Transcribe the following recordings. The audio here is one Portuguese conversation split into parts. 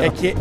É que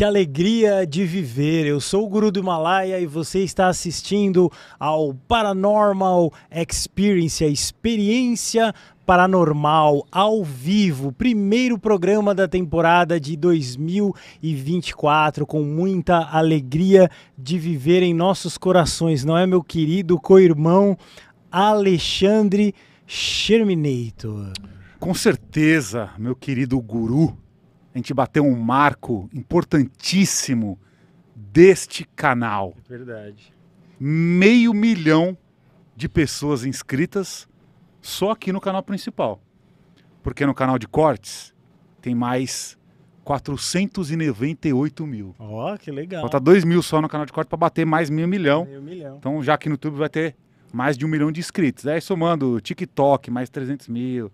que alegria de viver! Eu sou o Guru do Himalaia e você está assistindo ao Paranormal Experience, a experiência paranormal ao vivo, primeiro programa da temporada de 2024, com muita alegria de viver em nossos corações, não é, meu querido co-irmão Alexandre Sherminator? Com certeza, meu querido guru a gente bateu um marco importantíssimo deste canal. É verdade. Meio milhão de pessoas inscritas só aqui no canal principal. Porque no canal de cortes tem mais 498 mil. Ó, oh, que legal. Falta 2 mil só no canal de corte para bater mais meio milhão. Meio milhão. Então, já que no YouTube vai ter mais de um milhão de inscritos. Aí somando TikTok, mais 300 mil,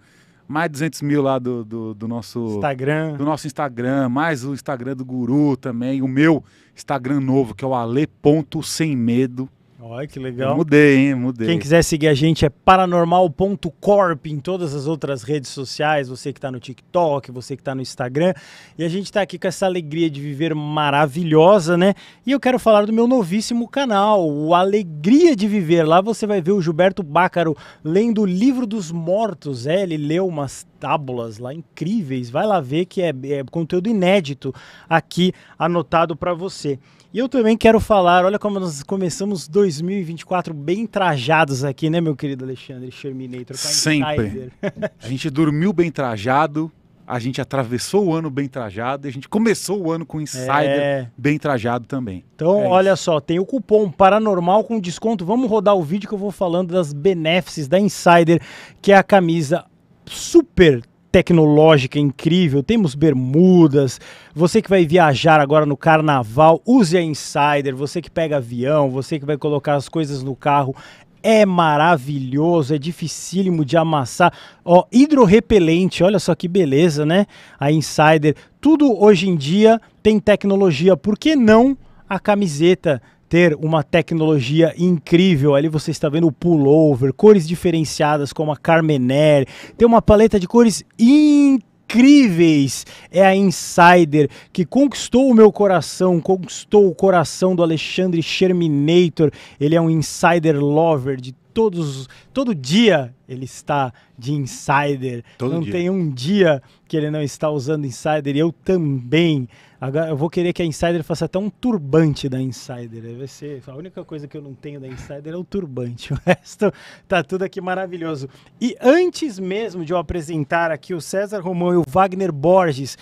mais 200 mil lá do, do, do, nosso Instagram. Do nosso Instagram, mais o Instagram do Guru também, o meu Instagram novo, que é o ale.semmedo. Olha que legal. Eu mudei, hein? Mudei. Quem quiser seguir a gente é paranormal.corp em todas as outras redes sociais. Você que está no TikTok, você que está no Instagram. E a gente está aqui com essa alegria de viver maravilhosa, né? E eu quero falar do meu novíssimo canal, o Alegria de Viver. Lá você vai ver o Gilberto Bácaro lendo o Livro dos Mortos. É, ele leu umas tábulas lá incríveis. Vai lá ver que é, é conteúdo inédito aqui anotado para você. E eu também quero falar, olha como nós começamos 2024 bem trajados aqui, né, meu querido Alexandre Sherminator? Sempre. a gente dormiu bem trajado, a gente atravessou o ano bem trajado e a gente começou o ano com Insider é... bem trajado também. Então, é olha isso. só, tem o cupom Paranormal com desconto. Vamos rodar o vídeo que eu vou falando das benefícios da Insider, que é a camisa super tecnológica incrível, temos bermudas. Você que vai viajar agora no carnaval, use a Insider. Você que pega avião, você que vai colocar as coisas no carro, é maravilhoso, é dificílimo de amassar. Ó, hidrorrepelente, olha só que beleza, né? A Insider, tudo hoje em dia tem tecnologia. Por que não a camiseta ter uma tecnologia incrível. Ali você está vendo o pullover, cores diferenciadas como a Carmener, tem uma paleta de cores incrível incríveis é a Insider, que conquistou o meu coração, conquistou o coração do Alexandre Sherminator. Ele é um insider lover de todos, todo dia ele está de insider. Todo não dia. tem um dia que ele não está usando insider e eu também. Agora eu vou querer que a Insider faça até um turbante da Insider. Vai ser a única coisa que eu não tenho da Insider é o turbante. O resto tá tudo aqui maravilhoso. E antes mesmo de eu apresentar aqui o César Romão e o Wagner Borges,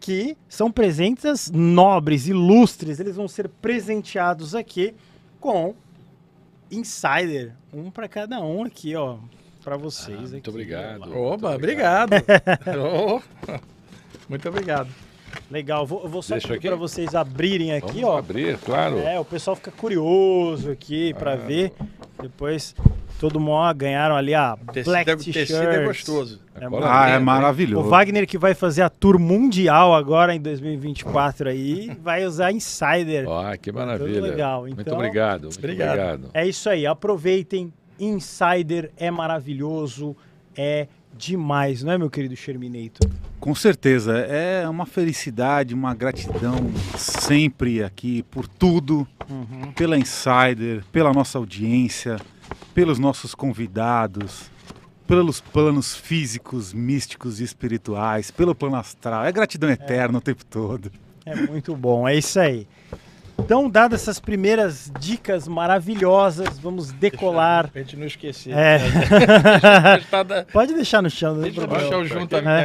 que são presentes nobres, ilustres, eles vão ser presenteados aqui com Insider, um para cada um aqui, ó, para vocês ah, muito, aqui, obrigado. Oba, muito obrigado. obrigado. oh, muito obrigado. Legal, vou, vou só Deixa aqui para vocês abrirem aqui, Vamos ó. Abrir, claro. É, o pessoal fica curioso aqui para ah. ver. Depois todo mundo ganharam ali a tecido black é, t-shirt. é gostoso. É ah, é maravilhoso. O Wagner que vai fazer a tour mundial agora em 2024 aí, vai usar Insider. Ah, que maravilha. Muito legal. Então, muito obrigado. Muito obrigado. obrigado. É isso aí, aproveitem. Insider é maravilhoso, é demais, não é, meu querido Sherminator? Com certeza. É uma felicidade, uma gratidão sempre aqui por tudo, uhum. pela Insider, pela nossa audiência, pelos nossos convidados, pelos planos físicos, místicos e espirituais, pelo plano astral. É gratidão eterna é. o tempo todo. É muito bom, é isso aí. Então, dadas essas primeiras dicas maravilhosas, vamos decolar. Pra gente não esquecer. É. Pode deixar no chão. Deixa eu deixar o junto, é. Né,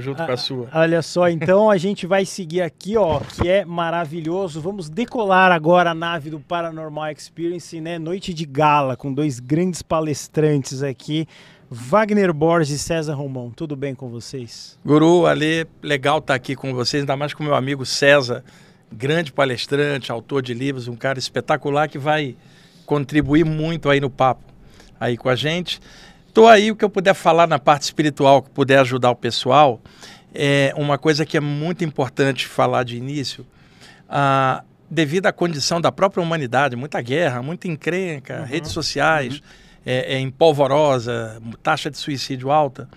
junto com a ah, sua. Olha só, então a gente vai seguir aqui, ó, que é maravilhoso. Vamos decolar agora a nave do Paranormal Experience, né? Noite de gala, com dois grandes palestrantes aqui. Wagner Borges e César Romão, tudo bem com vocês? Guru, Ale, legal estar aqui com vocês, ainda mais com meu amigo César grande palestrante, autor de livros, um cara espetacular que vai contribuir muito aí no papo aí com a gente. Estou aí o que eu puder falar na parte espiritual, que puder ajudar o pessoal. É uma coisa que é muito importante falar de início. Ah, devido à condição da própria humanidade, muita guerra, muita encrenca, uhum. redes sociais, uhum. é, é empolvorosa, taxa de suicídio alta,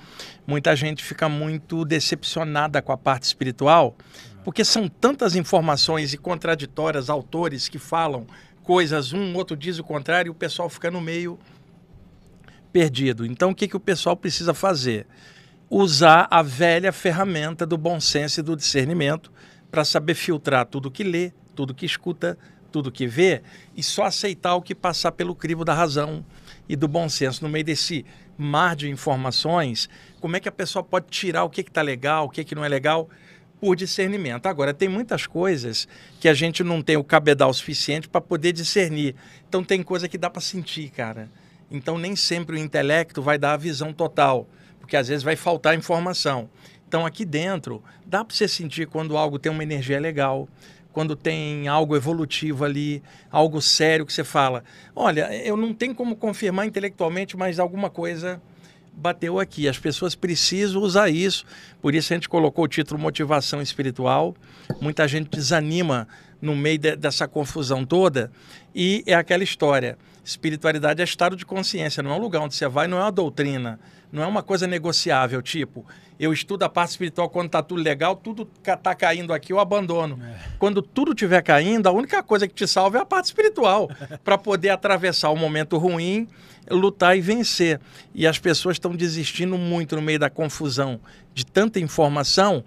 muita gente fica muito decepcionada com a parte espiritual porque são tantas informações e contraditórias, autores que falam coisas, um outro diz o contrário, e o pessoal fica no meio perdido. Então, o que, que o pessoal precisa fazer? Usar a velha ferramenta do bom senso e do discernimento para saber filtrar tudo que lê, tudo que escuta, tudo que vê e só aceitar o que passar pelo crivo da razão e do bom senso. No meio desse mar de informações, como é que a pessoa pode tirar o que está legal, o que, que não é legal? por discernimento. Agora, tem muitas coisas que a gente não tem o cabedal suficiente para poder discernir. Então, tem coisa que dá para sentir, cara. Então, nem sempre o intelecto vai dar a visão total, porque às vezes vai faltar informação. Então, aqui dentro, dá para você sentir quando algo tem uma energia legal, quando tem algo evolutivo ali, algo sério que você fala. Olha, eu não tenho como confirmar intelectualmente, mas alguma coisa bateu aqui. As pessoas precisam usar isso. Por isso a gente colocou o título Motivação Espiritual. Muita gente desanima no meio de, dessa confusão toda. E é aquela história. Espiritualidade é estado de consciência, não é um lugar onde você vai, não é uma doutrina, não é uma coisa negociável, tipo, eu estudo a parte espiritual quando tá tudo legal, tudo tá caindo aqui, eu abandono. É. Quando tudo tiver caindo, a única coisa que te salva é a parte espiritual, para poder atravessar o momento ruim lutar e vencer. E as pessoas estão desistindo muito no meio da confusão de tanta informação,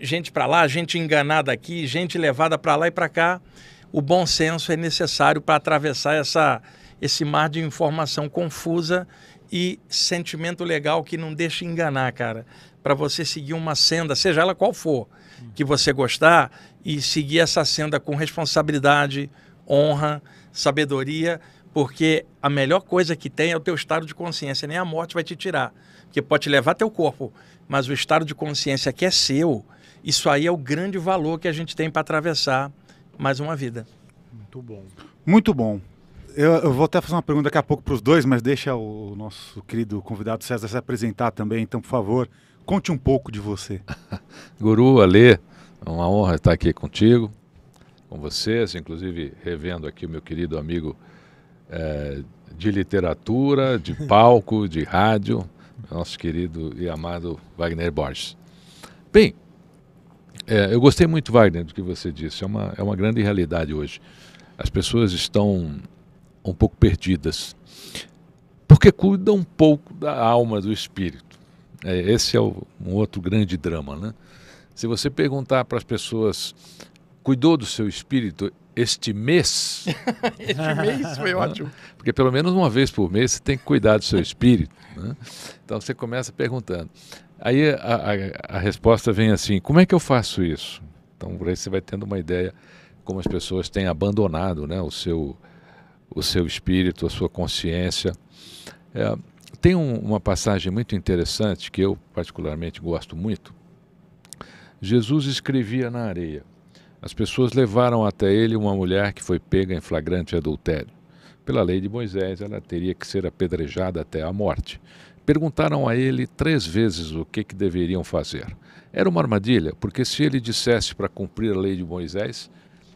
gente para lá, gente enganada aqui, gente levada para lá e para cá. O bom senso é necessário para atravessar essa, esse mar de informação confusa e sentimento legal que não deixa enganar, cara. Para você seguir uma senda, seja ela qual for, que você gostar e seguir essa senda com responsabilidade, honra, sabedoria, porque a melhor coisa que tem é o teu estado de consciência, nem a morte vai te tirar. Porque pode te levar teu corpo, mas o estado de consciência que é seu, isso aí é o grande valor que a gente tem para atravessar mais uma vida. Muito bom. Muito bom. Eu, eu, vou até fazer uma pergunta daqui a pouco para os dois, mas deixa o nosso querido convidado César se apresentar também. Então, por favor, conte um pouco de você. Guru, Alê, é uma honra estar aqui contigo, com vocês, inclusive revendo aqui o meu querido amigo é, de literatura, de palco, de rádio, nosso querido e amado Wagner Borges. Bem, é, eu gostei muito, Wagner, do que você disse. É uma, é uma grande realidade hoje. As pessoas estão um pouco perdidas, porque cuidam um pouco da alma, do espírito. É, esse é o, um outro grande drama, né? Se você perguntar para as pessoas cuidou do seu espírito este mês. este mês foi né? ótimo. Porque pelo menos uma vez por mês você tem que cuidar do seu espírito. Né? Então você começa perguntando. Aí a, a, a, resposta vem assim: como é que eu faço isso? Então por aí você vai tendo uma ideia como as pessoas têm abandonado né, o, seu, o seu espírito, a sua consciência. É, tem um, uma passagem muito interessante que eu particularmente gosto muito. Jesus escrevia na areia. As pessoas levaram até ele uma mulher que foi pega em flagrante adultério. Pela lei de Moisés, ela teria que ser apedrejada até a morte. Perguntaram a ele três vezes o que, que deveriam fazer. Era uma armadilha, porque se ele dissesse para cumprir a lei de Moisés,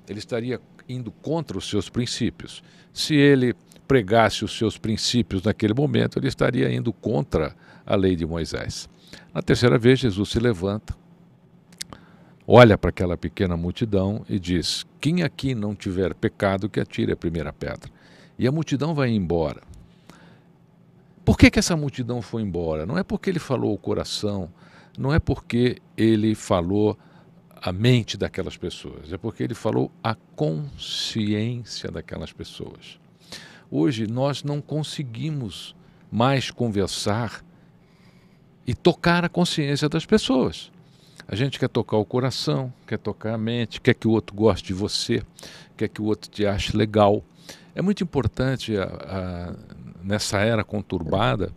ele estaria indo contra os seus princípios. Se ele pregasse os seus princípios naquele momento, ele estaria indo contra a lei de Moisés. Na terceira vez, Jesus se levanta, olha para aquela pequena multidão e diz: Quem aqui não tiver pecado, que atire a primeira pedra. E a multidão vai embora. Por que, que essa multidão foi embora? Não é porque ele falou o coração, não é porque ele falou a mente daquelas pessoas, é porque ele falou a consciência daquelas pessoas. Hoje nós não conseguimos mais conversar e tocar a consciência das pessoas. A gente quer tocar o coração, quer tocar a mente, quer que o outro goste de você, quer que o outro te ache legal. É muito importante, a, a, nessa era conturbada,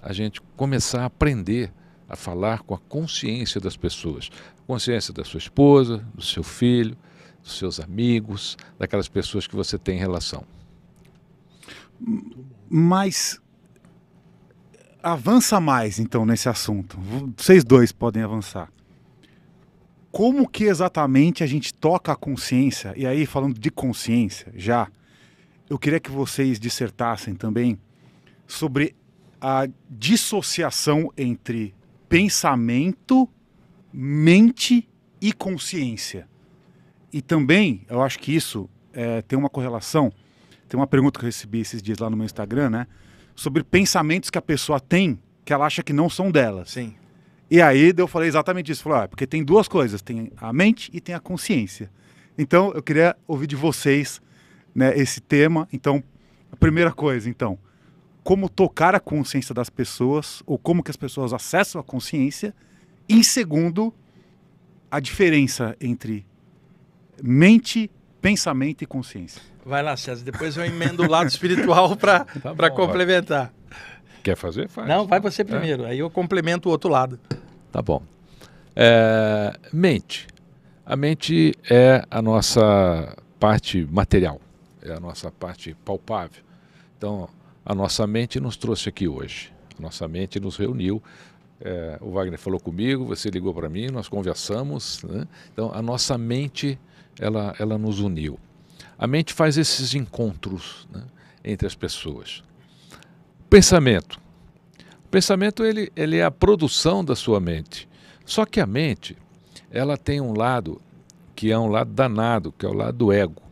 a gente começar a aprender a falar com a consciência das pessoas. consciência da sua esposa, do seu filho, dos seus amigos, daquelas pessoas que você tem relação. Mas avança mais então nesse assunto. Vocês dois podem avançar como que exatamente a gente toca a consciência? E aí, falando de consciência, já, eu queria que vocês dissertassem também sobre a dissociação entre pensamento, mente e consciência. E também, eu acho que isso é, tem uma correlação. Tem uma pergunta que eu recebi esses dias lá no meu Instagram, né? Sobre pensamentos que a pessoa tem que ela acha que não são dela. Sim. E aí eu falei exatamente isso. Falei, ah, porque tem duas coisas, tem a mente e tem a consciência. Então eu queria ouvir de vocês né, esse tema. Então, a primeira coisa, então, como tocar a consciência das pessoas ou como que as pessoas acessam a consciência. E segundo, a diferença entre mente, pensamento e consciência. Vai lá, César, depois eu emendo o lado espiritual para tá complementar. Quer fazer? Faz. Não, vai você é. primeiro. É. Aí eu complemento o outro lado. Tá bom. É, mente. A mente é a nossa parte material, é a nossa parte palpável. Então, a nossa mente nos trouxe aqui hoje. A nossa mente nos reuniu. É, o Wagner falou comigo, você ligou para mim, nós conversamos. Né? Então, a nossa mente, ela, ela nos uniu. A mente faz esses encontros né, entre as pessoas. Pensamento. O pensamento ele, ele é a produção da sua mente. Só que a mente, ela tem um lado que é um lado danado, que é o lado do ego.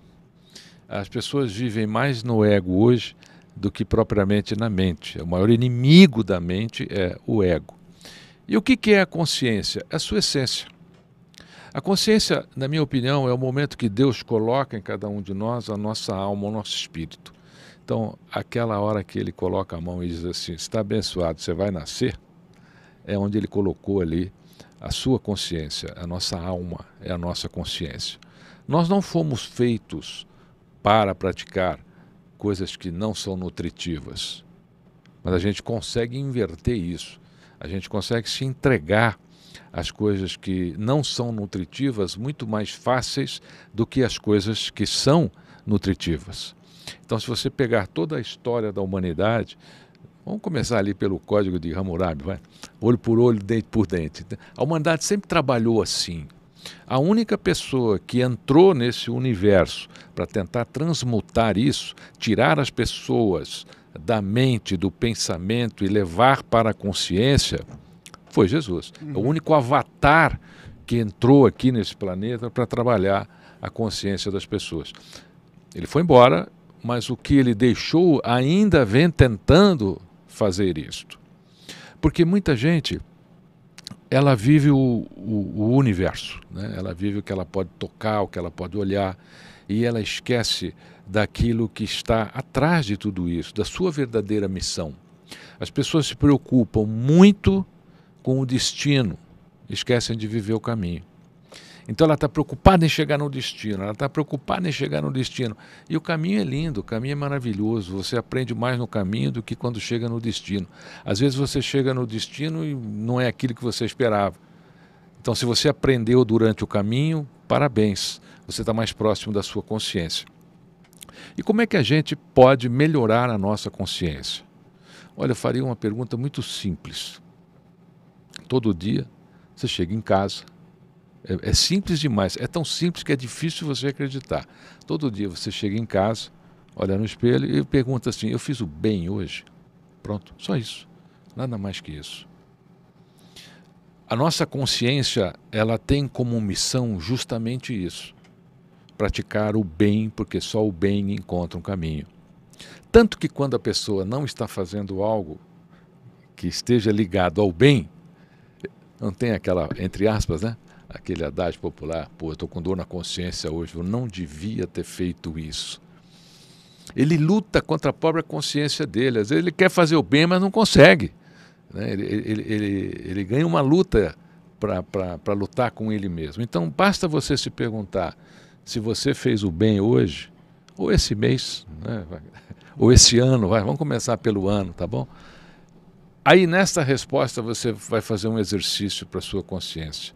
As pessoas vivem mais no ego hoje do que propriamente na mente. O maior inimigo da mente é o ego. E o que é a consciência? É a sua essência. A consciência, na minha opinião, é o momento que Deus coloca em cada um de nós a nossa alma, o nosso espírito. Então, aquela hora que ele coloca a mão e diz assim: está abençoado, você vai nascer, é onde ele colocou ali a sua consciência, a nossa alma é a nossa consciência. Nós não fomos feitos para praticar coisas que não são nutritivas, mas a gente consegue inverter isso, a gente consegue se entregar às coisas que não são nutritivas muito mais fáceis do que as coisas que são nutritivas. Então, se você pegar toda a história da humanidade, Vamos começar ali pelo código de Hammurabi, vai? Olho por olho, dente por dente. A humanidade sempre trabalhou assim. A única pessoa que entrou nesse universo para tentar transmutar isso, tirar as pessoas da mente, do pensamento e levar para a consciência, foi Jesus. É o uhum. único avatar que entrou aqui nesse planeta para trabalhar a consciência das pessoas. Ele foi embora mas o que ele deixou ainda vem tentando fazer isto. Porque muita gente, ela vive o, o, o universo, né? ela vive o que ela pode tocar, o que ela pode olhar, e ela esquece daquilo que está atrás de tudo isso, da sua verdadeira missão. As pessoas se preocupam muito com o destino, esquecem de viver o caminho. Então ela está preocupada em chegar no destino, ela está preocupada em chegar no destino. E o caminho é lindo, o caminho é maravilhoso. Você aprende mais no caminho do que quando chega no destino. Às vezes você chega no destino e não é aquilo que você esperava. Então, se você aprendeu durante o caminho, parabéns, você está mais próximo da sua consciência. E como é que a gente pode melhorar a nossa consciência? Olha, eu faria uma pergunta muito simples. Todo dia você chega em casa, é, é, simples demais. É tão simples que é difícil você acreditar. Todo dia você chega em casa, olha no espelho e pergunta assim: Eu fiz o bem hoje? Pronto, só isso. Nada mais que isso. A nossa consciência, ela tem como missão justamente isso: praticar o bem, porque só o bem encontra um caminho. Tanto que quando a pessoa não está fazendo algo que esteja ligado ao bem, não tem aquela, entre aspas, né? aquele adage popular, pô, eu estou com dor na consciência hoje, eu não devia ter feito isso. Ele luta contra a própria consciência dele. Às vezes ele quer fazer o bem, mas não consegue. Né? Ele, ele, ele, ele ganha uma luta para lutar com ele mesmo. Então, basta você se perguntar se você fez o bem hoje, ou esse mês, né? ou esse ano, vai, vamos começar pelo ano, tá bom? Aí, nesta resposta, você vai fazer um exercício para sua consciência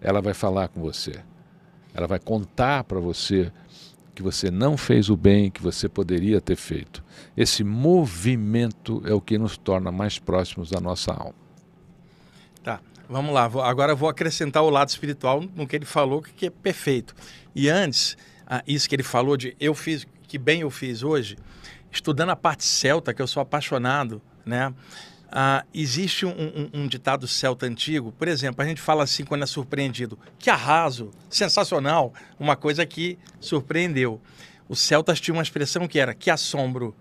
ela vai falar com você. Ela vai contar para você que você não fez o bem que você poderia ter feito. Esse movimento é o que nos torna mais próximos da nossa alma. Tá, vamos lá. Agora eu vou acrescentar o lado espiritual no que ele falou, que é perfeito. E antes, isso que ele falou de eu fiz, que bem eu fiz hoje, estudando a parte celta, que eu sou apaixonado, né? Ah, existe um, um, um, ditado celta antigo, por exemplo, a gente fala assim quando é surpreendido: que arraso, sensacional, uma coisa que surpreendeu. Os celtas tinham uma expressão que era que assombro.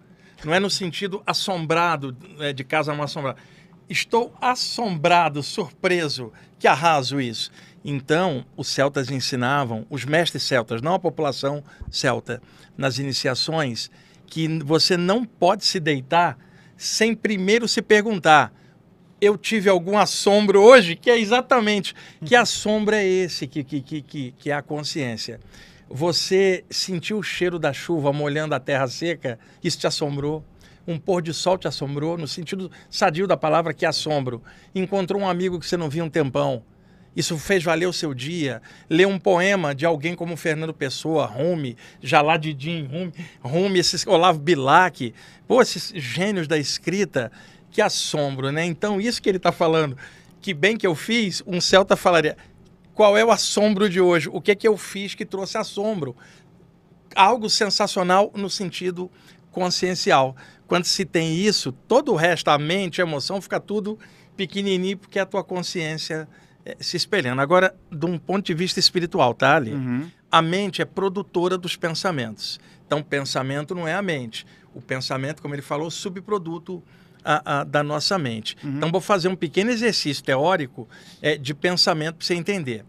Não é no sentido assombrado, né, de casa mal assombrado. Estou assombrado, surpreso, que arraso isso. Então, os celtas ensinavam, os mestres celtas, não a população celta, nas iniciações, que você não pode se deitar sem primeiro se perguntar: eu tive algum assombro hoje? Que é exatamente que uhum. assombro é esse que, que, que, que, que é a consciência. Você sentiu o cheiro da chuva molhando a terra seca? Isso te assombrou? um pôr de sol te assombrou, no sentido sadio da palavra que é assombro. Encontrou um amigo que você não via um tempão isso fez valer o seu dia. Ler um poema de alguém como Fernando Pessoa, Rumi, Jaladidin Rumi, Rumi, esses Olavo Bilac, pô, esses gênios da escrita, que assombro, né? Então, isso que ele está falando, que bem que eu fiz, um celta falaria, qual é o assombro de hoje? O que é que eu fiz que trouxe assombro? Algo sensacional no sentido consciencial. Quando se tem isso, todo o resto, a mente, a emoção, fica tudo pequenininho porque é a tua consciência é, se espelhando. Agora, de um ponto de vista espiritual, tá, Ali? Uhum. A mente é produtora dos pensamentos. Então, pensamento não é a mente. O pensamento, como ele falou, subproduto a, a, da nossa mente. Uhum. Então, vou fazer um pequeno exercício teórico é, de pensamento para você entender.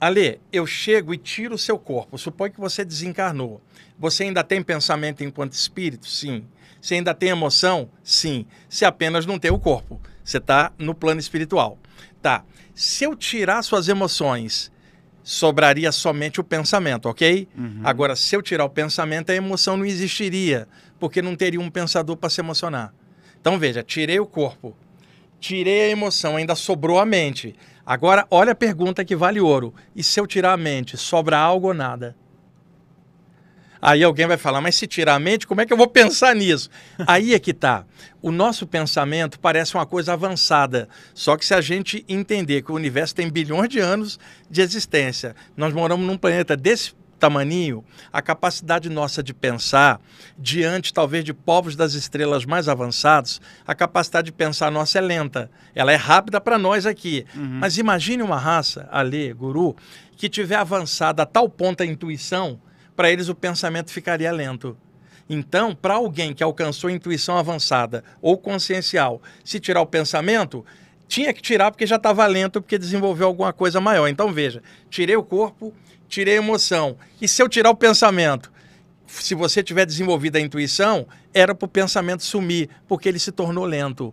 Ale, eu chego e tiro o seu corpo. Supõe que você desencarnou. Você ainda tem pensamento enquanto espírito? Sim. Você ainda tem emoção? Sim. Você apenas não tem o corpo. Você está no plano espiritual tá, se eu tirar suas emoções, sobraria somente o pensamento, ok? Uhum. Agora, se eu tirar o pensamento, a emoção não existiria, porque não teria um pensador para se emocionar. Então, veja, tirei o corpo, tirei a emoção, ainda sobrou a mente. Agora, olha a pergunta que vale ouro. E se eu tirar a mente, sobra algo ou nada? Aí alguém vai falar, mas se tirar a mente, como é que eu vou pensar nisso? Aí é que tá. O nosso pensamento parece uma coisa avançada, só que se a gente entender que o universo tem bilhões de anos de existência, nós moramos num planeta desse tamaninho, a capacidade nossa de pensar, diante talvez de povos das estrelas mais avançados, a capacidade de pensar nossa é lenta. Ela é rápida para nós aqui. Uhum. Mas imagine uma raça, ali, guru, que tiver avançada a tal ponto a intuição para eles o pensamento ficaria lento. Então, para alguém que alcançou intuição avançada ou consciencial, se tirar o pensamento, tinha que tirar porque já estava lento, porque desenvolveu alguma coisa maior. Então, veja, tirei o corpo, tirei a emoção. E se eu tirar o pensamento? Se você tiver desenvolvido a intuição, era para o pensamento sumir, porque ele se tornou lento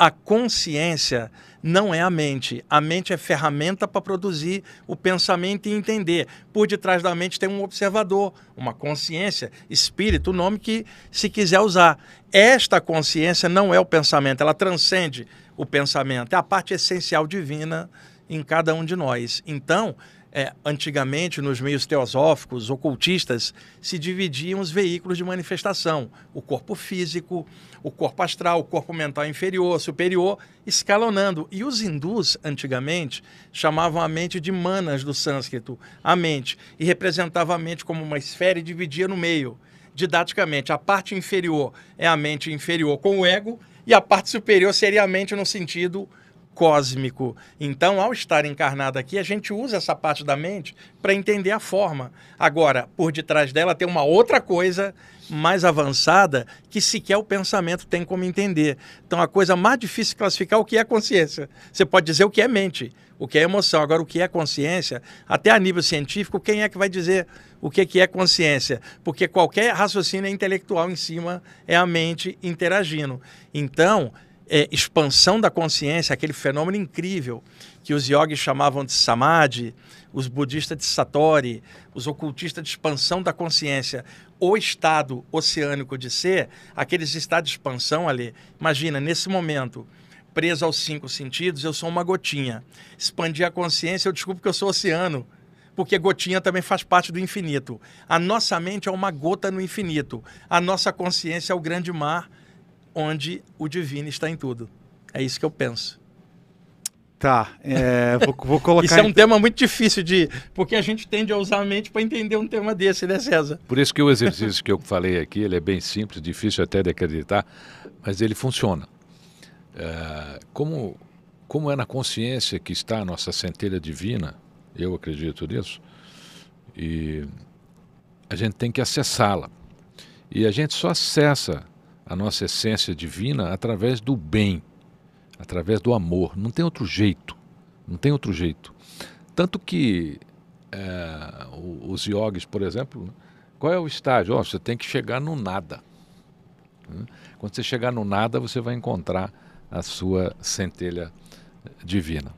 a consciência não é a mente. A mente é ferramenta para produzir o pensamento e entender. Por detrás da mente tem um observador, uma consciência, espírito, o nome que se quiser usar. Esta consciência não é o pensamento, ela transcende o pensamento. É a parte essencial divina em cada um de nós. Então, é, antigamente nos meios teosóficos, ocultistas, se dividiam os veículos de manifestação: o corpo físico, o corpo astral, o corpo mental inferior, superior, escalonando. E os hindus, antigamente, chamavam a mente de manas do sânscrito, a mente, e representava a mente como uma esfera e dividia no meio. Didaticamente, a parte inferior é a mente inferior com o ego, e a parte superior seria a mente no sentido cósmico. Então, ao estar encarnado aqui, a gente usa essa parte da mente para entender a forma. Agora, por detrás dela tem uma outra coisa mais avançada que sequer o pensamento tem como entender. Então, a coisa mais difícil é classificar o que é consciência. Você pode dizer o que é mente, o que é emoção. Agora, o que é consciência, até a nível científico, quem é que vai dizer o que é, é consciência? Porque qualquer raciocínio é intelectual em cima é a mente interagindo. Então, é, expansão da consciência, aquele fenômeno incrível que os yogis chamavam de samadhi, os budistas de satori, os ocultistas de expansão da consciência, o estado oceânico de ser, aqueles estados de expansão ali. Imagina, nesse momento, preso aos cinco sentidos, eu sou uma gotinha. Expandir a consciência, eu desculpo que eu sou oceano porque gotinha também faz parte do infinito. A nossa mente é uma gota no infinito. A nossa consciência é o grande mar onde o divino está em tudo. É isso que eu penso. Tá, é, vou, vou, colocar. isso é um tema muito difícil de. Porque a gente tende a usar a mente para entender um tema desse, né, César? Por isso que o exercício que eu falei aqui ele é bem simples, difícil até de acreditar, mas ele funciona. É, como, como é na consciência que está a nossa centelha divina, eu acredito nisso, e a gente tem que acessá-la. E a gente só acessa a nossa essência divina através do bem, através do amor. Não tem outro jeito. Não tem outro jeito. Tanto que é, os iogues, por exemplo, qual é o estágio? Oh, você tem que chegar no nada. Hum? Quando você chegar no nada, você vai encontrar a sua centelha divina.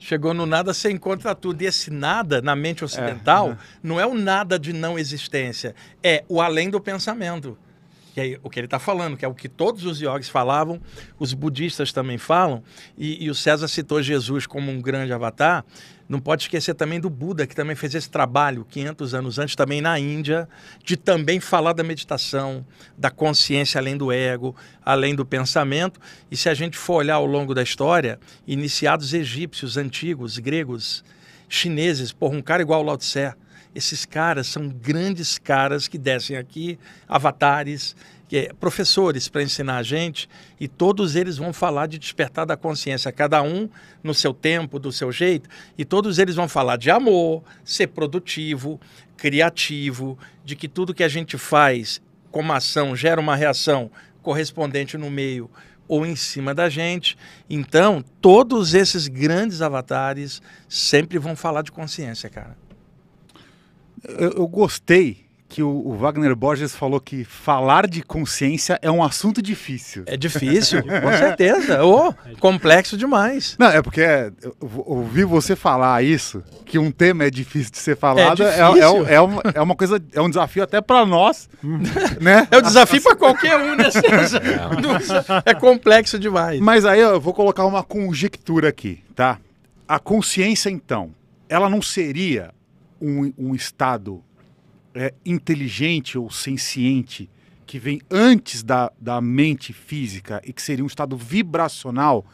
Chegou no nada, você encontra tudo. E esse nada, na mente é, ocidental, é. não é o nada de não existência, é o além do pensamento que é o que ele está falando, que é o que todos os yogis falavam, os budistas também falam, e, e o César citou Jesus como um grande avatar, não pode esquecer também do Buda, que também fez esse trabalho 500 anos antes, também na Índia, de também falar da meditação, da consciência além do ego, além do pensamento. E se a gente for olhar ao longo da história, iniciados egípcios, antigos, gregos, chineses, por um cara igual Lao Tse, esses caras são grandes caras que descem aqui, avatares, é, professores para ensinar a gente, e todos eles vão falar de despertar da consciência, cada um no seu tempo, do seu jeito, e todos eles vão falar de amor, ser produtivo, criativo, de que tudo que a gente faz como ação gera uma reação correspondente no meio ou em cima da gente. Então, todos esses grandes avatares sempre vão falar de consciência, cara. Eu, eu gostei que o, o, Wagner Borges falou que falar de consciência é um assunto difícil. É difícil, com certeza. Ou oh, complexo demais. Não, é porque é, ouvir você falar isso, que um tema é difícil de ser falado, é, é, é, é uma, é uma, coisa, é um desafio até para nós. né? É um desafio para qualquer um, né? É. é complexo demais. Mas aí eu vou colocar uma conjectura aqui, tá? A consciência, então, ela não seria um, um Estado é, inteligente ou senciente que vem antes da, da mente física e que seria um estado vibracional,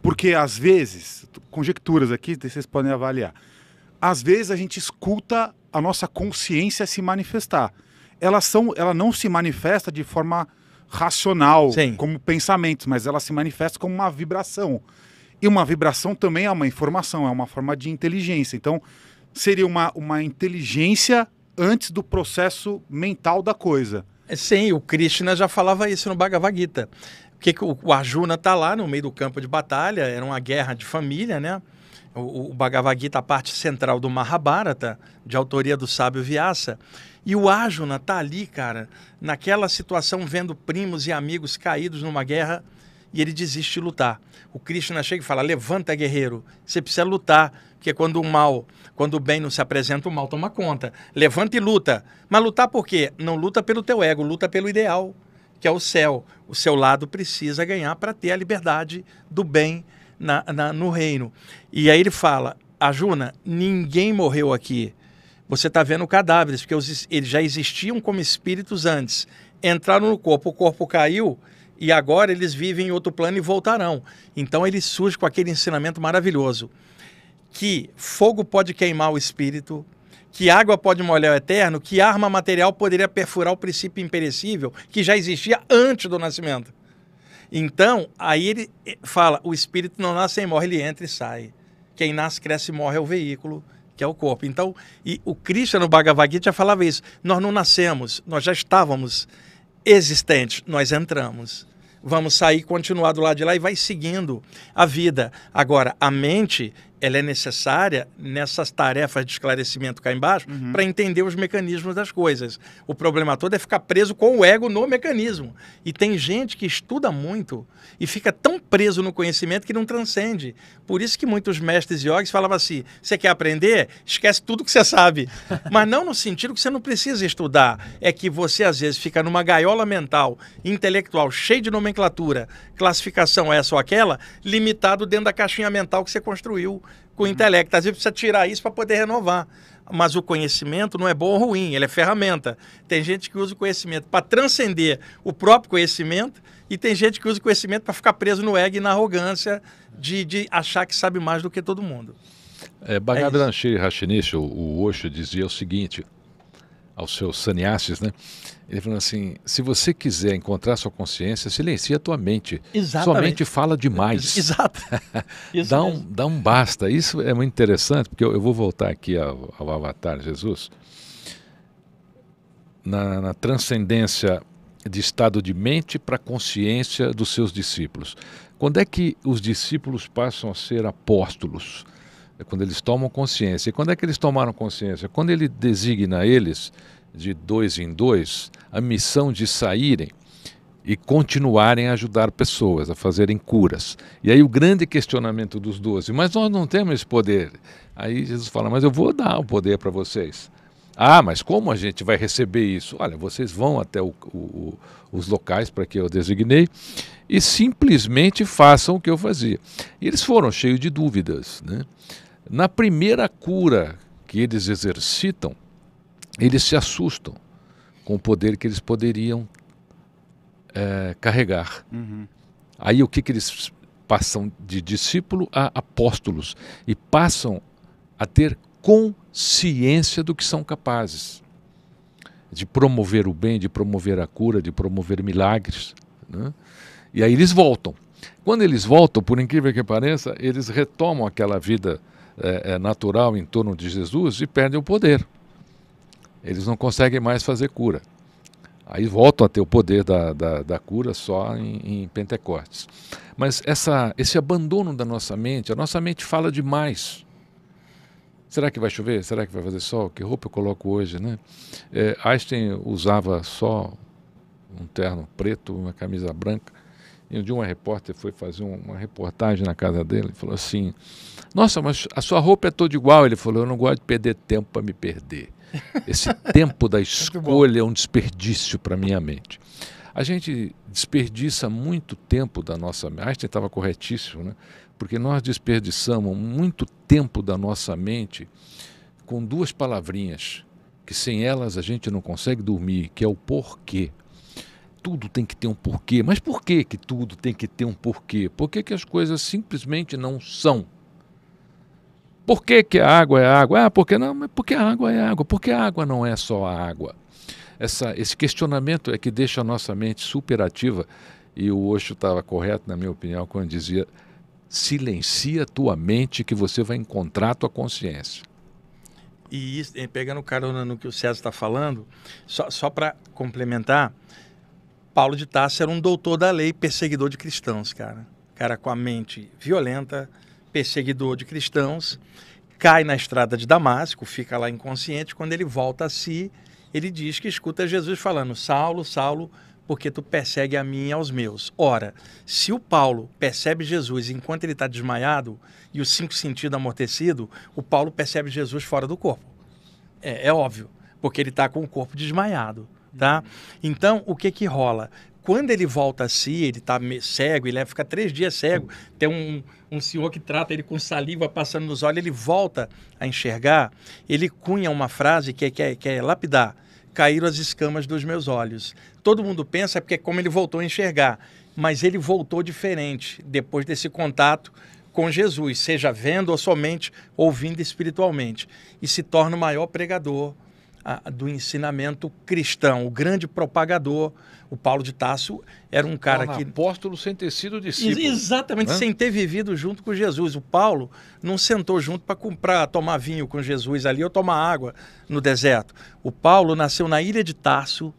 porque às vezes, conjecturas aqui, vocês podem avaliar, às vezes a gente escuta a nossa consciência se manifestar. Elas são, ela não se manifesta de forma racional, Sim. como pensamentos, mas ela se manifesta como uma vibração. E uma vibração também é uma informação, é uma forma de inteligência. Então, seria uma, uma inteligência antes do processo mental da coisa. É, sim, o Krishna já falava isso no Bhagavad Gita. o Arjuna está lá no meio do campo de batalha, era uma guerra de família, né? O, o Bhagavad Gita, a parte central do Mahabharata, de autoria do sábio Vyasa. E o Arjuna está ali, cara, naquela situação, vendo primos e amigos caídos numa guerra e ele desiste de lutar. O Krishna chega e fala: Levanta, guerreiro, você precisa lutar, porque quando o mal quando o bem não se apresenta, o mal toma conta. Levanta e luta. Mas lutar por quê? Não luta pelo teu ego, luta pelo ideal, que é o céu. O seu lado precisa ganhar para ter a liberdade do bem na, na, no reino. E aí ele fala: Ajuna, ah, ninguém morreu aqui. Você está vendo cadáveres, porque os, eles já existiam como espíritos antes. Entraram no corpo, o corpo caiu e agora eles vivem em outro plano e voltarão. Então ele surge com aquele ensinamento maravilhoso que fogo pode queimar o espírito, que água pode molhar o eterno, que arma material poderia perfurar o princípio imperecível que já existia antes do nascimento. Então, aí ele eh, fala: o espírito não nasce e morre, ele entra e sai. Quem nasce, cresce e morre é o veículo, que é o corpo. Então, e o Krishna no Bhagavad Gita já falava isso: nós não nascemos, nós já estávamos existentes, nós entramos. Vamos sair, continuar do lado de lá e vai seguindo a vida. Agora, a mente ela é necessária nessas tarefas de esclarecimento cá embaixo uhum. para entender os mecanismos das coisas. O problema todo é ficar preso com o ego no mecanismo. E tem gente que estuda muito e fica tão preso no conhecimento que não transcende. Por isso que muitos mestres yogis falavam assim: você quer aprender? Esquece tudo que você sabe. Mas não no sentido que você não precisa estudar. É que você, às vezes, fica numa gaiola mental, intelectual, cheia de nomenclatura, classificação essa é ou aquela, limitado dentro da caixinha mental que você construiu com o uhum. intelecto. Às vezes precisa tirar isso para poder renovar. Mas o conhecimento não é bom ou ruim, ele é ferramenta. Tem gente que usa o conhecimento para transcender o próprio conhecimento e tem gente que usa o conhecimento para ficar preso no ego e na arrogância de, de achar que sabe mais do que todo mundo. É, Bhagadran é Rachinício, o, o Osho, dizia o seguinte: aos seus saniastes, né? Ele falou assim: se você quiser encontrar sua consciência, silencia a tua mente. Exatamente. Sua mente fala demais. Exato. dá, um, dá um basta. Isso é muito interessante, porque eu, eu vou voltar aqui ao, ao Avatar Jesus. Na, na transcendência de estado de mente para consciência dos seus discípulos. Quando é que os discípulos passam a ser apóstolos? é quando eles tomam consciência. E quando é que eles tomaram consciência? Quando ele designa eles, de dois em dois, a missão de saírem e continuarem a ajudar pessoas, a fazerem curas. E aí o grande questionamento dos doze, mas nós não temos esse poder. Aí Jesus fala, mas eu vou dar o poder para vocês. Ah, mas como a gente vai receber isso? Olha, vocês vão até o, o, os locais para que eu designei e simplesmente façam o que eu fazia. E eles foram cheios de dúvidas, né? Na primeira cura que eles exercitam, eles se assustam com o poder que eles poderiam é, carregar. Uhum. Aí o que, que eles passam de discípulo a apóstolos e passam a ter consciência do que são capazes de promover o bem, de promover a cura, de promover milagres. Né? E aí eles voltam. Quando eles voltam, por incrível que pareça, eles retomam aquela vida é, é, natural em torno de Jesus e perdem o poder. Eles não conseguem mais fazer cura. Aí voltam a ter o poder da, da, da cura só em, em Pentecostes. Mas essa, esse abandono da nossa mente, a nossa mente fala demais. Será que vai chover? Será que vai fazer sol? Que roupa eu coloco hoje, né? É, Einstein usava só um terno preto, uma camisa branca, e um dia uma repórter foi fazer uma reportagem na casa dele e falou assim: Nossa, mas a sua roupa é toda igual. Ele falou: Eu não gosto de perder tempo para me perder. Esse tempo da escolha é um desperdício para minha mente. A gente desperdiça muito tempo da nossa mente. Einstein estava corretíssimo, né? Porque nós desperdiçamos muito tempo da nossa mente com duas palavrinhas que sem elas a gente não consegue dormir, que é o porquê tudo tem que ter um porquê. Mas por que, que tudo tem que ter um porquê? Por que, que as coisas simplesmente não são? Por que, que a água é água? Ah, porque não, mas porque a água é água. Porque a água não é só a água. Essa, esse questionamento é que deixa a nossa mente superativa. E o Osho estava correto, na minha opinião, quando dizia: silencia tua mente que você vai encontrar tua consciência. E eh, pegando o carona no que o César está falando, só, só para complementar, Paulo de Tarso era um doutor da lei, perseguidor de cristãos, cara. Cara com a mente violenta, perseguidor de cristãos, cai na estrada de Damasco, fica lá inconsciente. Quando ele volta a si, ele diz que escuta Jesus falando: Saulo, Saulo, porque tu persegue a mim e aos meus. Ora, se o Paulo percebe Jesus enquanto ele está desmaiado e os cinco sentidos amortecidos, o Paulo percebe Jesus fora do corpo. É, é óbvio, porque ele está com o corpo desmaiado tá? Uhum. Então, o que que rola? Quando ele volta a si, ele tá cego, ele é, fica três dias cego, tem um, um senhor que trata ele com saliva passando nos olhos, ele volta a enxergar, ele cunha uma frase que é, que é, que é lapidar, caíram as escamas dos meus olhos. Todo mundo pensa porque é como ele voltou a enxergar, mas ele voltou diferente depois desse contato com Jesus, seja vendo ou somente ouvindo espiritualmente, e se torna o maior pregador a, do ensinamento cristão, o grande propagador. O Paulo de Tássio era um cara Torna que. Apóstolo sem ter sido discípulo. exatamente, Hã? Né? sem ter vivido junto com Jesus. O Paulo não sentou junto para comprar, tomar vinho com Jesus ali ou tomar água no deserto. O Paulo nasceu na ilha de Tássio,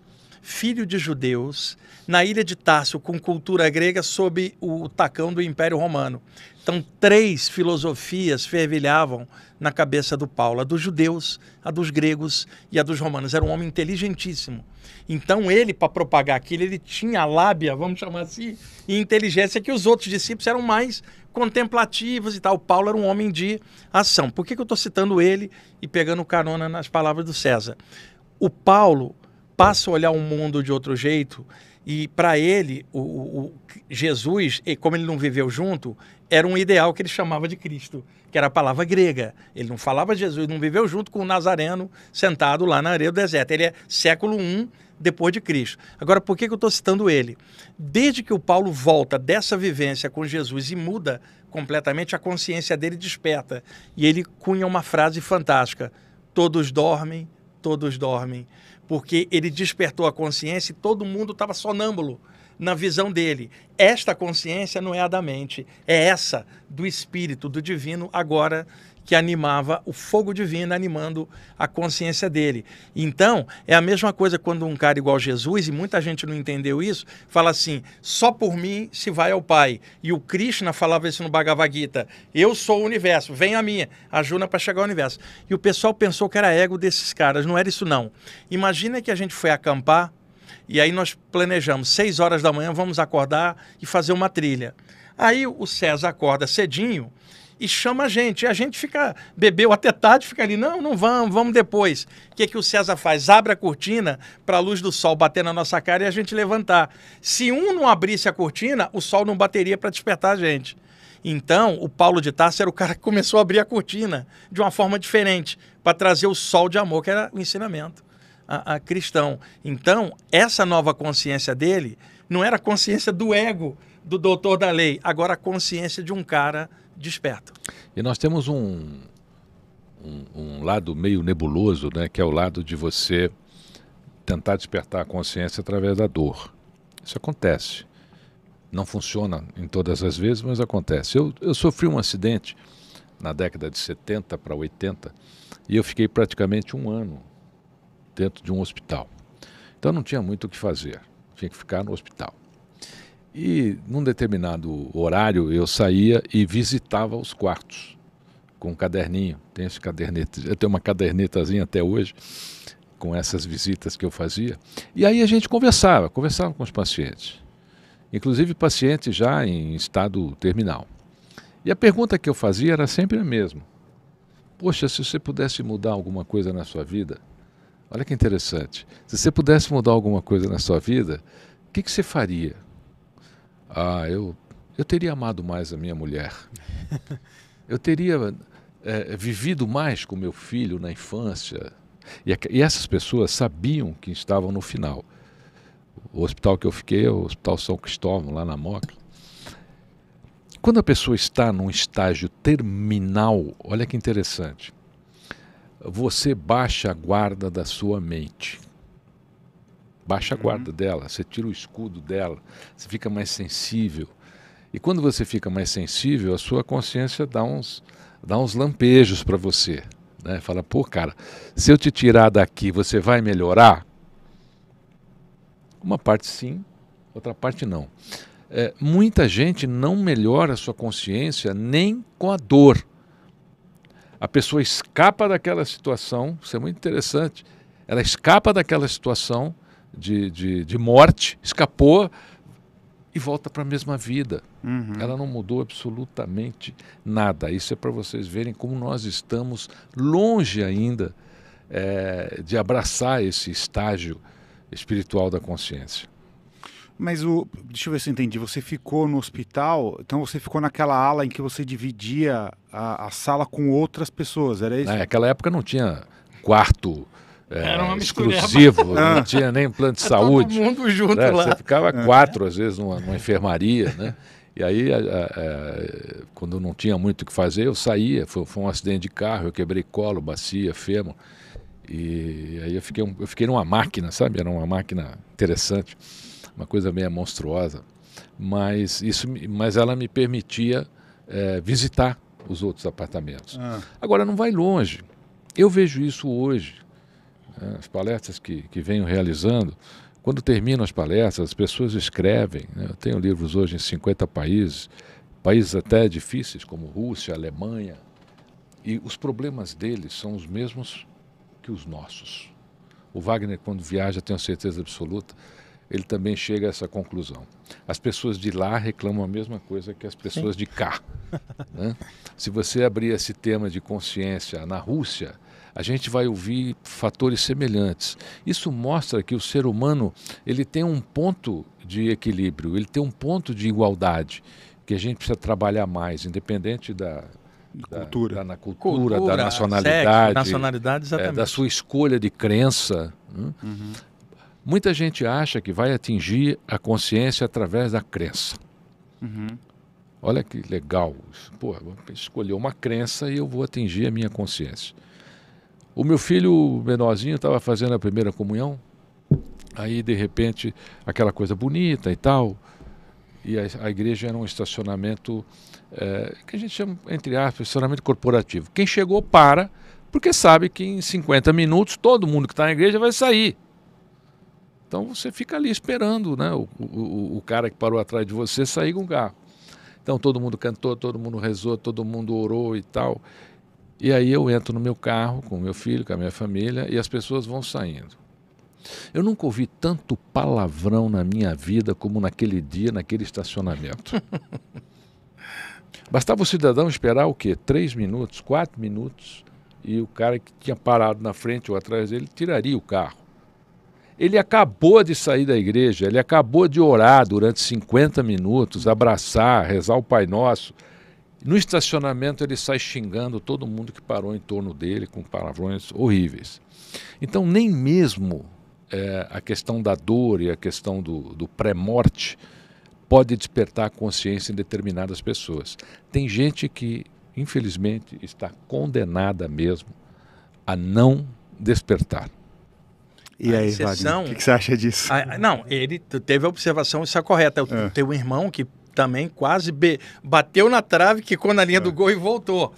filho de judeus, na ilha de Tarso, com cultura grega sob o tacão do Império Romano. Então, três filosofias fervilhavam na cabeça do Paulo: a dos judeus, a dos gregos e a dos romanos. Era um homem inteligentíssimo. Então, ele, para propagar aquilo, ele tinha lábia, vamos chamar assim, e inteligência que os outros discípulos eram mais contemplativos e tal. Paulo era um homem de ação. Por que, que eu estou citando ele e pegando carona nas palavras do César? O Paulo passa a olhar o mundo de outro jeito e para ele o, o, Jesus e como ele não viveu junto era um ideal que ele chamava de Cristo que era a palavra grega ele não falava Jesus não viveu junto com o Nazareno sentado lá na areia do deserto ele é século I depois de Cristo agora por que, que eu estou citando ele desde que o Paulo volta dessa vivência com Jesus e muda completamente a consciência dele desperta e ele cunha uma frase fantástica todos dormem todos dormem porque ele despertou a consciência e todo mundo estava sonâmbulo na visão dele. Esta consciência não é a da mente, é essa do espírito, do divino, agora que animava o fogo divino, animando a consciência dele. Então, é a mesma coisa quando um cara igual Jesus, e muita gente não entendeu isso, fala assim: só por mim se vai ao Pai. E o Krishna falava isso no Bhagavad Gita: eu sou o universo, vem a minha, ajuda para chegar ao universo. E o pessoal pensou que era ego desses caras, não era isso não. Imagina que a gente foi acampar e aí nós planejamos, seis horas da manhã vamos acordar e fazer uma trilha. Aí o César acorda cedinho e chama a gente. E a gente fica, bebeu até tarde, fica ali, não, não vamos, vamos depois. O que, é que o César faz? Abre a cortina para a luz do sol bater na nossa cara e a gente levantar. Se um não abrisse a cortina, o sol não bateria para despertar a gente. Então, o Paulo de Tarso era o cara que começou a abrir a cortina de uma forma diferente, para trazer o sol de amor, que era o ensinamento a, a cristão. Então, essa nova consciência dele não era a consciência do ego do doutor da lei, agora a consciência de um cara desperto. E nós temos um, um, um, lado meio nebuloso, né, que é o lado de você tentar despertar a consciência através da dor. Isso acontece. Não funciona em todas as vezes, mas acontece. Eu, eu sofri um acidente na década de 70 para 80 e eu fiquei praticamente um ano dentro de um hospital. Então não tinha muito o que fazer, tinha que ficar no hospital. E num determinado horário eu saía e visitava os quartos com um caderninho. Tenho esse caderneta, eu tenho uma cadernetazinha até hoje com essas visitas que eu fazia. E aí a gente conversava, conversava com os pacientes, inclusive pacientes já em estado terminal. E a pergunta que eu fazia era sempre a mesma: Poxa, se você pudesse mudar alguma coisa na sua vida, olha que interessante. Se você pudesse mudar alguma coisa na sua vida, o que, que você faria? Ah, eu, eu teria amado mais a minha mulher. Eu teria é, vivido mais com meu filho na infância. E, e essas pessoas sabiam que estavam no final. O hospital que eu fiquei é o Hospital São Cristóvão, lá na Moca. Quando a pessoa está num estágio terminal, olha que interessante, você baixa a guarda da sua mente baixa a guarda uhum. dela, você tira o escudo dela, você fica mais sensível. E quando você fica mais sensível, a sua consciência dá uns, dá uns lampejos para você. Né? Fala, pô, cara, se eu te tirar daqui, você vai melhorar? Uma parte sim, outra parte não. É, muita gente não melhora a sua consciência nem com a dor. A pessoa escapa daquela situação, isso é muito interessante. Ela escapa daquela situação de, de, de morte, escapou e volta para a mesma vida. Uhum. Ela não mudou absolutamente nada. Isso é para vocês verem como nós estamos longe ainda é, de abraçar esse estágio espiritual da consciência. Mas o, deixa eu ver se eu entendi. Você ficou no hospital, então você ficou naquela ala em que você dividia a, a sala com outras pessoas, era isso? É, naquela época não tinha quarto é, era uma exclusivo, não tinha nem plano de tá saúde. Todo mundo né? junto né? lá. Você ficava é. quatro, às vezes, numa, numa enfermaria, né? E aí, a, a, quando não tinha muito o que fazer, eu saía. Foi, foi, um acidente de carro, eu quebrei colo, bacia, fêmur. E aí eu fiquei, eu fiquei numa máquina, sabe? Era uma máquina interessante, uma coisa meio monstruosa. Mas, isso, mas ela me permitia é, visitar os outros apartamentos. Ah. Agora, não vai longe. Eu vejo isso hoje eh, as palestras que, que venho realizando, quando terminam as palestras, as pessoas escrevem. Né? Eu tenho livros hoje em 50 países, países até difíceis, como Rússia, Alemanha, e os problemas deles são os mesmos que os nossos. O Wagner, quando viaja, tenho certeza absoluta, ele também chega a essa conclusão. As pessoas de lá reclamam a mesma coisa que as pessoas Sim. de cá. Né? Se você abrir esse tema de consciência na Rússia, a gente vai ouvir fatores semelhantes. Isso mostra que o ser humano ele tem um ponto de equilíbrio, ele tem um ponto de igualdade que a gente precisa trabalhar mais, independente da, cultura, da, da, cultura, cultura da nacionalidade, sexo, nacionalidade é, exatamente. É, da sua escolha de crença. Né? Uhum. Muita gente acha que vai atingir a consciência através da crença. Uhum. Olha que legal. Pô, escolheu uma crença e eu vou atingir a minha consciência. O meu filho menorzinho estava fazendo a primeira comunhão, aí de repente aquela coisa bonita e tal, e a, a igreja era um estacionamento é, que a gente chama, entre aspas, estacionamento corporativo. Quem chegou para, porque sabe que em 50 minutos todo mundo que está na igreja vai sair. Então você fica ali esperando né, o, o, o cara que parou atrás de você sair com o carro. Então todo mundo cantou, todo mundo rezou, todo mundo orou e tal. E aí eu entro no meu carro com meu filho, com a minha família e as pessoas vão saindo. Eu nunca ouvi tanto palavrão na minha vida como naquele dia, naquele estacionamento. Bastava o cidadão esperar o quê? Três minutos, quatro minutos, e o cara que tinha parado na frente ou atrás dele tiraria o carro. Ele acabou de sair da igreja, ele acabou de orar durante 50 minutos, abraçar, rezar o Pai Nosso. No estacionamento ele sai xingando todo mundo que parou em torno dele com palavrões horríveis. Então nem mesmo é, a questão da dor e a questão do, do pré-morte pode despertar a consciência em determinadas pessoas. Tem gente que, infelizmente, está condenada mesmo a não despertar. E a aí, exceção, o que, que, você acha disso? A, não, ele teve a observação, isso é correta. Eu é. tenho um irmão que também quase bateu na trave, ficou na linha é. do gol e voltou.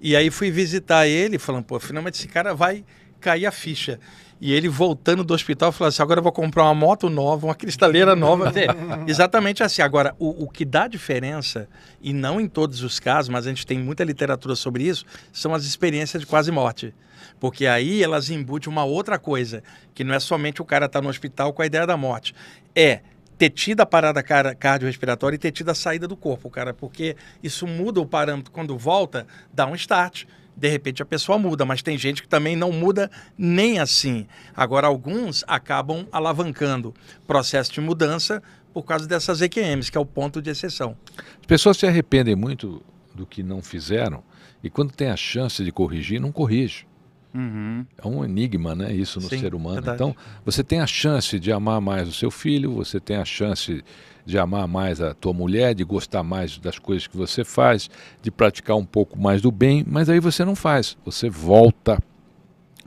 E aí fui visitar ele, falando, pô, finalmente esse cara vai cair a ficha. E ele voltando do hospital, falou assim: agora eu vou comprar uma moto nova, uma cristaleira nova. Exatamente assim. Agora, o, o, que dá diferença, e não em todos os casos, mas a gente tem muita literatura sobre isso, são as experiências de quase morte. Porque aí elas embutem uma outra coisa, que não é somente o cara estar tá no hospital com a ideia da morte. É ter tido a parada cardiorrespiratória e ter tido a saída do corpo, cara, porque isso muda o parâmetro. Quando volta, dá um start. De repente a pessoa muda, mas tem gente que também não muda nem assim. Agora, alguns acabam alavancando processo de mudança por causa dessas EQMs, que é o ponto de exceção. As pessoas se arrependem muito do que não fizeram e quando tem a chance de corrigir, não corrige. Uhum. É um enigma, né? Isso no Sim, ser humano. Verdade. Então, você tem a chance de amar mais o seu filho, você tem a chance de amar mais a tua mulher, de gostar mais das coisas que você faz, de praticar um pouco mais do bem, mas aí você não faz, você volta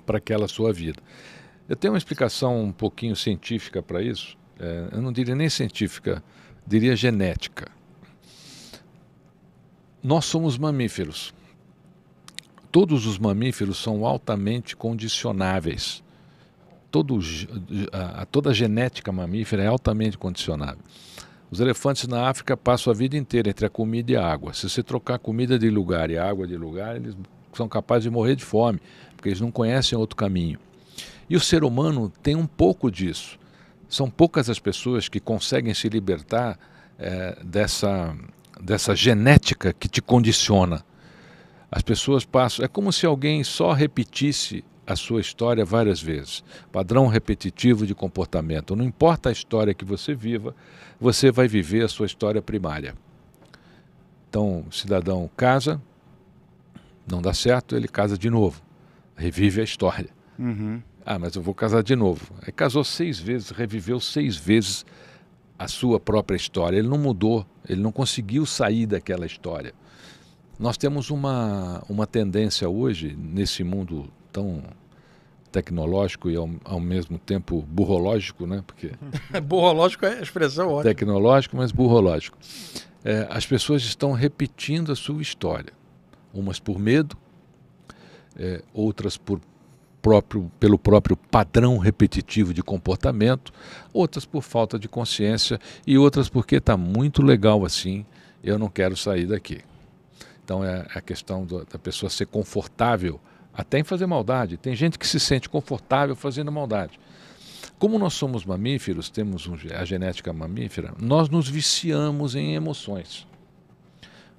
para aquela sua vida. Eu tenho uma explicação um pouquinho científica para isso. É, eu não diria nem científica, diria genética. Nós somos mamíferos todos os mamíferos são altamente condicionáveis. Todo, a, toda a genética mamífera é altamente condicionável. Os elefantes na África passam a vida inteira entre a comida e a água. Se você trocar comida de lugar e água de lugar, eles são capazes de morrer de fome, porque eles não conhecem outro caminho. E o ser humano tem um pouco disso. São poucas as pessoas que conseguem se libertar é, dessa, dessa genética que te condiciona. As pessoas passam. É como se alguém só repetisse a sua história várias vezes. Padrão repetitivo de comportamento. Não importa a história que você viva, você vai viver a sua história primária. Então, o cidadão casa, não dá certo, ele casa de novo. Revive a história. Uhum. Ah, mas eu vou casar de novo. Ele casou seis vezes, reviveu seis vezes a sua própria história. Ele não mudou, ele não conseguiu sair daquela história. Nós temos uma, uma tendência hoje, nesse mundo tão tecnológico e ao, ao mesmo tempo burrológico, né? Porque burrológico é a expressão ótima. Tecnológico, mas burrológico. É, as pessoas estão repetindo a sua história, umas por medo, é, outras por próprio, pelo próprio padrão repetitivo de comportamento, outras por falta de consciência e outras porque está muito legal assim, eu não quero sair daqui. Então é, é a questão do, da pessoa ser confortável até em fazer maldade. Tem gente que se sente confortável fazendo maldade. Como nós somos mamíferos, temos um, a genética mamífera, nós nos viciamos em emoções.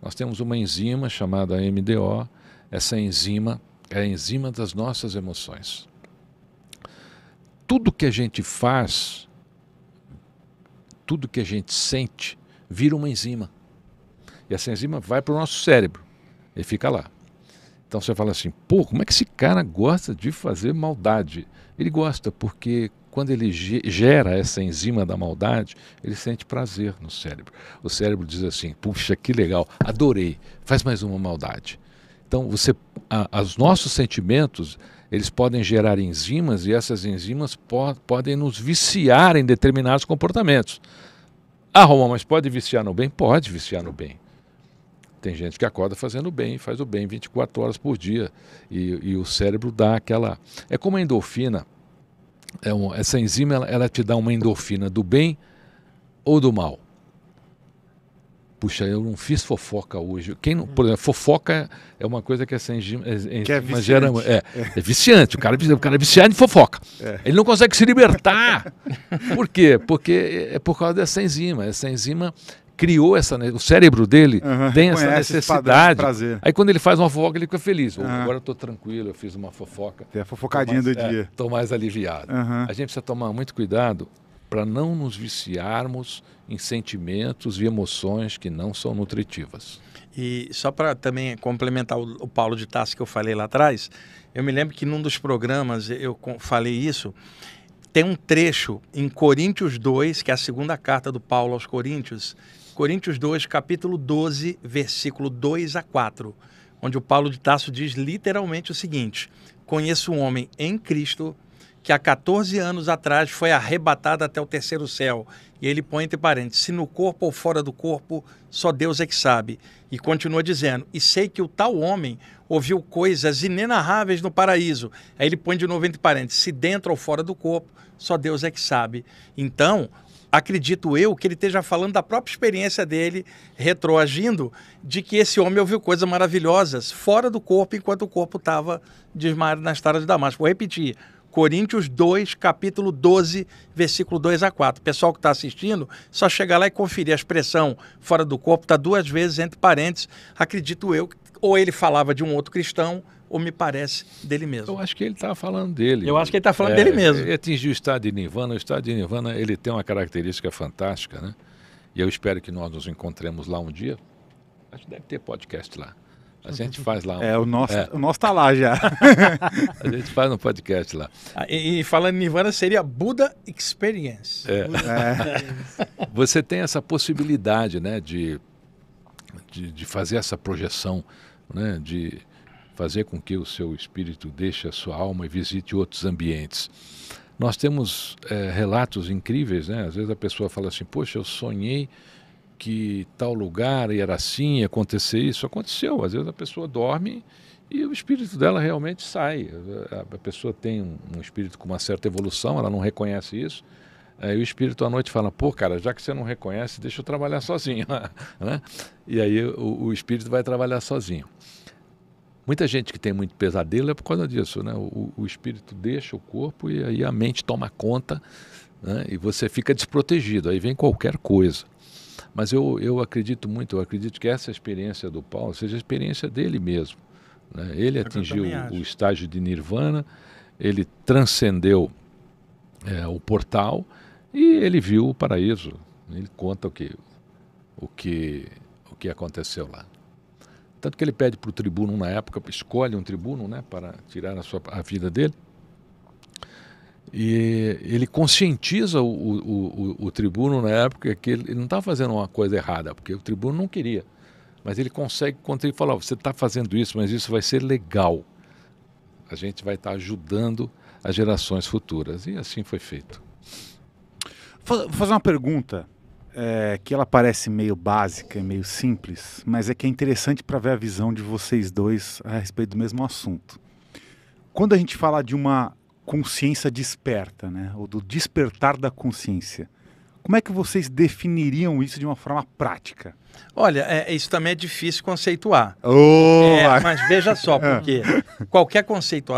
Nós temos uma enzima chamada MDO. Essa enzima é a enzima das nossas emoções. Tudo que a gente faz, tudo que a gente sente, vira uma enzima. E essa enzima vai para o nosso cérebro e fica lá. Então você fala assim, pô, como é que esse cara gosta de fazer maldade? Ele gosta porque quando ele gera essa enzima da maldade, ele sente prazer no cérebro. O cérebro diz assim: puxa, que legal, adorei, faz mais uma maldade. Então, você, a, os nossos sentimentos, eles podem gerar enzimas e essas enzimas po podem nos viciar em determinados comportamentos. Ah, Roma, mas pode viciar no bem? Pode viciar no bem. Tem gente que acorda fazendo bem, faz o bem 24 horas por dia. E, e o cérebro dá aquela. É como a endorfina. É um, essa enzima ela, ela te dá uma endorfina do bem ou do mal. Puxa, eu não fiz fofoca hoje. Quem não, por exemplo, fofoca é uma coisa que essa enzima, é, que é viciante. gera. É, é viciante. O cara, o cara é viciado em fofoca. É. Ele não consegue se libertar. por quê? Porque é por causa dessa enzima. Essa enzima criou essa. O cérebro dele uhum, tem essa necessidade. Aí quando ele faz uma fofoca, ele fica feliz. Uhum. agora eu estou tranquilo, eu fiz uma fofoca. Tem a fofocadinha mais, do é, dia. Estou mais aliviado. Uhum. A gente precisa tomar muito cuidado para não nos viciarmos em sentimentos e emoções que não são nutritivas. E só para também complementar o, o Paulo de Tassi que eu falei lá atrás, eu me lembro que num dos programas eu falei isso. Tem um trecho em Coríntios 2, que é a segunda carta do Paulo aos Coríntios, Coríntios 2, capítulo 12, versículo 2 a 4, onde o Paulo de Tasso diz literalmente o seguinte: Conheço um homem em Cristo que há 14 anos atrás foi arrebatado até o terceiro céu. E ele põe entre parênteses: se no corpo ou fora do corpo, só Deus é que sabe. E continua dizendo: e sei que o tal homem ouviu coisas inenarráveis no paraíso. Aí ele põe de novo entre parênteses: se dentro ou fora do corpo, só Deus é que sabe. Então, acredito eu que ele esteja falando da própria experiência dele, retroagindo, de que esse homem ouviu coisas maravilhosas fora do corpo, enquanto o corpo estava desmaiado nas taras de Damasco. Vou repetir. Coríntios 2, capítulo 12, versículo 2 a 4. pessoal que está assistindo, só chegar lá e conferir a expressão fora do corpo, está duas vezes entre parênteses. Acredito eu, ou ele falava de um outro cristão, ou me parece dele mesmo? Eu acho que ele está falando dele. Eu acho que ele está falando é, dele mesmo. Ele atingiu o estado de Nirvana. O estado de Nirvana ele tem uma característica fantástica, né? E eu espero que nós nos encontremos lá um dia. Acho que deve ter podcast lá. A gente faz lá. Um... É, o nosso é. o nosso tá lá já. a gente faz um podcast lá. Ah, e, e falando em Nirvana, seria Buda Experience. É. É. Você tem essa possibilidade, né, de, de, de fazer essa projeção, né, de fazer com que o seu espírito deixe a sua alma e visite outros ambientes. Nós temos é, relatos incríveis, né? Às vezes a pessoa fala assim: Poxa, eu sonhei que tal lugar era assim, acontecer isso. Aconteceu. Às vezes a pessoa dorme e o espírito dela realmente sai. A pessoa tem um espírito com uma certa evolução, ela não reconhece isso. Aí o espírito à noite fala: pô, cara, já que você não reconhece, deixa eu trabalhar sozinho. né? E aí o, o espírito vai trabalhar sozinho. Muita gente que tem muito pesadelo é por causa disso, né? O, o espírito deixa o corpo e aí a mente toma conta né? e você fica desprotegido, aí vem qualquer coisa. Mas eu, eu acredito muito, eu acredito que essa experiência do Paulo seja a experiência dele mesmo. Né? Ele atingiu o estágio de nirvana, ele transcendeu é, o portal e ele viu o paraíso. Ele conta o que, o que, o que aconteceu lá. Tanto que ele pede para o tribuno, na época, escolhe um tribuno né, para tirar a, sua, a vida dele. E ele conscientiza o, o, o, o tribuno na época que ele, ele não está fazendo uma coisa errada, porque o tribuno não queria. Mas ele consegue quando ele fala, oh, você está fazendo isso, mas isso vai ser legal. A gente vai estar tá ajudando as gerações futuras. E assim foi feito. Vou fazer uma pergunta é, que ela parece meio básica, meio simples, mas é que é interessante para ver a visão de vocês dois a respeito do mesmo assunto. Quando a gente fala de uma consciência desperta, né, ou do despertar da consciência, como é que vocês definiriam isso de uma forma prática? Olha, é, isso também é difícil conceituar. Oh! É, mas veja só, ah. porque qualquer conceito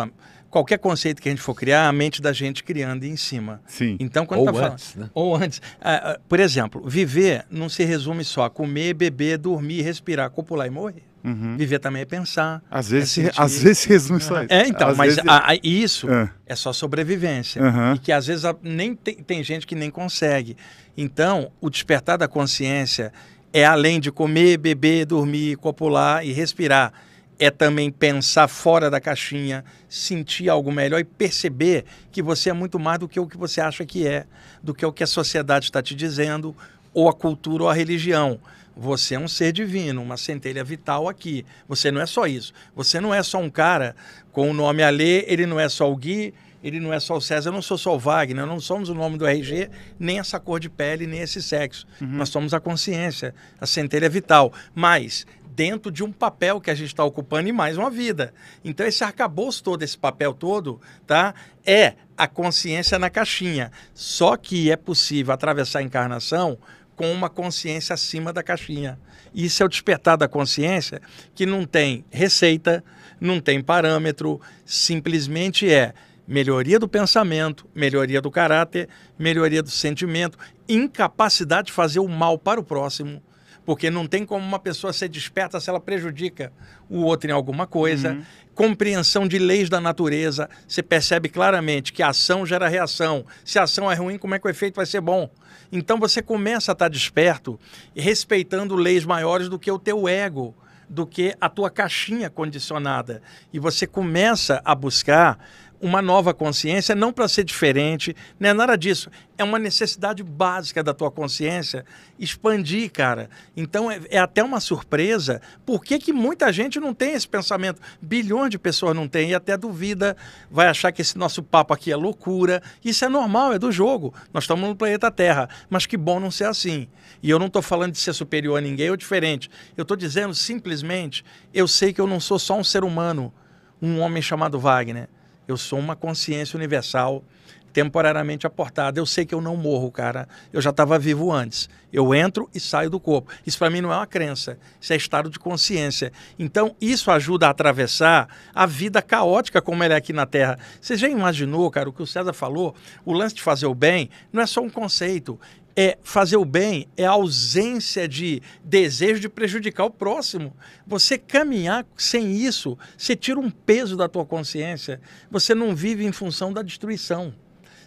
qualquer conceito que a gente for criar, a mente da gente criando em cima. Sim. Então, quando ou tá falando, antes, né? Ou antes. Ah, ah por exemplo, viver não se resume só a comer, beber, dormir, respirar, copular e morrer. Uhum. Viver também é pensar. Às é vezes, é às vezes resume só isso. É, então, às mas vezes... a, a, isso é, é só sobrevivência. Uhum. E que às vezes a, nem tem, tem gente que nem consegue. Então, o despertar da consciência é além de comer, beber, dormir, copular e respirar é também pensar fora da caixinha, sentir algo melhor e perceber que você é muito mais do que o que você acha que é, do que o que a sociedade está te dizendo, ou a cultura ou a religião. Você é um ser divino, uma centelha vital aqui. Você não é só isso. Você não é só um cara com o nome Alê, ele não é só o Gui, ele não é só o César, eu não sou só o Wagner, não somos o nome do RG, nem essa cor de pele, nem esse sexo. Uhum. Nós somos a consciência, a centelha vital. Mas dentro de um papel que a gente está ocupando e mais uma vida. Então, esse arcabouço todo, esse papel todo, tá? É a consciência na caixinha. Só que é possível atravessar a encarnação com uma consciência acima da caixinha. Isso é o despertar da consciência que não tem receita, não tem parâmetro, simplesmente é melhoria do pensamento, melhoria do caráter, melhoria do sentimento, incapacidade de fazer o mal para o próximo, porque não tem como uma pessoa ser desperta se ela prejudica o outro em alguma coisa. Uhum. Compreensão de leis da natureza. Você percebe claramente que a ação gera reação. Se a ação é ruim, como é que o efeito vai ser bom? Então você começa a estar tá desperto, respeitando leis maiores do que o teu ego do que a tua caixinha condicionada. E você começa a buscar uma nova consciência, não para ser diferente, não é nada disso. É uma necessidade básica da tua consciência expandir, cara. Então é, é até uma surpresa por que, que muita gente não tem esse pensamento. Bilhões de pessoas não têm e até duvida, vai achar que esse nosso papo aqui é loucura. Isso é normal, é do jogo. Nós estamos no planeta Terra. Mas que bom não ser assim. E eu não estou falando de ser superior a ninguém ou diferente. Eu estou dizendo simplesmente, eu sei que eu não sou só um ser humano, um homem chamado Wagner eu sou uma consciência universal temporariamente aportada. Eu sei que eu não morro, cara. Eu já estava vivo antes. Eu entro e saio do corpo. Isso para mim não é uma crença, isso é estado de consciência. Então, isso ajuda a atravessar a vida caótica como ela é aqui na Terra. Você já imaginou, cara, o que o César falou? O lance de fazer o bem não é só um conceito. É, fazer o bem é a ausência de desejo de prejudicar o próximo. Você caminhar sem isso, você tira um peso da tua consciência. Você não vive em função da destruição.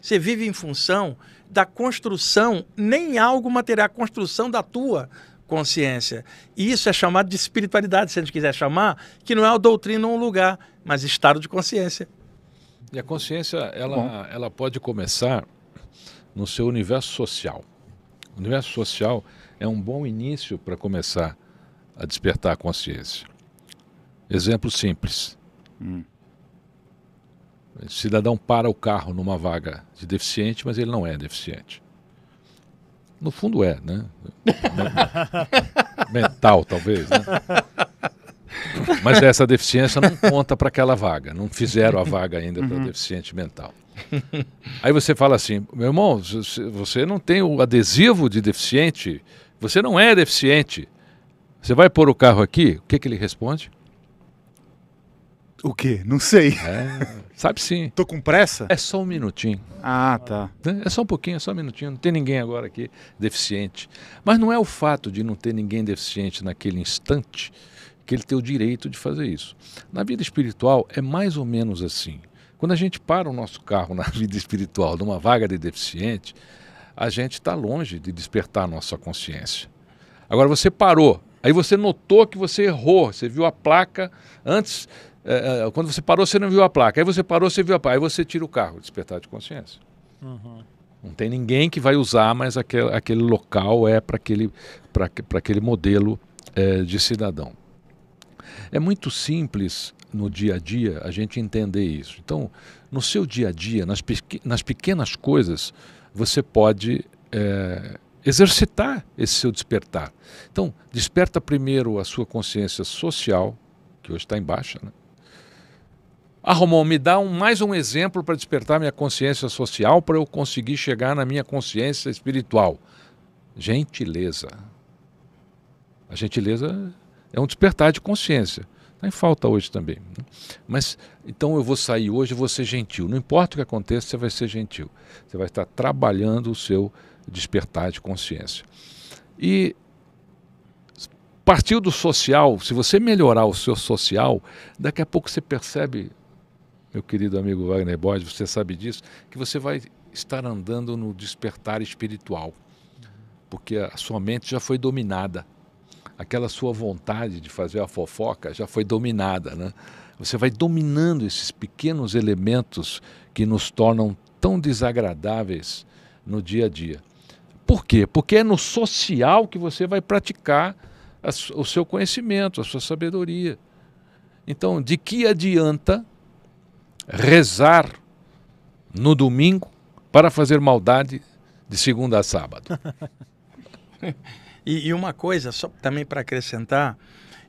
Você vive em função da construção, nem algo material, a construção da tua consciência. E isso é chamado de espiritualidade, se a gente quiser chamar, que não é uma doutrina ou um lugar, mas estado de consciência. E a consciência, ela, ela pode começar no seu universo social. O universo social é um bom início para começar a despertar a consciência. Exemplo simples. Hum. O cidadão para o carro numa vaga de deficiente, mas ele não é deficiente. No fundo é, né? Mental, talvez, né? Mas essa deficiência não conta para aquela vaga. Não fizeram a vaga ainda uhum. para deficiente mental. Aí você fala assim, meu irmão, você não tem o adesivo de deficiente, você não é deficiente. Você vai pôr o carro aqui? O que, que ele responde? O quê? Não sei. É, sabe sim. Tô com pressa? É só um minutinho. Ah, tá. Né? É só um pouquinho, é só um minutinho. Não tem ninguém agora aqui deficiente. Mas não é o fato de não ter ninguém deficiente naquele instante que ele tem o direito de fazer isso. Na vida espiritual é mais ou menos assim. Quando a gente para o nosso carro na vida espiritual numa vaga de deficiente, a gente está longe de despertar a nossa consciência. Agora você parou, aí você notou que você errou, você viu a placa antes. É, quando você parou, você não viu a placa. Aí você parou, você viu a placa. Aí você tira o carro, despertar de consciência. Uhum. Não tem ninguém que vai usar, mas aquele, aquele local é para aquele, aquele modelo é, de cidadão. É muito simples no dia a dia a gente entender isso. Então, no seu dia a dia, nas, pequ nas pequenas coisas, você pode é, exercitar esse seu despertar. Então, desperta primeiro a sua consciência social, que hoje está em baixa. Né? Ah, Romão, me dá um, mais um exemplo para despertar minha consciência social para eu conseguir chegar na minha consciência espiritual. Gentileza. A gentileza é um despertar de consciência. Está em falta hoje também. Né? Mas então eu vou sair hoje e vou ser gentil. Não importa o que aconteça, você vai ser gentil. Você vai estar trabalhando o seu despertar de consciência. E partiu do social, se você melhorar o seu social, daqui a pouco você percebe, meu querido amigo Wagner Boyd você sabe disso, que você vai estar andando no despertar espiritual, porque a sua mente já foi dominada aquela sua vontade de fazer a fofoca já foi dominada, né? Você vai dominando esses pequenos elementos que nos tornam tão desagradáveis no dia a dia. Por quê? Porque é no social que você vai praticar o seu conhecimento, a sua sabedoria. Então, de que adianta rezar no domingo para fazer maldade de segunda a sábado? E, e uma coisa, só também para acrescentar,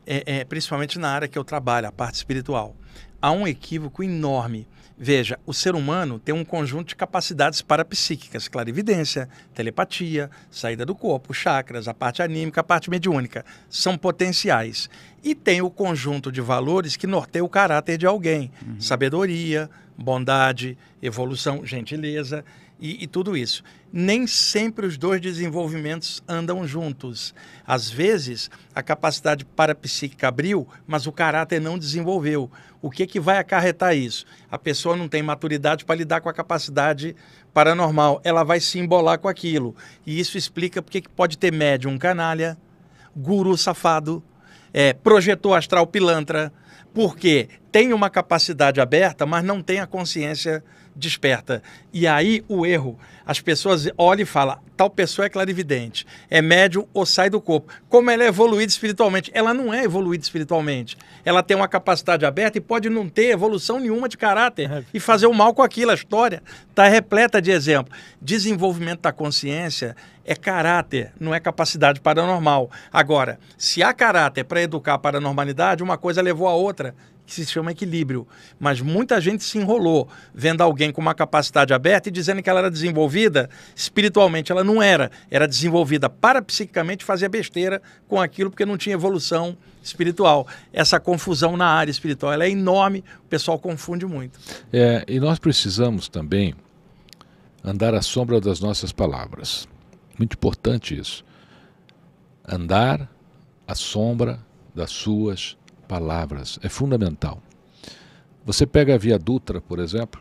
é, é, principalmente na área que eu trabalho, a parte espiritual, há um equívoco enorme. Veja, o ser humano tem um conjunto de capacidades parapsíquicas, clarividência, telepatia, saída do corpo, chakras, a parte anímica, a parte mediúnica. São potenciais. E tem o conjunto de valores que norteia o caráter de alguém: uhum. sabedoria, bondade, evolução, gentileza e, e tudo isso. Nem sempre os dois desenvolvimentos andam juntos. Às vezes, a capacidade parapsíquica abriu, mas o caráter não desenvolveu. O que, é que vai acarretar isso? A pessoa não tem maturidade para lidar com a capacidade paranormal. Ela vai se embolar com aquilo. E isso explica porque que pode ter médium canalha, guru safado, é, projetor astral pilantra, porque tem uma capacidade aberta, mas não tem a consciência desperta. E aí o erro, as pessoas olham e falam, tal pessoa é clarividente, é médium ou sai do corpo. Como ela é evoluída espiritualmente? Ela não é evoluída espiritualmente. Ela tem uma capacidade aberta e pode não ter evolução nenhuma de caráter é. e fazer o mal com aquilo. A história está repleta de exemplos. Desenvolvimento da consciência é caráter, não é capacidade paranormal. Agora, se há caráter para educar a paranormalidade, uma coisa levou a outra que se chama equilíbrio. Mas muita gente se enrolou vendo alguém com uma capacidade aberta e dizendo que ela era desenvolvida espiritualmente. Ela não era. Era desenvolvida parapsiquicamente, fazia besteira com aquilo porque não tinha evolução espiritual. Essa confusão na área espiritual é enorme, o pessoal confunde muito. É, e nós precisamos também andar à sombra das nossas palavras. Muito importante isso. Andar à sombra das suas palavras palavras, é fundamental. Você pega a Via Dutra, por exemplo,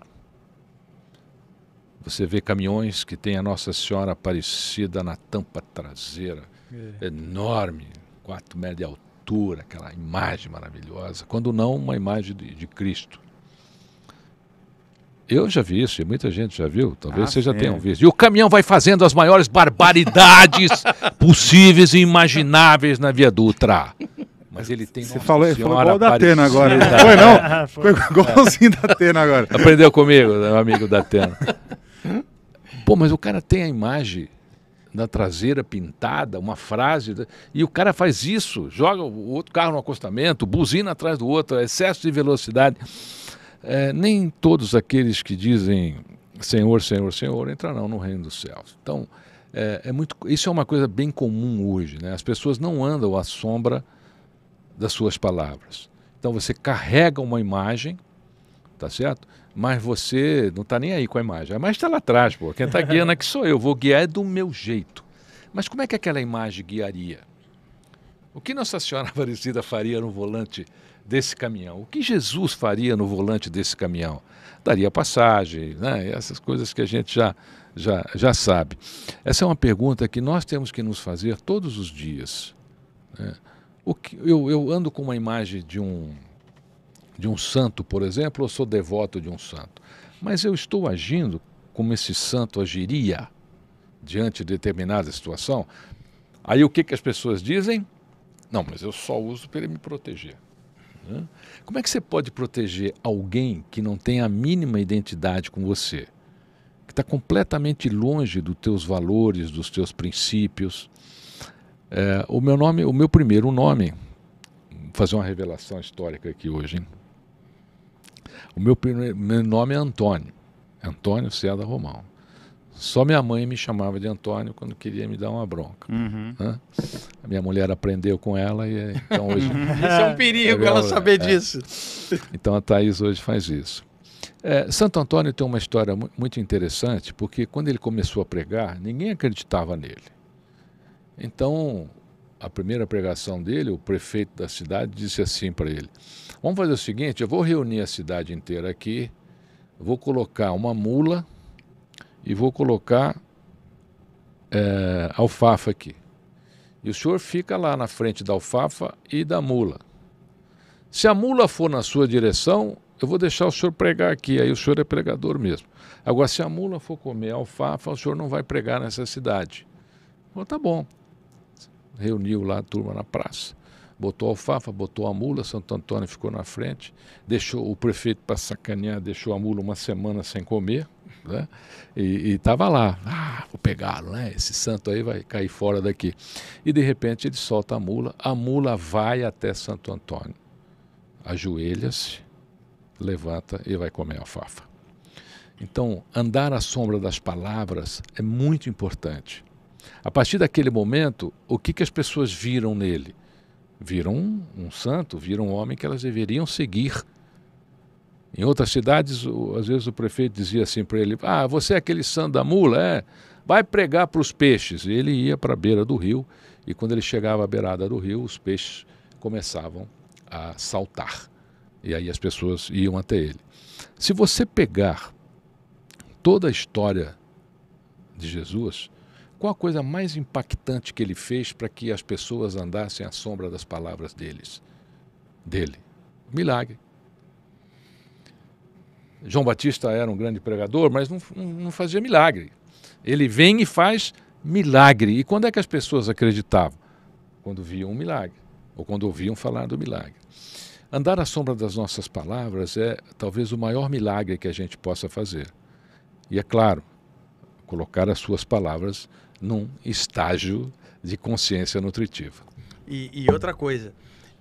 você vê caminhões que tem a Nossa Senhora Aparecida na tampa traseira, é. enorme, 4 metros de altura, aquela imagem maravilhosa, quando não uma imagem de, de Cristo. Eu já vi isso, e muita gente já viu, talvez ah, vocês já tenham visto. E o caminhão vai fazendo as maiores barbaridades possíveis e imagináveis na Via Dutra. Mas ele tem. Você falou, ele falou igual da Atena agora. Foi não? Foi igualzinho da Atena agora. Aprendeu comigo, meu né, amigo da Atena. Pô, mas o cara tem a imagem na traseira pintada, uma frase, né, e o cara faz isso, joga o outro carro no acostamento, buzina atrás do outro, é excesso de velocidade. É, nem todos aqueles que dizem Senhor, Senhor, Senhor entrarão no reino dos céus. Então, é, é muito, isso é uma coisa bem comum hoje. Né? As pessoas não andam à sombra das suas palavras. Então você carrega uma imagem, tá certo? Mas você não está nem aí com a imagem. A imagem está lá atrás, pô. Quem está guiando aqui sou eu. Vou guiar é do meu jeito. Mas como é que aquela imagem guiaria? O que Nossa Senhora Aparecida faria no volante desse caminhão? O que Jesus faria no volante desse caminhão? Daria passagem, né? essas coisas que a gente já, já, já sabe. Essa é uma pergunta que nós temos que nos fazer todos os dias. Né? O que, eu, eu ando com uma imagem de um, de um santo, por exemplo, eu sou devoto de um santo, mas eu estou agindo como esse santo agiria diante de determinada situação. Aí o que, que as pessoas dizem? Não, mas eu só uso para ele me proteger. Né? Como é que você pode proteger alguém que não tem a mínima identidade com você? Que está completamente longe dos teus valores, dos teus princípios? É, o meu nome, o meu primeiro nome, vou fazer uma revelação histórica aqui hoje. Hein? O meu, primeiro, meu nome é Antônio, Antônio Seda Romão. Só minha mãe me chamava de Antônio quando queria me dar uma bronca. Uhum. Né? A minha mulher aprendeu com ela e então hoje. Uhum. isso é um perigo ela é, saber é. disso. Então a Thaís hoje faz isso. É, Santo Antônio tem uma história muito interessante, porque quando ele começou a pregar, ninguém acreditava nele. Então, a primeira pregação dele, o prefeito da cidade disse assim para ele: Vamos fazer o seguinte, eu vou reunir a cidade inteira aqui, vou colocar uma mula e vou colocar é, alfafa aqui. E o senhor fica lá na frente da alfafa e da mula. Se a mula for na sua direção, eu vou deixar o senhor pregar aqui, aí o senhor é pregador mesmo. Agora, se a mula for comer alfafa, o senhor não vai pregar nessa cidade. Bom, tá bom reuniu lá a turma na praça, botou a alfafa, botou a mula, Santo Antônio ficou na frente, deixou o prefeito para sacanear, deixou a mula uma semana sem comer, né? E estava lá, ah, vou pegá-lo, né? Esse santo aí vai cair fora daqui. E de repente ele solta a mula, a mula vai até Santo Antônio, ajoelha-se, levanta e vai comer a alfafa. Então, andar à sombra das palavras é muito importante. A partir daquele momento, o que, que as pessoas viram nele? Viram um, um santo, viram um homem que elas deveriam seguir. Em outras cidades, o, às vezes o prefeito dizia assim para ele: Ah, você é aquele santo da mula? É, vai pregar para os peixes. E ele ia para a beira do rio, e quando ele chegava à beirada do rio, os peixes começavam a saltar. E aí as pessoas iam até ele. Se você pegar toda a história de Jesus, qual a coisa mais impactante que ele fez para que as pessoas andassem à sombra das palavras deles? Dele. Milagre. João Batista era um grande pregador, mas não, não fazia milagre. Ele vem e faz milagre. E quando é que as pessoas acreditavam? Quando viam um milagre, ou quando ouviam falar do milagre. Andar à sombra das nossas palavras é talvez o maior milagre que a gente possa fazer. E é claro, colocar as suas palavras num estágio de consciência nutritiva. E, e outra coisa,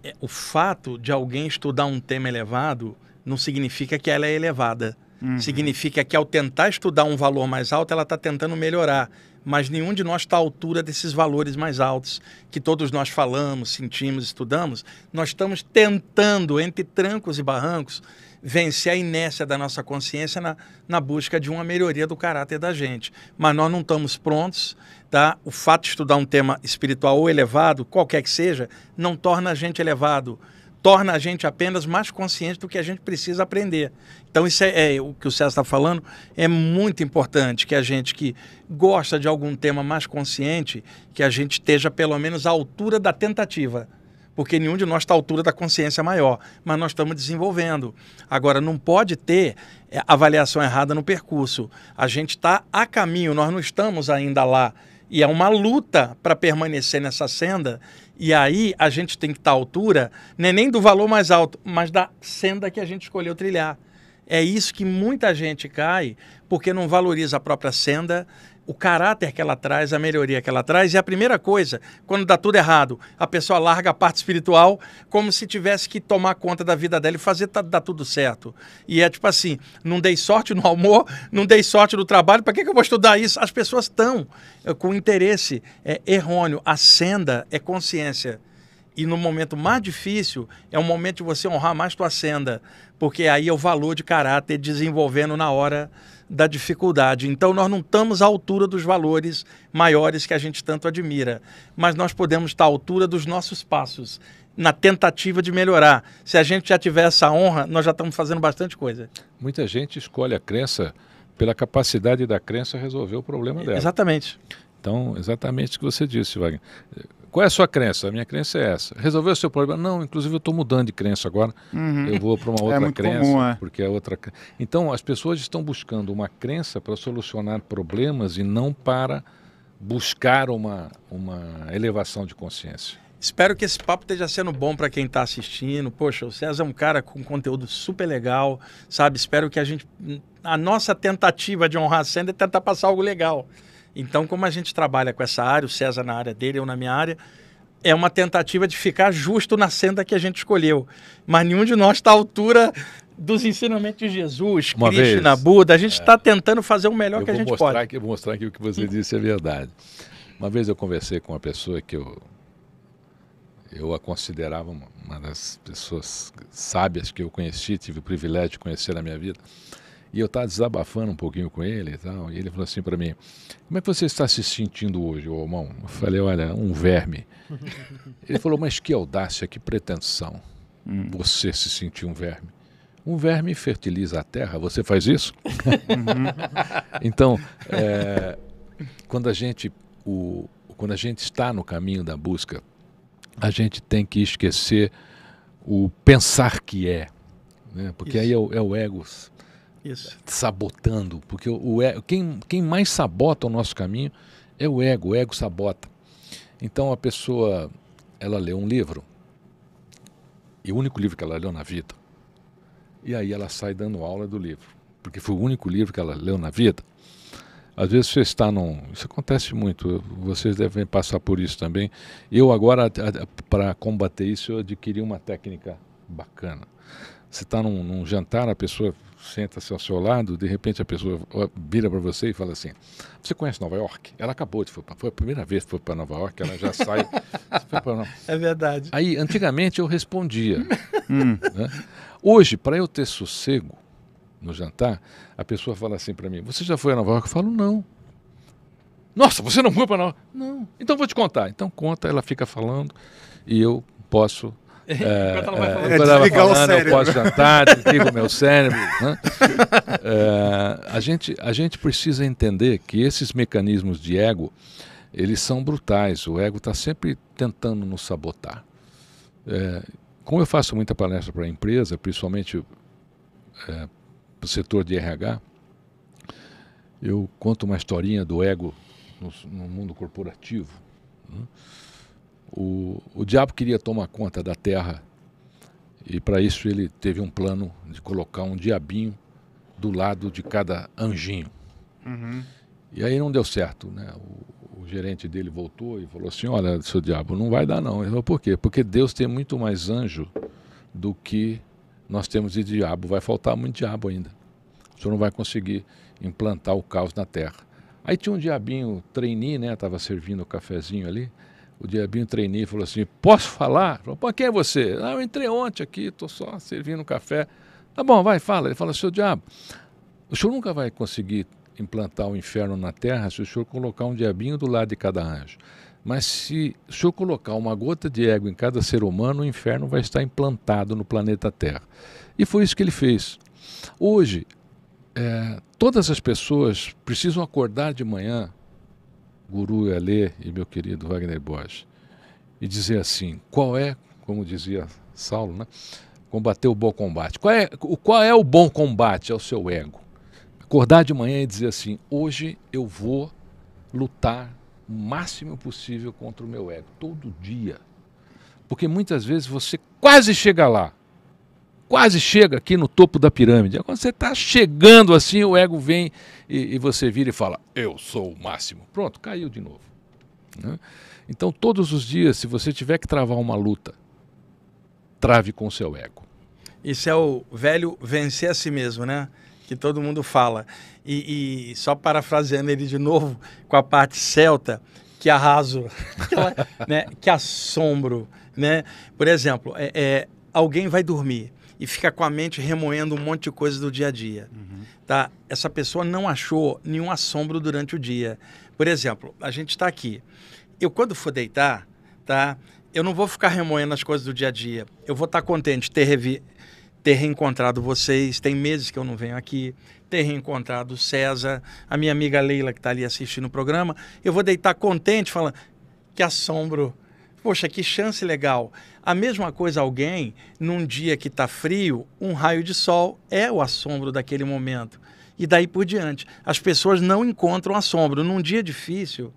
é, o fato de alguém estudar um tema elevado não significa que ela é elevada. Uhum. Significa que ao tentar estudar um valor mais alto, ela está tentando melhorar. Mas nenhum de nós está à altura desses valores mais altos que todos nós falamos, sentimos, estudamos. Nós estamos tentando, entre trancos e barrancos, vencer a inércia da nossa consciência na, na busca de uma melhoria do caráter da gente. Mas nós não estamos prontos, tá? O fato de estudar um tema espiritual ou elevado, qualquer que seja, não torna a gente elevado torna a gente apenas mais consciente do que a gente precisa aprender. Então, isso é, é o que o César está falando, é muito importante que a gente que gosta de algum tema mais consciente, que a gente esteja pelo menos à altura da tentativa porque nenhum de nós está à altura da consciência maior, mas nós estamos desenvolvendo. Agora, não pode ter é, avaliação errada no percurso. A gente está a caminho, nós não estamos ainda lá. E é uma luta para permanecer nessa senda. E aí a gente tem que estar tá à altura, né, nem do valor mais alto, mas da senda que a gente escolheu trilhar. É isso que muita gente cai porque não valoriza a própria senda, o caráter que ela traz, a melhoria que ela traz. E a primeira coisa, quando dá tudo errado, a pessoa larga a parte espiritual como se tivesse que tomar conta da vida dela e fazer tá, dar tudo certo. E é tipo assim: não dei sorte no amor, não dei sorte no trabalho, para que, que eu vou estudar isso? As pessoas estão eh, com interesse é, errôneo. A senda é consciência. E no momento mais difícil é o momento de você honrar mais tua senda, porque aí é o valor de caráter desenvolvendo na hora da dificuldade. Então, nós não estamos à altura dos valores maiores que a gente tanto admira, mas nós podemos estar à altura dos nossos passos na tentativa de melhorar. Se a gente já tiver essa honra, nós já estamos fazendo bastante coisa. Muita gente escolhe a crença pela capacidade da crença resolver o problema dela. Exatamente. Então, exatamente o que você disse, Wagner. Qual é a sua crença? A minha crença é essa. Resolveu o seu problema? Não, inclusive eu estou mudando de crença agora. Uhum. Eu vou para uma é outra é crença. Comum, é? Porque é outra. Então, as pessoas estão buscando uma crença para solucionar problemas e não para buscar uma, uma elevação de consciência. Espero que esse papo esteja sendo bom para quem está assistindo. Poxa, o César é um cara com conteúdo super legal, sabe? Espero que a gente. A nossa tentativa de honrar a senda é tentar passar algo legal. Então, como a gente trabalha com essa área, o César na área dele, eu na minha área, é uma tentativa de ficar justo na senda que a gente escolheu. Mas nenhum de nós está à altura dos ensinamentos de Jesus, uma Krishna, vez, Buda. A gente está é, tá tentando fazer o melhor que a gente mostrar pode. eu vou mostrar que o que você disse é verdade. Uma vez eu conversei com uma pessoa que eu, eu a considerava uma das pessoas sábias que eu conheci, tive o privilégio de conhecer na minha vida. E eu estava desabafando um pouquinho com ele e tal. E ele falou assim para mim: Como é que você está se sentindo hoje, ô irmão? Eu falei: Olha, um verme. ele falou: Mas que audácia, que pretensão hum. você se sentir um verme. Um verme fertiliza a terra, você faz isso? Uhum. então, é, quando, a gente, o, quando a gente está no caminho da busca, a gente tem que esquecer o pensar que é. Né? Porque Isso. aí é o, é o ego isso. sabotando, porque o, o, é, quem, quem mais sabota o nosso caminho é o ego, o ego sabota. Então a pessoa, ela lê um livro, e o único livro que ela leu na vida, e aí ela sai dando aula do livro, porque foi o único livro que ela leu na vida. Às vezes você está num. Isso acontece muito, vocês devem passar por isso também. Eu agora, para combater isso, eu adquiri uma técnica bacana. Você está num, num jantar, a pessoa senta-se ao seu lado, de repente a pessoa vira para você e fala assim: Você conhece Nova York? Ela acabou de foi, foi a primeira vez que foi para Nova York, ela já sai. pra, é verdade. Aí, antigamente eu respondia. Hum. né? Hoje, para eu ter sossego no jantar, a pessoa fala assim para mim: Você já foi a Nova York? Eu falo: Não. Nossa, você não foi para Nova York? Não. Então vou te contar. Então conta, ela fica falando e eu posso é, Enquanto ela vai é, falando, é, ela vai falando eu posso jantar, desligo o meu cérebro. Né? é, a, gente, a gente precisa entender que esses mecanismos de ego, eles são brutais. O ego está sempre tentando nos sabotar. É, como eu faço muita palestra para a empresa, principalmente é, para o setor de RH, eu conto uma historinha do ego no, no mundo corporativo. Né? O, o diabo queria tomar conta da terra e para isso ele teve um plano de colocar um diabinho do lado de cada anjinho. Uhum. E aí não deu certo, né? O, o, gerente dele voltou e falou assim, olha, seu diabo, não vai dar não. Ele falou, por quê? Porque Deus tem muito mais anjo do que nós temos de diabo. Vai faltar muito diabo ainda. O senhor não vai conseguir implantar o caos na terra. Aí tinha um diabinho treininho, né? Estava servindo o um cafezinho ali o diabinho e falou assim: Posso falar? Falei, quem é você? Ah, eu entrei ontem aqui, estou só servindo um café. Tá bom, vai, fala. Ele fala: Seu diabo, o senhor nunca vai conseguir implantar o inferno na terra se o senhor colocar um diabinho do lado de cada anjo. Mas se o senhor colocar uma gota de ego em cada ser humano, o inferno vai estar implantado no planeta Terra. E foi isso que ele fez. Hoje, é, todas as pessoas precisam acordar de manhã Guru é Alê e meu querido Wagner Bosch, e dizer assim: qual é, como dizia Saulo, né? combater o bom combate. Qual é, qual é o bom combate? É o seu ego. Acordar de manhã e dizer assim: hoje eu vou lutar o máximo possível contra o meu ego, todo dia. Porque muitas vezes você quase chega lá, quase chega aqui no topo da pirâmide. É quando você está chegando assim, o ego vem e, e, você vira e fala: Eu sou o máximo. Pronto, caiu de novo. Né? Então, todos os dias, se você tiver que travar uma luta, trave com o seu ego. Isso é o velho vencer a si mesmo, né? Que todo mundo fala. E, e só parafraseando ele de novo com a parte celta, que arraso, que, né? que assombro, né? Por exemplo, é, é alguém vai dormir e fica com a mente remoendo um monte de coisa do dia a dia. Uhum. Tá? Essa pessoa não achou nenhum assombro durante o dia. Por exemplo, a gente está aqui. Eu, quando for deitar, tá? eu não vou ficar remoendo as coisas do dia a dia. Eu vou estar tá contente de ter, revi... ter reencontrado vocês. Tem meses que eu não venho aqui. Ter reencontrado o César, a minha amiga Leila, que está ali assistindo o programa. Eu vou deitar contente, falando: que assombro Poxa, que chance legal. A mesma coisa alguém, num dia que está frio, um raio de sol é o assombro daquele momento. E daí por diante. As pessoas não encontram assombro. Num dia difícil, o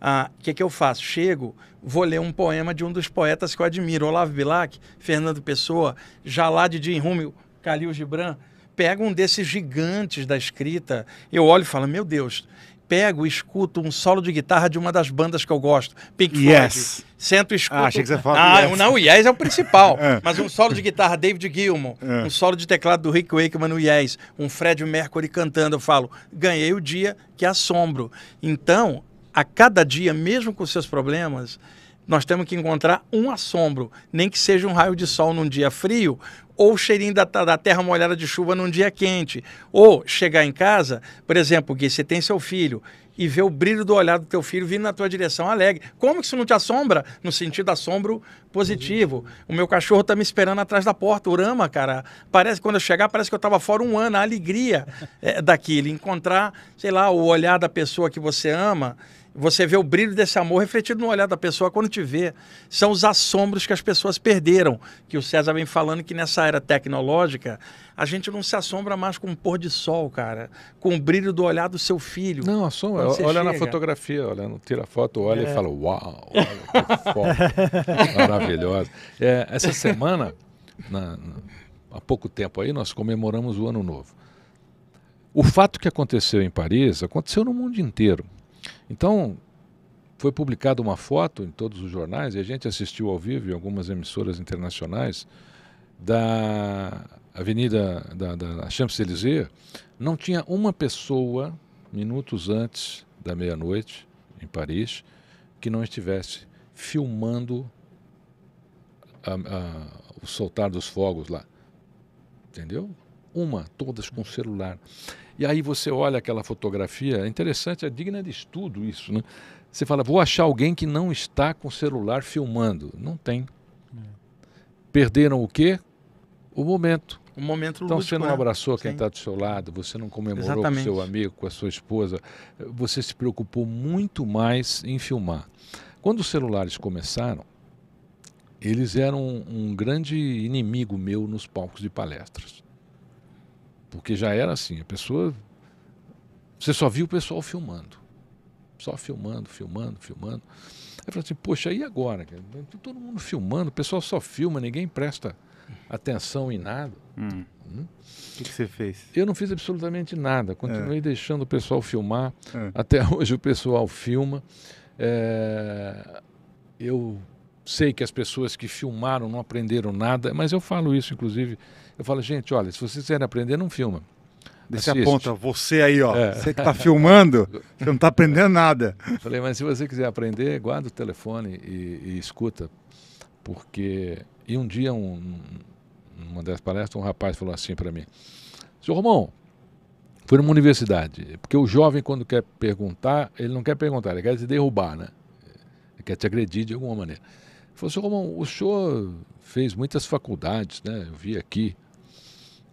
ah, que, que eu faço? Chego, vou ler um poema de um dos poetas que eu admiro, Olavo Bilac, Fernando Pessoa, Jalá de Rúmio, Calil Gibran. Pega um desses gigantes da escrita, eu olho e falo, meu Deus, pego e escuto um solo de guitarra de uma das bandas que eu gosto, Pink Floyd. Yes. Sento e escuto. Ah, achei que você falou. Ah, yes. não, o Yes é o principal. é. Mas um solo de guitarra David Gilmour, é. um solo de teclado do Rick Wakeman no Yes, um Fred Mercury cantando, eu falo, ganhei o dia que assombro. Então, a cada dia, mesmo com seus problemas, nós temos que encontrar um assombro, nem que seja um raio de sol num dia frio, ou o cheirinho da, da terra molhada de chuva num dia quente. Ou chegar em casa, por exemplo, Gui, você tem seu filho e ver o brilho do olhar do teu filho vindo na tua direção alegre. Como que isso não te assombra? No sentido assombro positivo. O meu cachorro tá me esperando atrás da porta, urama, cara. Parece quando eu chegar, parece que eu tava fora um ano, a alegria é, daquilo. Encontrar, sei lá, o olhar da pessoa que você ama você vê o brilho desse amor refletido no olhar da pessoa quando te vê. São os assombros que as pessoas perderam. Que o César vem falando que nessa era tecnológica, a gente não se assombra mais com o pôr de sol, cara. Com o brilho do olhar do seu filho. Não, assombra. Olha chega. na fotografia, olha, tira foto, olha é. e fala: Uau, olha que foto maravilhosa. É, essa semana, na, na, há pouco tempo aí, nós comemoramos o Ano Novo. O fato que aconteceu em Paris aconteceu no mundo inteiro. Então, foi publicada uma foto em todos os jornais, e a gente assistiu ao vivo em algumas emissoras internacionais, da Avenida da, da Champs-Élysées, não tinha uma pessoa, minutos antes da meia-noite, em Paris, que não estivesse filmando a, a, o soltar dos fogos lá. Entendeu? uma, todas com celular. E aí você olha aquela fotografia, é interessante, é digna de estudo isso, né? Você fala, vou achar alguém que não está com celular filmando. Não tem. É. Perderam o quê? O momento. O momento Então lúdico, você não né? abraçou né? quem está do seu lado, você não comemorou Exatamente. com seu amigo, com a sua esposa, você se preocupou muito mais em filmar. Quando os celulares começaram, eles eram um, um grande inimigo meu nos palcos de palestras. Porque já era assim, a pessoa. Você só viu o pessoal filmando. Só filmando, filmando, filmando. Aí falou assim, poxa, e agora? Todo mundo filmando, o pessoal só filma, ninguém presta atenção em nada. Hum. Hum. O que, você fez? Eu não fiz absolutamente nada. Continuei é. deixando o pessoal filmar. É. Até hoje o pessoal filma. É... Eu sei que as pessoas que filmaram não aprenderam nada, mas eu falo isso, inclusive, eu falo, gente, olha, se vocês querem aprender, não filma. Desse a você aí, ó. É. Você que está filmando, você não está aprendendo nada. Eu falei, mas se você quiser aprender, guarda o telefone e, e escuta. Porque. E um dia, um, numa das palestras, um rapaz falou assim para mim: Senhor Romão, foi numa universidade. Porque o jovem, quando quer perguntar, ele não quer perguntar, ele quer te derrubar, né? Ele quer te agredir de alguma maneira. Ele falou assim: Romão, o senhor fez muitas faculdades, né? Eu vi aqui.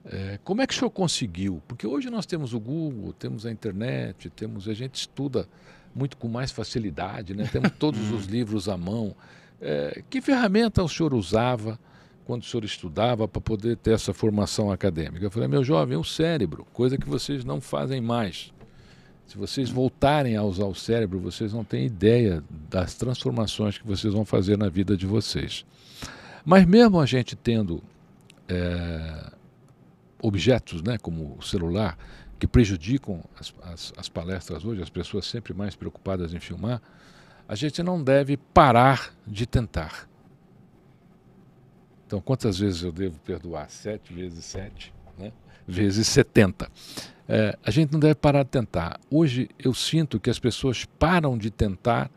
É, como é que o senhor conseguiu? Porque hoje nós temos o Google, temos a internet, temos a gente estuda muito com mais facilidade, né? temos todos os livros à mão. É, que ferramenta o senhor usava quando o senhor estudava para poder ter essa formação acadêmica? Eu falei, meu jovem, o cérebro, coisa que vocês não fazem mais. Se vocês voltarem a usar o cérebro, vocês não têm ideia das transformações que vocês vão fazer na vida de vocês. Mas mesmo a gente tendo é, objetos, né, como o celular, que prejudicam as, as, as palestras hoje, as pessoas sempre mais preocupadas em filmar, a gente não deve parar de tentar. Então, quantas vezes eu devo perdoar? Sete vezes sete, né? vezes setenta. É, a gente não deve parar de tentar. Hoje eu sinto que as pessoas param de tentar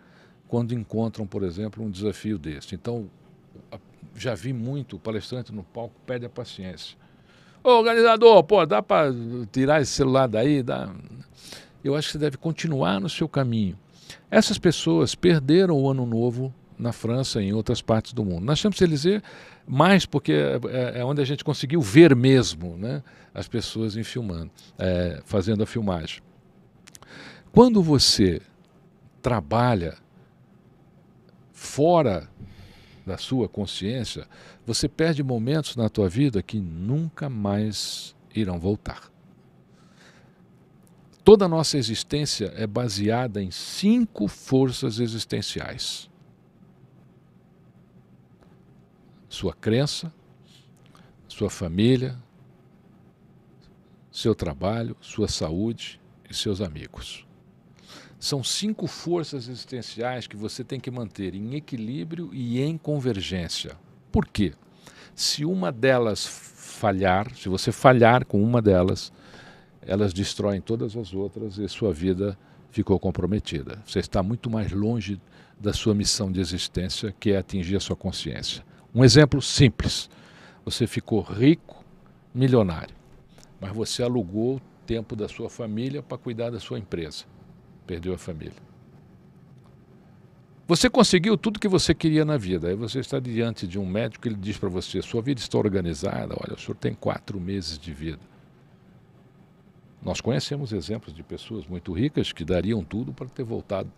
quando encontram, por exemplo, um desafio desse. Então, já vi muito o palestrante no palco pede a paciência. Ô, organizador, pô, dá para tirar esse celular daí? Dá... Eu acho que você deve continuar no seu caminho. Essas pessoas perderam o ano novo na França e em outras partes do mundo. Na champs dizer mais porque é, é, onde a gente conseguiu ver mesmo né, as pessoas em filmando, é, fazendo a filmagem. Quando você trabalha fora da sua consciência, você perde momentos na tua vida que nunca mais irão voltar. Toda a nossa existência é baseada em cinco forças existenciais: sua crença, sua família, seu trabalho, sua saúde e seus amigos. São cinco forças existenciais que você tem que manter em equilíbrio e em convergência. Por quê? Se uma delas falhar, se você falhar com uma delas, elas destroem todas as outras e sua vida ficou comprometida. Você está muito mais longe da sua missão de existência, que é atingir a sua consciência. Um exemplo simples: você ficou rico, milionário, mas você alugou o tempo da sua família para cuidar da sua empresa. Perdeu a família. Você conseguiu tudo que você queria na vida. Aí você está diante de um médico que ele diz para você: sua vida está organizada. Olha, o senhor tem quatro meses de vida. Nós conhecemos exemplos de pessoas muito ricas que dariam tudo para ter voltado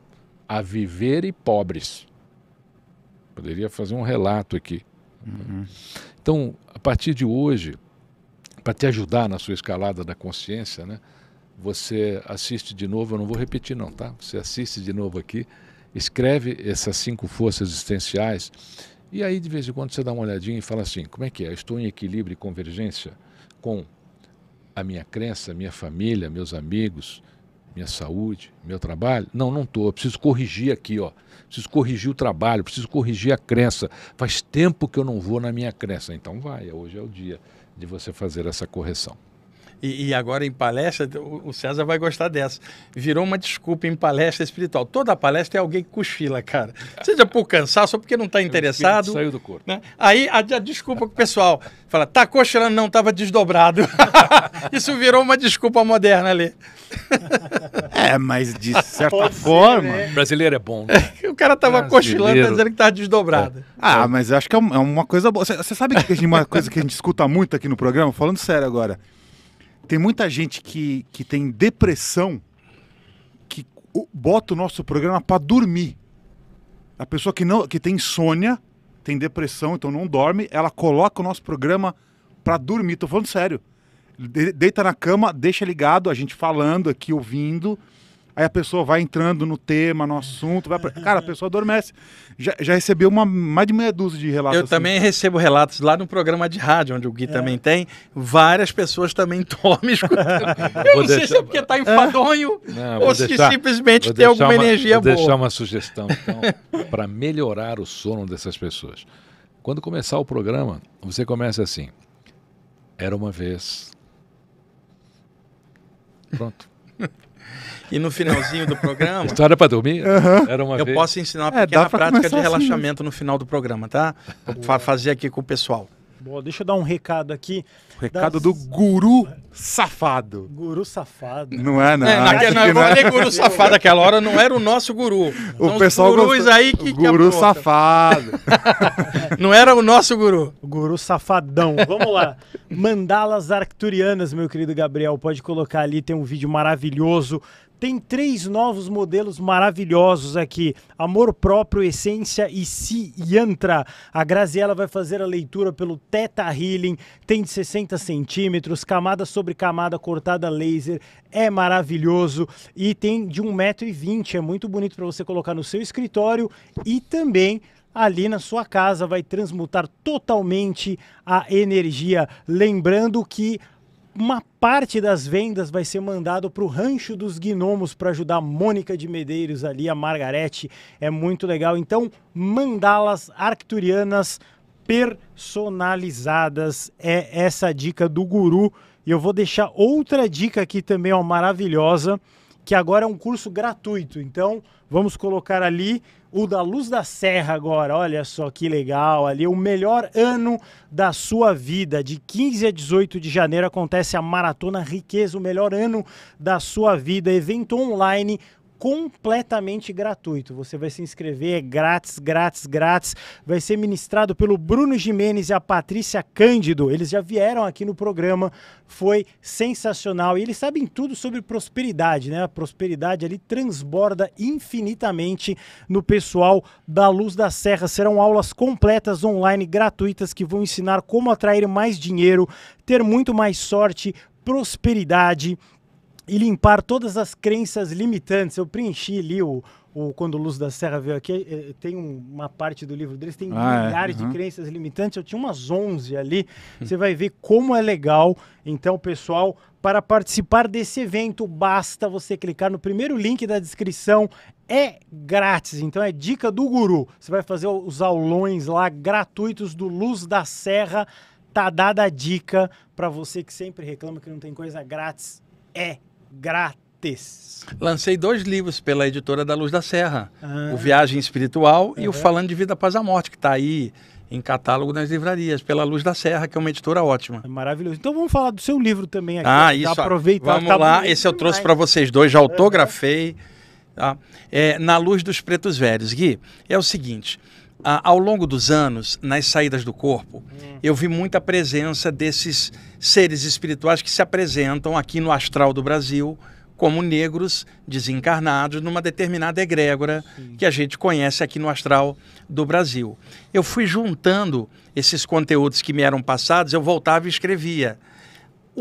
a viver e pobres. Poderia fazer um relato aqui. Uhum. Então, a partir de hoje, para te ajudar na sua escalada da consciência, né? Você assiste de novo, eu não vou repetir não, tá? Você assiste de novo aqui escreve essas cinco forças existenciais e aí de vez em quando você dá uma olhadinha e fala assim: como é que é? Eu estou em equilíbrio e convergência com a minha crença, minha família, meus amigos, minha saúde, meu trabalho? Não, não estou. Preciso corrigir aqui, ó. Preciso corrigir o trabalho, preciso corrigir a crença. Faz tempo que eu não vou na minha crença. Então vai, hoje é o dia de você fazer essa correção e, e, agora em palestra, o, César vai gostar dessa. Virou uma desculpa em palestra espiritual. Toda palestra é alguém que cochila, cara. Seja por cansaço ou porque não está interessado. Saiu do corpo. Né? Aí a, a desculpa que o pessoal fala, tá cochilando, não, estava desdobrado. Isso virou uma desculpa moderna ali. é, mas de certa Pode forma. Ser, né? Brasileiro é bom. Né? o cara estava ah, cochilando, tá dizendo que estava desdobrado. É. Ah, é. mas eu acho que é, é uma coisa boa. Você sabe que uma coisa que a gente escuta muito aqui no programa, falando sério agora. Tem muita gente que, que tem depressão que bota o nosso programa para dormir. A pessoa que não que tem insônia, tem depressão, então não dorme, ela coloca o nosso programa para dormir. Tô falando sério. De, deita na cama, deixa ligado, a gente falando aqui, ouvindo Aí a pessoa vai entrando no tema, no assunto, vai pra... cara, a pessoa adormece. Já, já recebeu uma, mais de meia dúzia de relatos. Eu assim. também recebo relatos lá no programa de rádio, onde o Gui é. também tem. Várias pessoas também tomam escutando. Eu vou não deixar... sei se é porque está enfadonho não, ou se simplesmente tem alguma uma, energia vou boa. Vou deixar uma sugestão, então, para melhorar o sono dessas pessoas. Quando começar o programa, você começa assim. Era uma vez. Pronto. E no finalzinho do programa. História para dormir? Uhum. Era uma eu vez. posso ensinar uma é, pequena é, prática de assim, né? relaxamento assim, no final do programa, tá? Vou fazer aqui com o pessoal. Boa, deixa eu dar um recado aqui. Recado das... do guru safado. Guru safado. Não é, não. É, naquela, não, não é. guru safado aquela hora, não era o nosso guru. O São pessoal gurus gostou. aí que. Guru que safado. não era o nosso guru. guru safadão. Vamos lá. Mandalas arcturianas, meu querido Gabriel. Pode colocar ali, tem um vídeo maravilhoso tem três novos modelos maravilhosos aqui: Amor Próprio, Essência e Si Yantra. A Graziela vai fazer a leitura pelo Teta Healing, tem de 60 centímetros, camada sobre camada cortada laser, é maravilhoso e tem de 1,20m. É muito bonito para você colocar no seu escritório e também ali na sua casa vai transmutar totalmente a energia. Lembrando que uma parte das vendas vai ser mandado para o Rancho dos Gnomos para ajudar a Mônica de Medeiros ali, a Margarete. É muito legal. Então, mandalas arcturianas personalizadas é essa dica do guru. E eu vou deixar outra dica aqui também, ó, maravilhosa, que agora é um curso gratuito. Então, vamos colocar ali o da Luz da Serra agora. Olha só que legal ali. O melhor ano da sua vida. De 15 a 18 de janeiro acontece a Maratona Riqueza, o melhor ano da sua vida. Evento online completamente gratuito. Você vai se inscrever, é grátis, grátis, grátis. Vai ser ministrado pelo Bruno Jimenez e a Patrícia Cândido. Eles já vieram aqui no programa, foi sensacional. E eles sabem tudo sobre prosperidade, né? A prosperidade ali transborda infinitamente no pessoal da Luz da Serra. Serão aulas completas online, gratuitas, que vão ensinar como atrair mais dinheiro, ter muito mais sorte, prosperidade e limpar todas as crenças limitantes. Eu preenchi ali o, o Quando Luz da Serra veio aqui, eh, eh, tem uma parte do livro deles, tem ah, é. milhares é. uhum. de crenças limitantes, eu tinha umas 11 ali. Você vai ver como é legal. Então, pessoal, para participar desse evento, basta você clicar no primeiro link da descrição. É grátis, então é dica do guru. Você vai fazer os aulões lá gratuitos do Luz da Serra. Tá dada a dica para você que sempre reclama que não tem coisa grátis. É grátis. Lancei dois livros pela editora da Luz da Serra: ah. O Viagem Espiritual e o Falando de Vida Após a Morte, que está aí em catálogo nas livrarias, pela Luz da Serra, que é uma editora ótima. É maravilhoso. Então vamos falar do seu livro também aqui. Ah, isso. Vamos tá lá, esse eu trouxe para vocês dois, já autografei. Tá? É, Na Luz dos Pretos Velhos. Gui, é o seguinte ah, ao longo dos anos, nas saídas do corpo, hum. eu vi muita presença desses seres espirituais que se apresentam aqui no astral do Brasil como negros desencarnados numa determinada egrégora Sim. que a gente conhece aqui no astral do Brasil. Eu fui juntando esses conteúdos que me eram passados, eu voltava e escrevia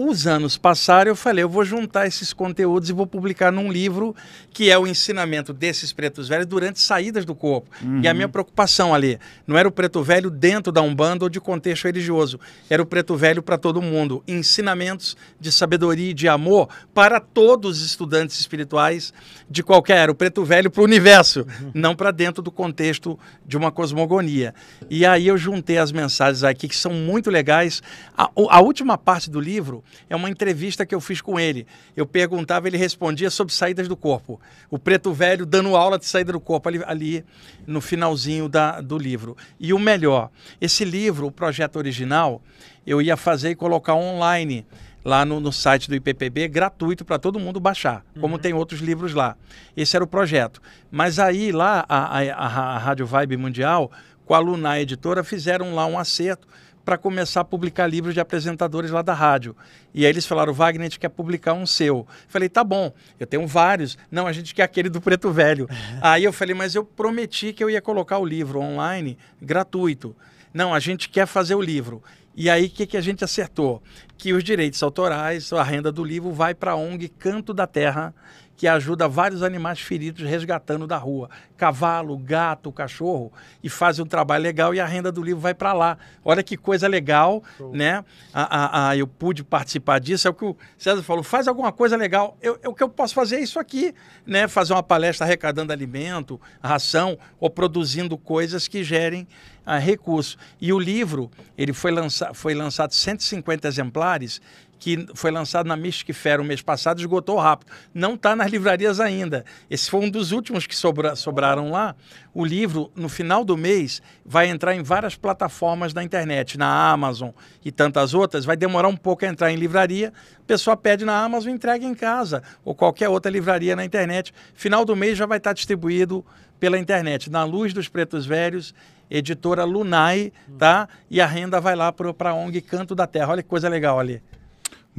os anos passaram, eu falei, eu vou juntar esses conteúdos e vou publicar num livro que é o ensinamento desses pretos velhos durante saídas do corpo. Uhum. E a uhum. minha preocupação ali não era o preto velho dentro da Umbanda ou de contexto religioso, era o preto velho para todo mundo. Ensinamentos de sabedoria e de amor para todos os estudantes espirituais de qualquer era. O preto velho para o universo, uhum. não para dentro do contexto de uma cosmogonia. E aí eu juntei as mensagens aqui que são muito legais. a, a última parte do livro é uma entrevista que eu fiz com ele. Eu perguntava, ele respondia sobre saídas do corpo. O preto velho dando aula de saída do corpo ali, ali no finalzinho da, do livro. E o melhor, esse livro, o projeto original, eu ia fazer e colocar online lá no, no, site do IPPB, gratuito para todo mundo baixar, como uhum. tem outros livros lá. Esse era o projeto. Mas aí lá a, a, a Rádio Vibe Mundial, com a Lunar Editora, fizeram lá um acerto para começar a publicar livros de apresentadores lá da rádio. E aí eles falaram, Wagner, a gente quer publicar um seu. Eu falei, tá bom, eu tenho vários. Não, a gente quer aquele do Preto Velho. aí eu falei, mas eu prometi que eu ia colocar o livro online gratuito. Não, a gente quer fazer o livro. E aí, o que, que a gente acertou? Que os direitos autorais, a renda do livro vai para a ONG Canto da Terra, que ajuda vários animais feridos resgatando da rua. Cavalo, gato, cachorro, e faz um trabalho legal e a renda do livro vai para lá. Olha que coisa legal, Show. né? A, a, a, eu pude participar disso. É o que o César falou, faz alguma coisa legal. Eu, eu, o que eu posso fazer é isso aqui, né? Fazer uma palestra arrecadando alimento, ração, ou produzindo coisas que gerem a ah, recurso. E o livro, ele foi, lança, foi lançado 150 exemplares que foi lançado na Mystic Fair o mês passado, esgotou rápido. Não está nas livrarias ainda. Esse foi um dos últimos que sobra, sobraram lá. O livro, no final do mês, vai entrar em várias plataformas da internet, na Amazon e tantas outras. Vai demorar um pouco a entrar em livraria. A pessoal pede na Amazon, entrega em casa ou qualquer outra livraria na internet. Final do mês já vai estar tá distribuído pela internet. Na Luz dos Pretos Velhos, editora Lunai, tá? E a renda vai lá para a ONG Canto da Terra. Olha que coisa legal ali.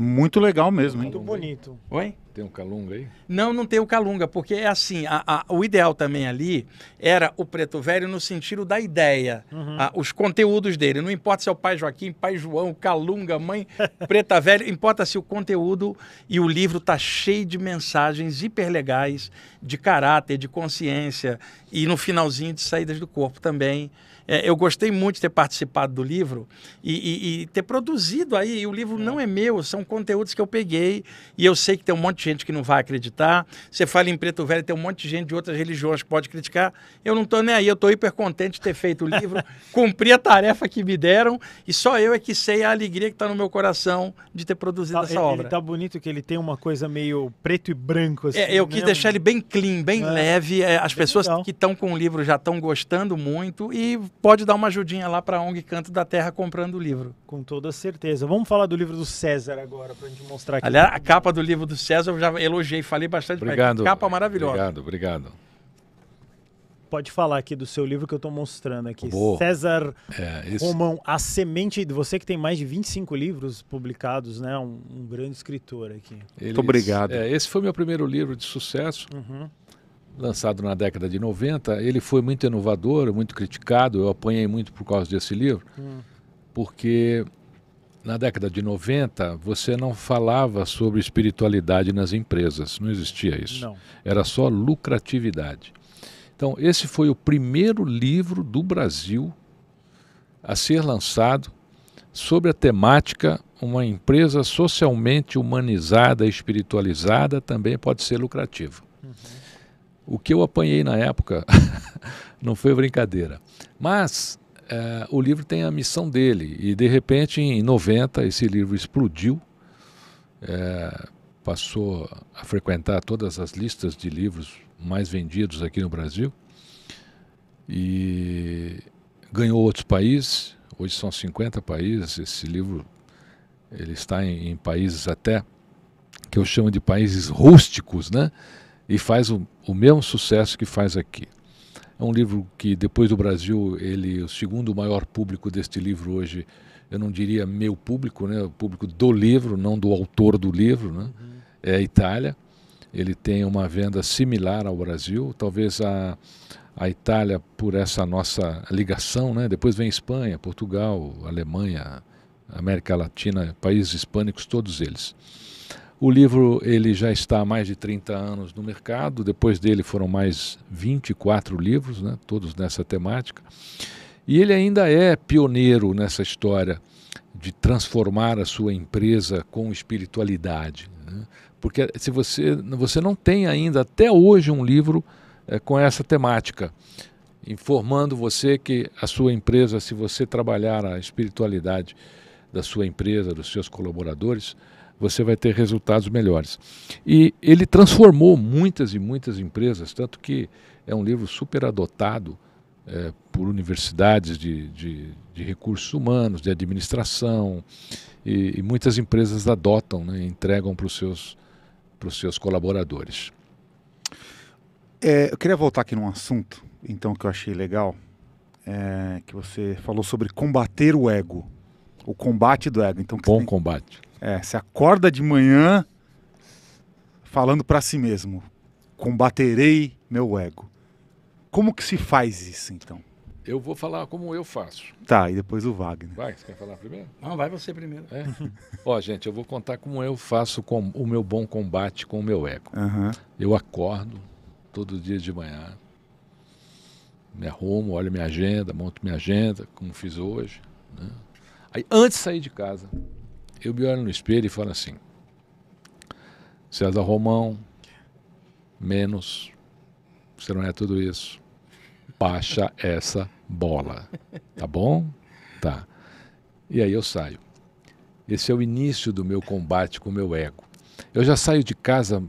Muito legal mesmo, hein? Muito bonito. Oi? Tem o calunga aí? Não, não tem o calunga, porque é assim, a, a, o ideal também ali era o preto velho no sentido da ideia, uhum. a, os conteúdos dele. Não importa se é o pai Joaquim, pai João, calunga, mãe preta velha, importa se o conteúdo e o livro tá cheio de mensagens hiper legais de caráter, de consciência e no finalzinho de saídas do corpo também. É, eu gostei muito de ter participado do livro e, e, e ter produzido aí. o livro é. não é meu, são conteúdos que eu peguei e eu sei que tem um monte de gente que não vai acreditar. Você fala em preto velho, tem um monte de gente de outras religiões que pode criticar. Eu não estou nem aí, eu estou hiper contente de ter feito o livro, cumpri a tarefa que me deram e só eu é que sei a alegria que está no meu coração de ter produzido tá, essa ele, obra. Ele tá bonito que ele tem uma coisa meio preto e branco. É, assim, é, eu quis né? deixar ele bem clean, bem é. leve. É, as bem pessoas legal. que estão com o livro já estão gostando muito e pode dar uma ajudinha lá para a ONG Canto da Terra comprando o livro. Com toda certeza. Vamos falar do livro do César agora, para a gente mostrar aqui. Aliás, a capa do livro do César eu já elogiei, falei bastante. Obrigado. Capa maravilhosa. Obrigado, obrigado. Pode falar aqui do seu livro que eu estou mostrando aqui. Boa. César é, Romão, A Semente. Você que tem mais de 25 livros publicados, né? Um, um grande escritor aqui. Eles... Muito obrigado. É, esse foi meu primeiro livro de sucesso. Uhum lançado na década de 90, ele foi muito inovador, muito criticado. Eu apanhei muito por causa desse livro, hum. porque na década de 90 você não falava sobre espiritualidade nas empresas, não existia isso. Não. Era só lucratividade. Então, esse foi o primeiro livro do Brasil a ser lançado sobre a temática uma empresa socialmente humanizada e espiritualizada também pode ser lucrativa. Uhum. O que eu apanhei na época não foi brincadeira. Mas é, o livro tem a missão dele. E de repente, em 90, esse livro explodiu. É, passou a frequentar todas as listas de livros mais vendidos aqui no Brasil. E ganhou outros países. Hoje são 50 países. Esse livro ele está em, em países até que eu chamo de países rústicos, né? E faz um o mesmo sucesso que faz aqui. É um livro que, depois do Brasil, ele é o segundo maior público deste livro hoje, eu não diria meu público, né, o público do livro, não do autor do livro, né, uhum. é a Itália. Ele tem uma venda similar ao Brasil, talvez a, a Itália por essa nossa ligação, né? Depois vem Espanha, Portugal, Alemanha, América Latina, países hispânicos, todos eles. O livro ele já está há mais de 30 anos no mercado, depois dele foram mais 24 livros, né, todos nessa temática. E ele ainda é pioneiro nessa história de transformar a sua empresa com espiritualidade. Né? Porque se você, você não tem ainda até hoje um livro é, com essa temática, informando você que a sua empresa, se você trabalhar a espiritualidade da sua empresa, dos seus colaboradores, você vai ter resultados melhores. E ele transformou muitas e muitas empresas, tanto que é um livro super adotado é, por universidades de, de, de, recursos humanos, de administração, e, e muitas empresas adotam, né, entregam para os seus, seus colaboradores. É, eu queria voltar aqui num assunto, então, que eu achei legal, é, que você falou sobre combater o ego, o combate do ego. Então, Bom tem... combate. É, você acorda de manhã falando para si mesmo: combaterei meu ego. Como que se faz isso então? Eu vou falar como eu faço. Tá, e depois o Wagner. Vai, você quer falar primeiro? Não, vai você primeiro. É? Ó, gente, eu vou contar como eu faço com o meu bom combate com o meu ego. Uhum. Eu acordo todo dia de manhã, me arrumo, olho minha agenda, monto minha agenda, como fiz hoje. Né? Aí, antes de sair de casa, eu me olho no espelho e falo assim: César Romão, menos, você não é tudo isso. Baixa essa bola, tá bom? Tá. E aí eu saio. Esse é o início do meu combate com o meu ego. Eu já saio de casa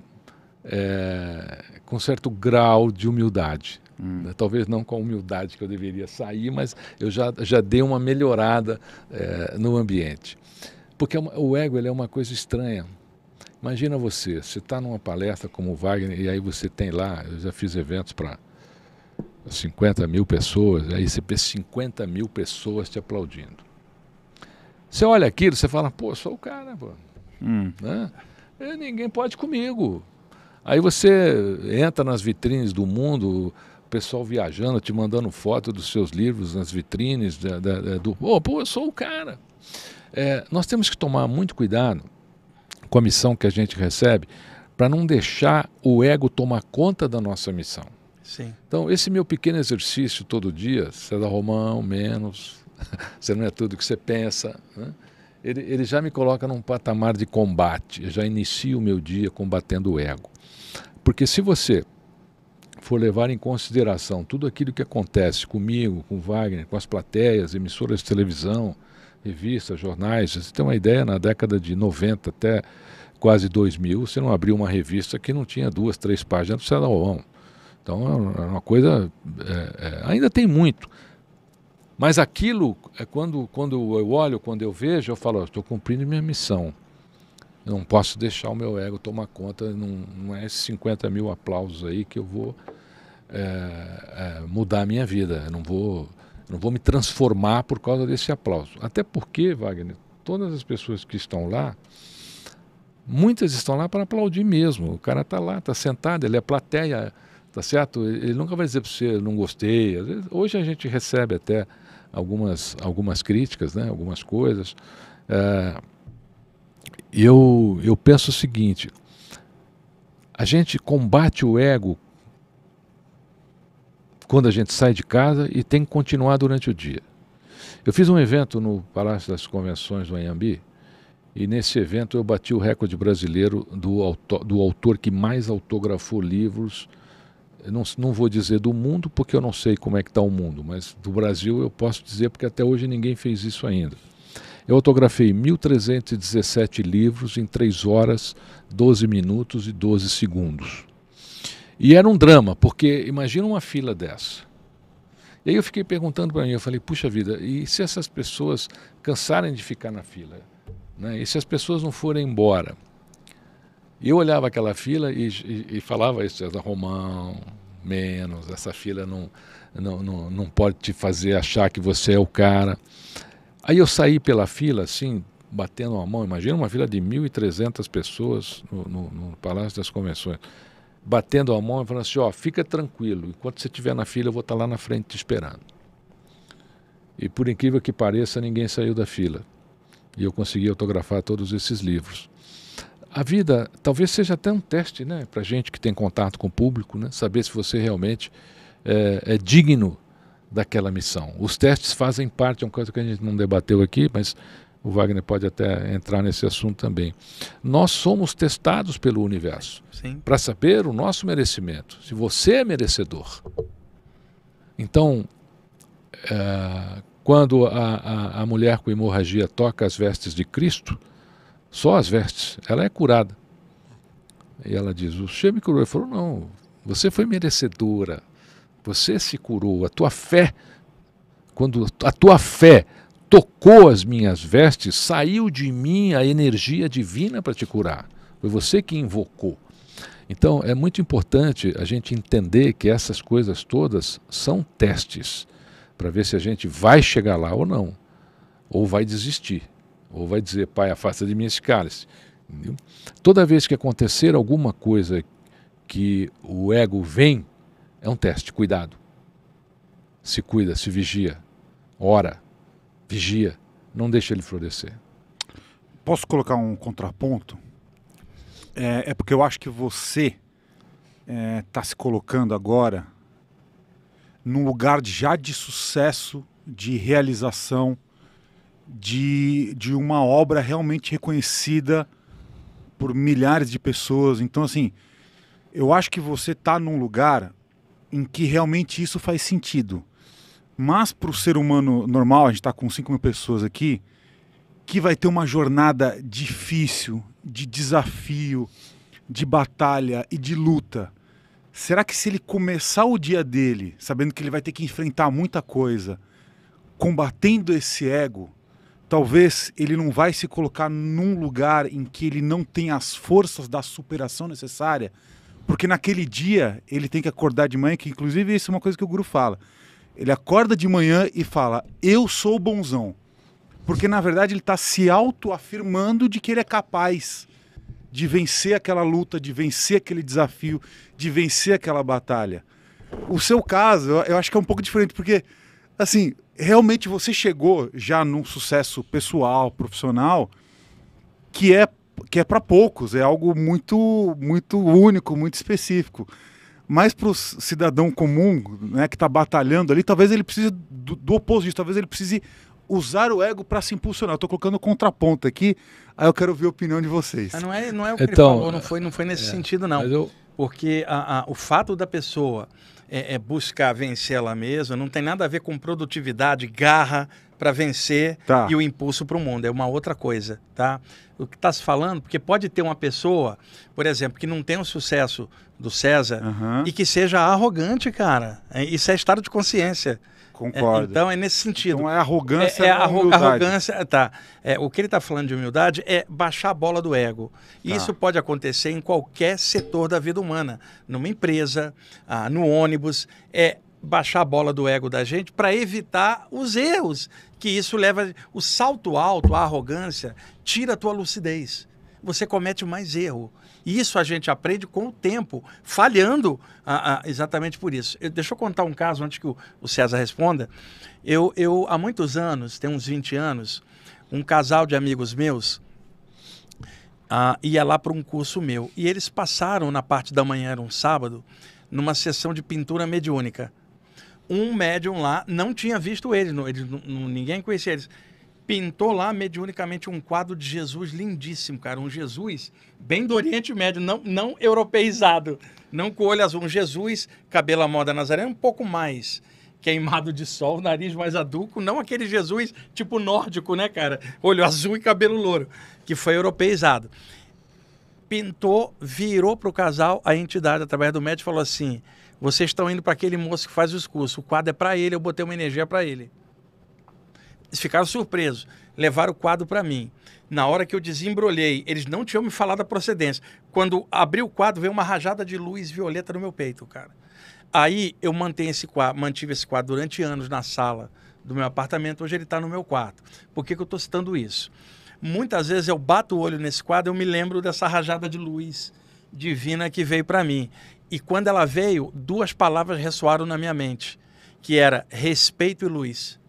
é, com certo grau de humildade. Hum. Né? Talvez não com a humildade que eu deveria sair, mas eu já, já dei uma melhorada é, no ambiente. Porque é o ego é uma coisa estranha. Imagina você, você está numa palestra como o Wagner, e aí você tem lá, eu já fiz eventos para 50 mil pessoas, aí você vê 50 mil pessoas te aplaudindo. Você olha aquilo, você fala, pô, sou o cara, pô. Hum. Né? ninguém pode comigo. Aí você entra nas vitrines do mundo, o pessoal viajando, te mandando foto dos seus livros nas vitrines, da, da, da do, oh, pô, eu sou o cara. É, nós temos que tomar muito cuidado com a missão que a gente recebe para não deixar o ego tomar conta da nossa missão. Sim. Então, esse meu pequeno exercício todo dia, César Romão, menos, você não é tudo que você pensa, né? ele, ele já me coloca num patamar de combate, eu já inicio o meu dia combatendo o ego. Porque se você for levar em consideração tudo aquilo que acontece comigo, com Wagner, com as plateias, emissoras de televisão, revistas, jornais. Você tem uma ideia, na década de 90 até quase 2000, você não abriu uma revista que não tinha duas, três páginas do Celão. Então é, é uma coisa. É, é, ainda tem muito. Mas aquilo, é quando, quando eu olho, quando eu vejo, eu falo, estou cumprindo minha missão. Eu não posso deixar o meu ego tomar conta, não, não é esses 50 mil aplausos aí que eu vou é, é, mudar a minha vida. Eu não vou eu não vou me transformar por causa desse aplauso. Até porque, Wagner, todas as pessoas que estão lá, muitas estão lá para aplaudir mesmo. O cara está lá, está sentado, ele é plateia, tá certo? Ele nunca vai dizer para você, não gostei. Vezes, hoje a gente recebe até algumas, algumas críticas, né? algumas coisas. É, eu, eu penso o seguinte, a gente combate o ego quando a gente sai de casa e tem que continuar durante o dia. Eu fiz um evento no Palácio das Convenções do Anhambi e nesse evento eu bati o recorde brasileiro do, autor, do autor que mais autografou livros. Não, não, vou dizer do mundo porque eu não sei como é que está o mundo, mas do Brasil eu posso dizer porque até hoje ninguém fez isso ainda. Eu autografei 1.317 livros em 3 horas, 12 minutos e 12 segundos. E era um drama, porque imagina uma fila dessa. E aí eu fiquei perguntando para mim, eu falei, puxa vida, e se essas pessoas cansarem de ficar na fila? Né? E se as pessoas não forem embora? E eu olhava aquela fila e, e, e falava isso, Romão, menos, essa fila não, não, não, não pode te fazer achar que você é o cara. Aí eu saí pela fila, assim, batendo a mão, imagina uma fila de 1.300 pessoas no, no, no Palácio das Convenções batendo a mão e falando assim: ó, oh, fica tranquilo, enquanto você estiver na fila, eu vou estar tá lá na frente te esperando. E por incrível que pareça, ninguém saiu da fila. E eu consegui autografar todos esses livros. A vida talvez seja até um teste, né, para gente que tem contato com o público, né, saber se você realmente é, é digno daquela missão. Os testes fazem parte, é uma coisa que a gente não debateu aqui, mas o Wagner pode até entrar nesse assunto também. Nós somos testados pelo universo para saber o nosso merecimento, se você é merecedor. Então, é, quando a, a, a, mulher com hemorragia toca as vestes de Cristo, só as vestes, ela é curada. E ela diz: O Xê me curou. Ele falou: Não, você foi merecedora, você se curou, a tua fé, quando a tua fé tocou as minhas vestes, saiu de mim a energia divina para te curar. Foi você que invocou. Então é muito importante a gente entender que essas coisas todas são testes para ver se a gente vai chegar lá ou não, ou vai desistir, ou vai dizer, pai, afasta de mim esse cálice. Entendeu? Toda vez que acontecer alguma coisa que o ego vem, é um teste, cuidado. Se cuida, se vigia, ora, Vigia, não deixa ele florescer. Posso colocar um contraponto? É, é porque eu acho que você está é, tá se colocando agora num lugar já de sucesso, de realização, de, de uma obra realmente reconhecida por milhares de pessoas. Então, assim, eu acho que você está num lugar em que realmente isso faz sentido. Mas para o ser humano normal, a gente está com 5 mil pessoas aqui, que vai ter uma jornada difícil, de desafio, de batalha e de luta. Será que se ele começar o dia dele, sabendo que ele vai ter que enfrentar muita coisa, combatendo esse ego, talvez ele não vai se colocar num lugar em que ele não tem as forças da superação necessária? Porque naquele dia ele tem que acordar de manhã, que inclusive isso é uma coisa que o guru fala ele acorda de manhã e fala: Eu sou bonzão. Porque na verdade ele está se autoafirmando de que ele é capaz de vencer aquela luta, de vencer aquele desafio, de vencer aquela batalha. O seu caso, eu acho que é um pouco diferente, porque, assim, realmente você chegou já num sucesso pessoal, profissional, que é que é para poucos, é algo muito muito único, muito específico mas para o cidadão comum, né, que está batalhando ali, talvez ele precise do, do oposto disso, talvez ele precise usar o ego para se impulsionar. Estou colocando contraponto aqui, aí eu quero ouvir a opinião de vocês. Não é, não é o que então, ele falou, não foi, não foi nesse é, sentido, não. Eu... Porque a, a, o fato da pessoa é, é buscar vencer ela mesma não tem nada a ver com produtividade, garra, para vencer tá. e o impulso para o mundo. É uma outra coisa, tá? O que está se falando, porque pode ter uma pessoa, por exemplo, que não tem o sucesso do César uhum. e que seja arrogante, cara. É, isso é estado de consciência. Concordo. É, então é nesse sentido. Então é arrogância. É, é arro arrogância, tá. É, o que ele está falando de humildade é baixar a bola do ego. E tá. isso pode acontecer em qualquer setor da vida humana, numa empresa, ah, no ônibus. É baixar a bola do ego da gente para evitar os erros que isso leva. O salto alto, a arrogância, tira a tua lucidez. Você comete mais erro. E isso a gente aprende com o tempo, falhando exatamente por isso. Eu, deixa eu contar um caso antes que o, o César responda. Eu, eu, há muitos anos, tem uns 20 anos, um casal de amigos meus ah, ia lá para um curso meu. E eles passaram na parte da manhã, era um sábado, numa sessão de pintura mediúnica um médium lá, não tinha visto ele, não, eles não, ninguém conhecia eles. Pintou lá mediunicamente um quadro de Jesus lindíssimo, cara. Um Jesus bem do Oriente Médio, não, não europeizado, não com olho azul. Um Jesus, cabelo à moda Nazaré, um pouco mais queimado de sol, nariz mais adulto, não aquele Jesus tipo nórdico, né, cara? Olho azul e cabelo louro, que foi europeizado. Pintou, virou para o casal, a entidade, através do médium falou assim: vocês estão indo para aquele moço que faz os cursos. O quadro é para ele, eu botei uma energia para ele. Eles ficaram surpresos. Levaram o quadro para mim. Na hora que eu desembrulhei, eles não tinham me falado a procedência. Quando abri o quadro, veio uma rajada de luz violeta no meu peito, cara. Aí eu mantenho esse quadro, mantive esse quadro durante anos na sala do meu apartamento. Hoje ele está no meu quarto. Por que, que eu estou citando isso? Muitas vezes eu bato o olho nesse quadro, e eu me lembro dessa rajada de luz divina que veio para mim. E quando ela veio, duas palavras ressoaram na minha mente, que era respeito e luz.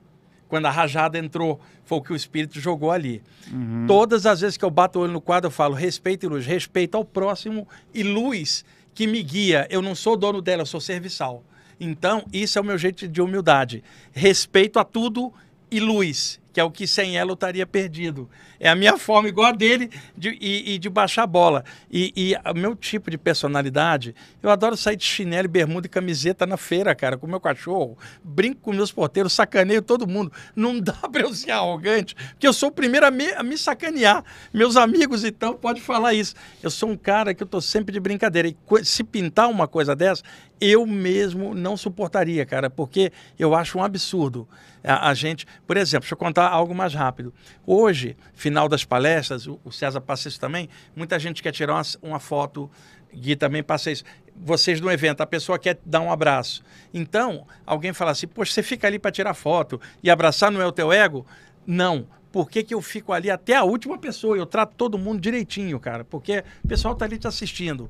Quando a rajada entrou, foi o que o espírito jogou ali. Uhum. Todas as vezes que eu bato o olho no quadro, eu falo respeito e luz, respeito ao próximo e luz que me guia. Eu não sou dono dela, eu sou serviçal. Então, isso é o meu jeito de humildade. Respeito a tudo e luz, que é o que sem ela eu estaria perdido. É a minha forma, igual a dele, de, e, e de baixar a bola. E, o meu tipo de personalidade, eu adoro sair de chinelo, bermuda e camiseta na feira, cara, com meu cachorro. Brinco com meus porteiros, sacaneio todo mundo. Não dá pra eu ser arrogante, porque eu sou o primeiro a me, a me sacanear. Meus amigos, então, pode falar isso. Eu sou um cara que eu tô sempre de brincadeira. E se pintar uma coisa dessa, eu mesmo não suportaria, cara, porque eu acho um absurdo a, a gente. Por exemplo, deixa eu contar algo mais rápido. Hoje, final das palestras, o, César passa isso também, muita gente quer tirar uma, uma foto, Gui também passa isso. Vocês no evento, a pessoa quer dar um abraço. Então, alguém fala assim, poxa, você fica ali para tirar foto e abraçar não é o teu ego? Não. Por que, que eu fico ali até a última pessoa? Eu trato todo mundo direitinho, cara, porque o pessoal está ali te assistindo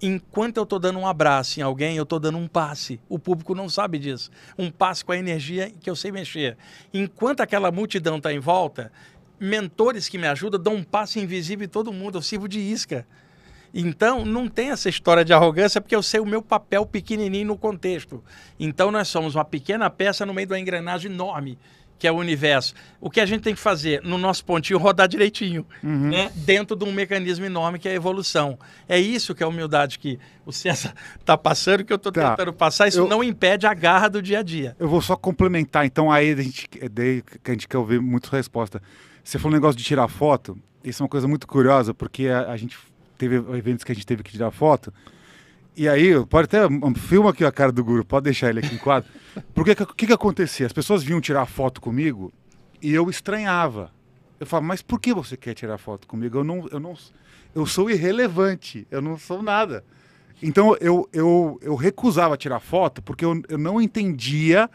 enquanto eu estou dando um abraço em alguém, eu estou dando um passe. O público não sabe disso. Um passe com a energia que eu sei mexer. Enquanto aquela multidão está em volta, mentores que me ajudam dão um passo invisível em todo mundo, eu sirvo de isca. Então, não tem essa história de arrogância, porque eu sei o meu papel pequenininho no contexto. Então, nós somos uma pequena peça no meio de uma engrenagem enorme, que é o universo. O que a gente tem que fazer? No nosso pontinho, rodar direitinho, uhum. né? dentro de um mecanismo enorme que é a evolução. É isso que é a humildade que o César está passando, que eu estou tá. tentando passar. Isso eu... não impede a garra do dia a dia. Eu vou só complementar, então, aí a gente, que a gente quer ouvir muitas respostas. Você falou um negócio de tirar foto. Isso é uma coisa muito curiosa, porque a, a gente teve eventos que a gente teve que tirar foto. E aí, pode até. Filma aqui a cara do guru, pode deixar ele aqui em quadro. Porque o que, que acontecia? As pessoas vinham tirar foto comigo e eu estranhava. Eu falava, mas por que você quer tirar foto comigo? Eu não. Eu, não, eu sou irrelevante, eu não sou nada. Então eu, eu, eu recusava tirar foto porque eu, eu não entendia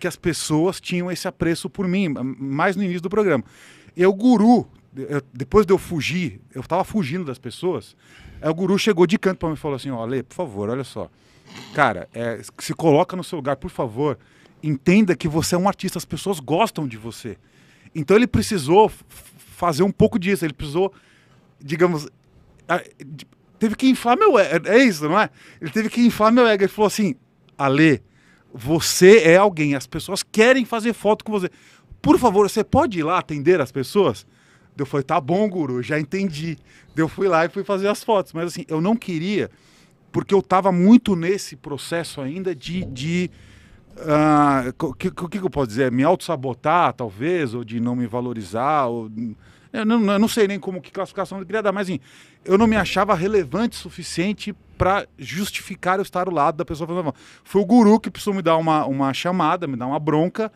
que as pessoas tinham esse apreço por mim, mais no início do programa. E o guru, eu, depois de eu fugir, eu tava fugindo das pessoas, aí o guru chegou de canto para mim e falou assim: ó, Ale, por favor, olha só. Cara, é, se coloca no seu lugar, por favor. Entenda que você é um artista, as pessoas gostam de você. Então ele precisou fazer um pouco disso, ele precisou, digamos, a, teve que inflar meu ego. É, é isso, não é? Ele teve que inflar meu ego. Ele falou assim: Ale, você é alguém, as pessoas querem fazer foto com você por favor, você pode ir lá atender as pessoas? Eu falei, tá bom, guru, já entendi. Eu fui lá e fui fazer as fotos. Mas assim, eu não queria, porque eu estava muito nesse processo ainda de. de ah, o uh, que, que, eu posso dizer? Me auto-sabotar, talvez, ou de não me valorizar, ou. Eu não, eu não, sei nem como que classificação eu queria dar, mas assim, eu não me achava relevante o suficiente para justificar eu estar ao lado da pessoa fazendo Foi o guru que precisou me dar uma, uma chamada, me dar uma bronca,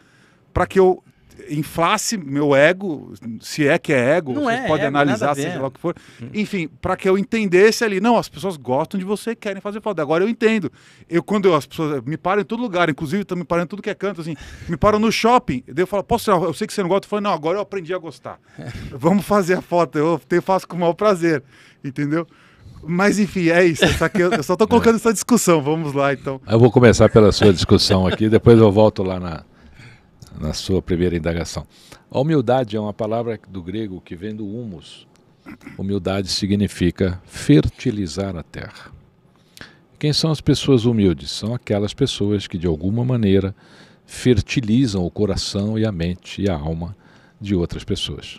para que eu inflasse meu ego, se é que é ego, não é pode analisar, seja lá o que for. Hum. Enfim, para que eu entendesse ali, não, as pessoas gostam de você querem fazer foto Agora eu entendo. Eu, quando eu, as pessoas me param em todo lugar, inclusive estão me parando em tudo que é canto, assim, me param no shopping, daí eu falo, posso, eu sei que você não gosta, eu falo, não, agora eu aprendi a gostar. Vamos fazer a foto, eu te faço com o maior prazer, entendeu? Mas enfim, é isso. É só que eu, eu só estou colocando é. essa discussão. Vamos lá, então. Eu vou começar pela sua discussão aqui, depois eu volto lá na, na sua primeira indagação. A humildade é uma palavra do grego que vem do humus. Humildade significa fertilizar a terra. Quem são as pessoas humildes? São aquelas pessoas que, de alguma maneira, fertilizam o coração e a mente e a alma de outras pessoas.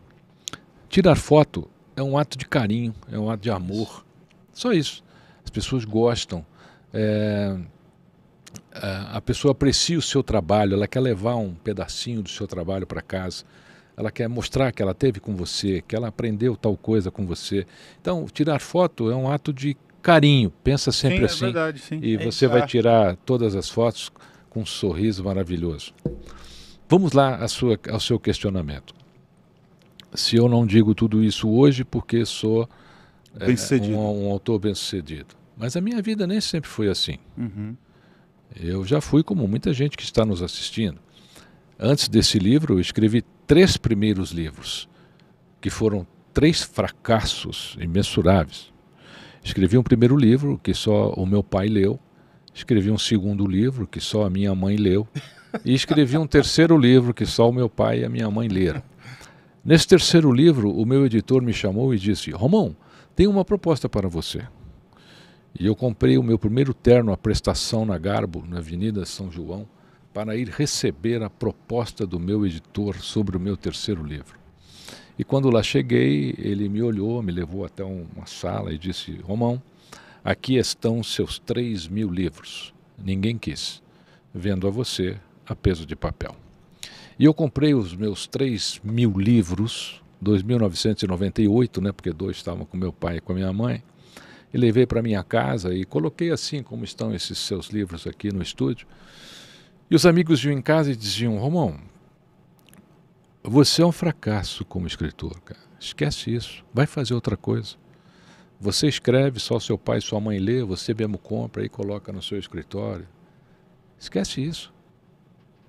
Tirar foto é um ato de carinho, é um ato de amor. Só isso. As pessoas gostam. É ah, a pessoa aprecia o seu trabalho, ela quer levar um pedacinho do seu trabalho para casa, ela quer mostrar que ela teve com você, que ela aprendeu tal coisa com você. Então, tirar foto é um ato de carinho, pensa sempre sim, é assim. É verdade, sim. E é você exato. vai tirar todas as fotos com um sorriso maravilhoso. Vamos lá sua, ao seu questionamento. Se eu não digo tudo isso hoje, porque sou é, um, um, autor bem-sucedido. Mas a minha vida nem sempre foi assim. Uhum. Eu já fui como muita gente que está nos assistindo. Antes desse livro, eu escrevi três primeiros livros, que foram três fracassos imensuráveis. Escrevi um primeiro livro que só o meu pai leu, escrevi um segundo livro que só a minha mãe leu, e escrevi um terceiro livro que só o meu pai e a minha mãe leram. Nesse terceiro livro, o meu editor me chamou e disse: Romão, tenho uma proposta para você. E eu comprei o meu primeiro terno à prestação na Garbo, na Avenida São João, para ir receber a proposta do meu editor sobre o meu terceiro livro. E quando lá cheguei, ele me olhou, me levou até uma sala e disse: Romão, aqui estão seus três mil livros. Ninguém quis. Vendo a você a peso de papel. E eu comprei os meus três mil livros, 2.998, né, porque dois estavam com meu pai e com a minha mãe e levei para minha casa e coloquei assim como estão esses seus livros aqui no estúdio. E os amigos vinham em casa e diziam: Romão, você é um fracasso como escritor, cara. Esquece isso, vai fazer outra coisa. Você escreve, só seu pai e sua mãe lê, você mesmo compra e coloca no seu escritório. Esquece isso.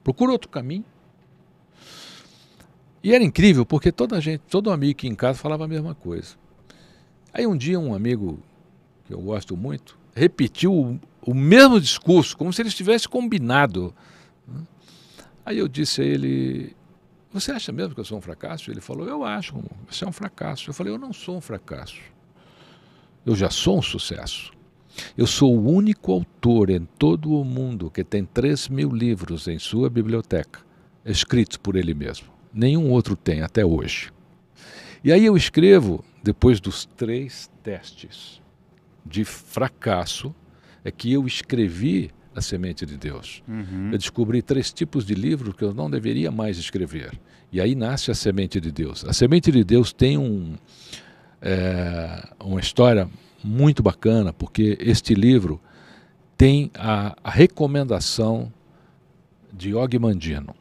Procura outro caminho. E era incrível, porque toda gente, todo amigo que em casa falava a mesma coisa. Aí um dia um amigo que eu gosto muito, repetiu o, o mesmo discurso, como se eles tivessem combinado. Né? Aí eu disse a ele: Você acha mesmo que eu sou um fracasso? Ele falou: Eu acho, você é um fracasso. Eu falei: Eu não sou um fracasso. Eu já sou um sucesso. Eu sou o único autor em todo o mundo que tem 3 mil livros em sua biblioteca, escritos por ele mesmo. Nenhum outro tem até hoje. E aí eu escrevo depois dos três testes de fracasso é que eu escrevi A Semente de Deus. Uhum. Eu descobri três tipos de livros que eu não deveria mais escrever. E aí nasce A Semente de Deus. A Semente de Deus tem um, é, uma história muito bacana, porque este livro tem a, a recomendação de Og Mandino.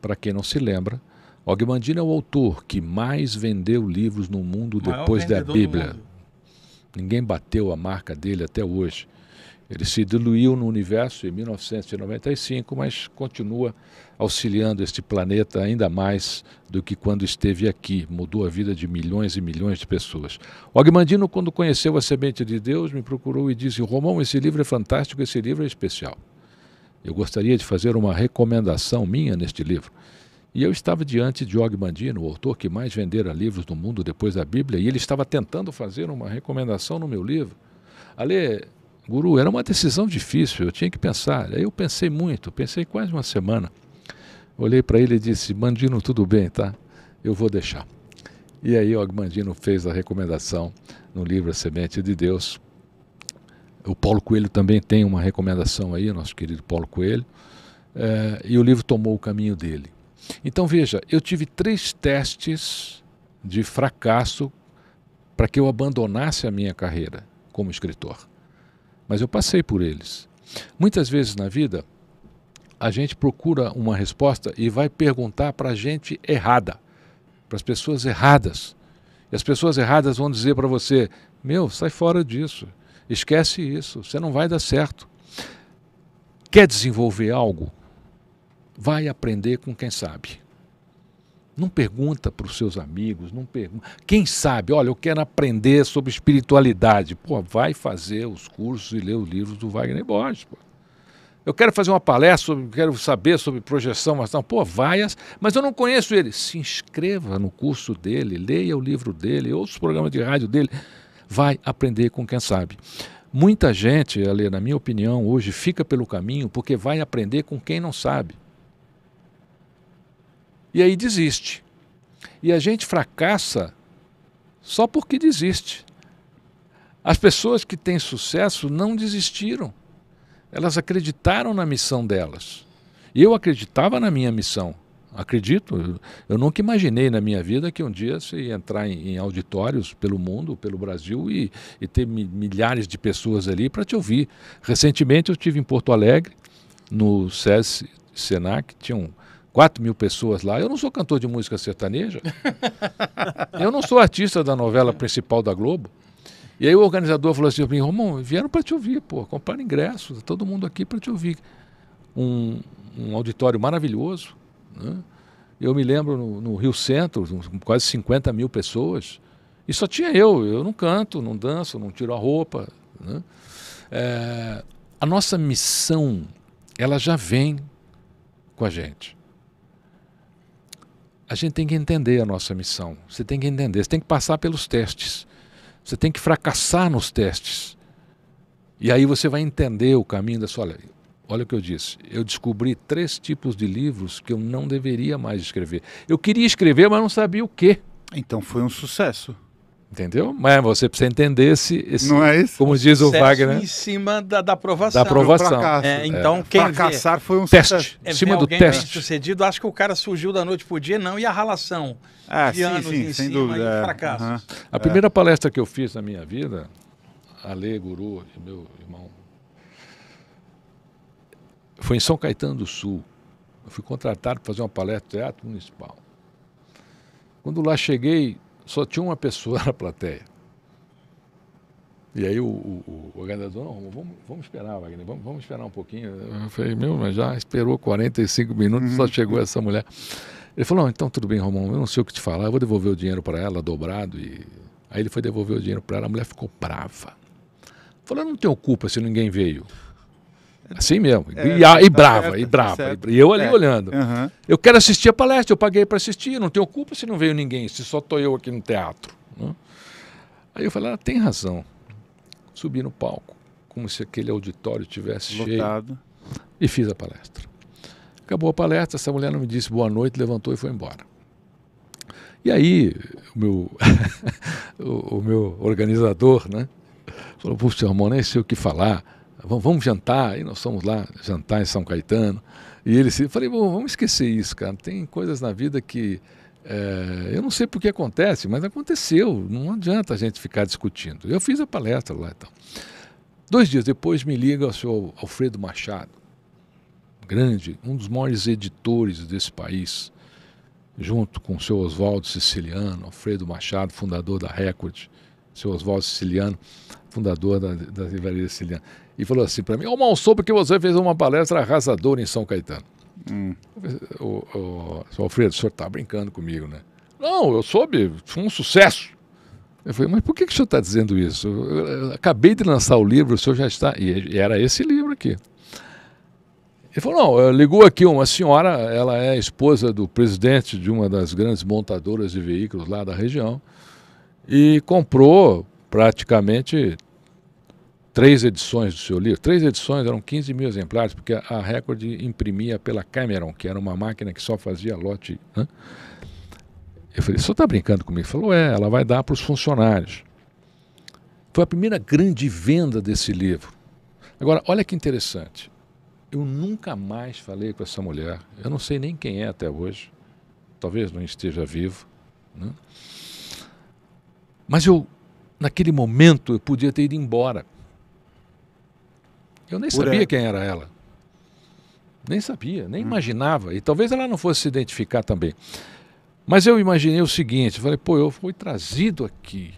Para quem não se lembra, Og Mandino é o autor que mais vendeu livros no mundo depois da Bíblia. Ninguém bateu a marca dele até hoje. Ele se diluiu no universo em 1995, mas continua auxiliando este planeta ainda mais do que quando esteve aqui. Mudou a vida de milhões e milhões de pessoas. O Agmandino, quando conheceu a semente de Deus, me procurou e disse: Romão, esse livro é fantástico, esse livro é especial. Eu gostaria de fazer uma recomendação minha neste livro. E eu estava diante de Og Mandino, o autor que mais vendera livros no mundo depois da Bíblia, e ele estava tentando fazer uma recomendação no meu livro. Ale, guru, era uma decisão difícil, eu tinha que pensar. Aí eu pensei muito, pensei quase uma semana. Olhei para ele e disse: Mandino, tudo bem, tá? Eu vou deixar. E aí Og Mandino fez a recomendação no livro A Semente de Deus. O Paulo Coelho também tem uma recomendação aí, nosso querido Paulo Coelho. É, e o livro tomou o caminho dele. Então veja, eu tive três testes de fracasso para que eu abandonasse a minha carreira como escritor. Mas eu passei por eles. Muitas vezes na vida, a gente procura uma resposta e vai perguntar para a gente errada, para as pessoas erradas. E as pessoas erradas vão dizer para você: meu, sai fora disso, esquece isso, você não vai dar certo. Quer desenvolver algo? vai aprender com quem sabe. Não pergunta para os seus amigos, não pergunta. Quem sabe, olha, eu quero aprender sobre espiritualidade. Pô, vai fazer os cursos e ler os livros do Wagner Borges. Pô. Eu quero fazer uma palestra, sobre, quero saber sobre projeção não. Pô, vai, mas eu não conheço ele. Se inscreva no curso dele, leia o livro dele, outros os programas de rádio dele. Vai aprender com quem sabe. Muita gente, Ale, na minha opinião, hoje fica pelo caminho porque vai aprender com quem não sabe e aí desiste. E a gente fracassa só porque desiste. As pessoas que têm sucesso não desistiram. Elas acreditaram na missão delas. Eu acreditava na minha missão. Acredito, eu nunca imaginei na minha vida que um dia você ia entrar em, auditórios pelo mundo, pelo Brasil e, e ter milhares de pessoas ali para te ouvir. Recentemente eu estive em Porto Alegre, no SESC Senac, tinham 4 mil pessoas lá. Eu não sou cantor de música sertaneja. eu não sou artista da novela principal da Globo. E aí o organizador falou assim para mim, Romão, vieram para te ouvir, pô, compraram ingressos, tá todo mundo aqui para te ouvir. Um, um auditório maravilhoso. Né? Eu me lembro no, no Rio Centro, quase 50 mil pessoas, e só tinha eu, eu não canto, não danço, não tiro a roupa. Né? É, a nossa missão, ela já vem com a gente a gente tem que entender a nossa missão. Você tem que entender, você tem que passar pelos testes. Você tem que fracassar nos testes. E aí você vai entender o caminho da sua. Olha, olha o que eu disse. Eu descobri três tipos de livros que eu não deveria mais escrever. Eu queria escrever, mas não sabia o quê. Então foi um sucesso. Entendeu? Mas você precisa entender esse, esse não é isso? como diz o Wagner. Né? em cima da, da aprovação. Da aprovação. É, então, é. quem Fracassar vê, foi um teste. em cima do teste. sucedido, acho que o cara surgiu da noite para o dia, não, e a ralação. Ah, de sim, anos sim, em sem cima dúvida. e é. fracassos. Uhum. A primeira palestra que eu fiz na minha vida, Ale Guru, meu irmão, foi em São Caetano do Sul. Eu fui contratado para fazer uma palestra de Teatro Municipal. Quando lá cheguei, só tinha uma pessoa na plateia. E aí o, o, o organizador, não, vamos, vamos esperar, Wagner, vamos, vamos, esperar um pouquinho. Eu falei, meu, mas já esperou 45 minutos, só uhum. chegou essa mulher. Ele falou, então tudo bem, Romão, eu não sei o que te falar, eu vou devolver o dinheiro para ela, dobrado. E... Aí ele foi devolver o dinheiro para ela, a mulher ficou brava. Falou, eu não tenho culpa se ninguém veio. Assim mesmo. É, e, a, e, tá brava, certo, e, tá brava, tá e eu ali é. olhando. Uhum. Eu quero assistir a palestra, eu paguei para assistir, não tenho culpa se não veio ninguém, se só estou eu aqui no teatro. Né? Aí eu falei, ela ah, tem razão. Subi no palco, como se aquele auditório tivesse Lotado. cheio. E fiz a palestra. Acabou a palestra, essa mulher não me disse boa noite, levantou e foi embora. E aí, o meu, o, o meu organizador, né? Falou, puxa, irmão, nem sei o que falar vamos jantar, e nós fomos lá jantar em São Caetano, e ele se, eu falei, vamos esquecer isso, cara, tem coisas na vida que é, eu não sei por que acontece, mas aconteceu, não adianta a gente ficar discutindo. Eu fiz a palestra lá então. Dois dias depois me liga o senhor Alfredo Machado, grande, um dos maiores editores desse país, junto com o senhor Oswaldo Siciliano, Alfredo Machado, fundador da Record, seu senhor Oswaldo Siciliano, fundador da, da Livraria Siciliana e falou assim para mim: Eu mal soube que você fez uma palestra arrasadora em São Caetano. Hum. O, o, o Alfredo, o senhor está brincando comigo, né? Não, eu soube, foi um sucesso. Eu falei, mas por que, que o senhor está dizendo isso? Eu, eu, acabei de lançar o livro, o senhor já está. E, e era esse livro aqui. Ele falou: não, eh, ligou aqui uma senhora, ela é esposa do presidente de uma das grandes montadoras de veículos lá da região, e comprou praticamente três edições do seu livro. Três edições eram 15 mil exemplares, porque a Record imprimia pela Cameron, que era uma máquina que só fazia lote. Né? Eu falei, só está brincando comigo? Ele falou, é, ela vai dar para os funcionários. Foi a primeira grande venda desse livro. Agora, olha que interessante. Eu nunca mais falei com essa mulher. Eu não sei nem quem é até hoje. Talvez não esteja vivo. Né? Mas eu, naquele momento, eu podia ter ido embora. Eu nem sabia quem era ela. Nem sabia, nem hum. imaginava. E talvez ela não fosse se identificar também. Mas eu imaginei o seguinte: falei, pô, eu fui trazido aqui.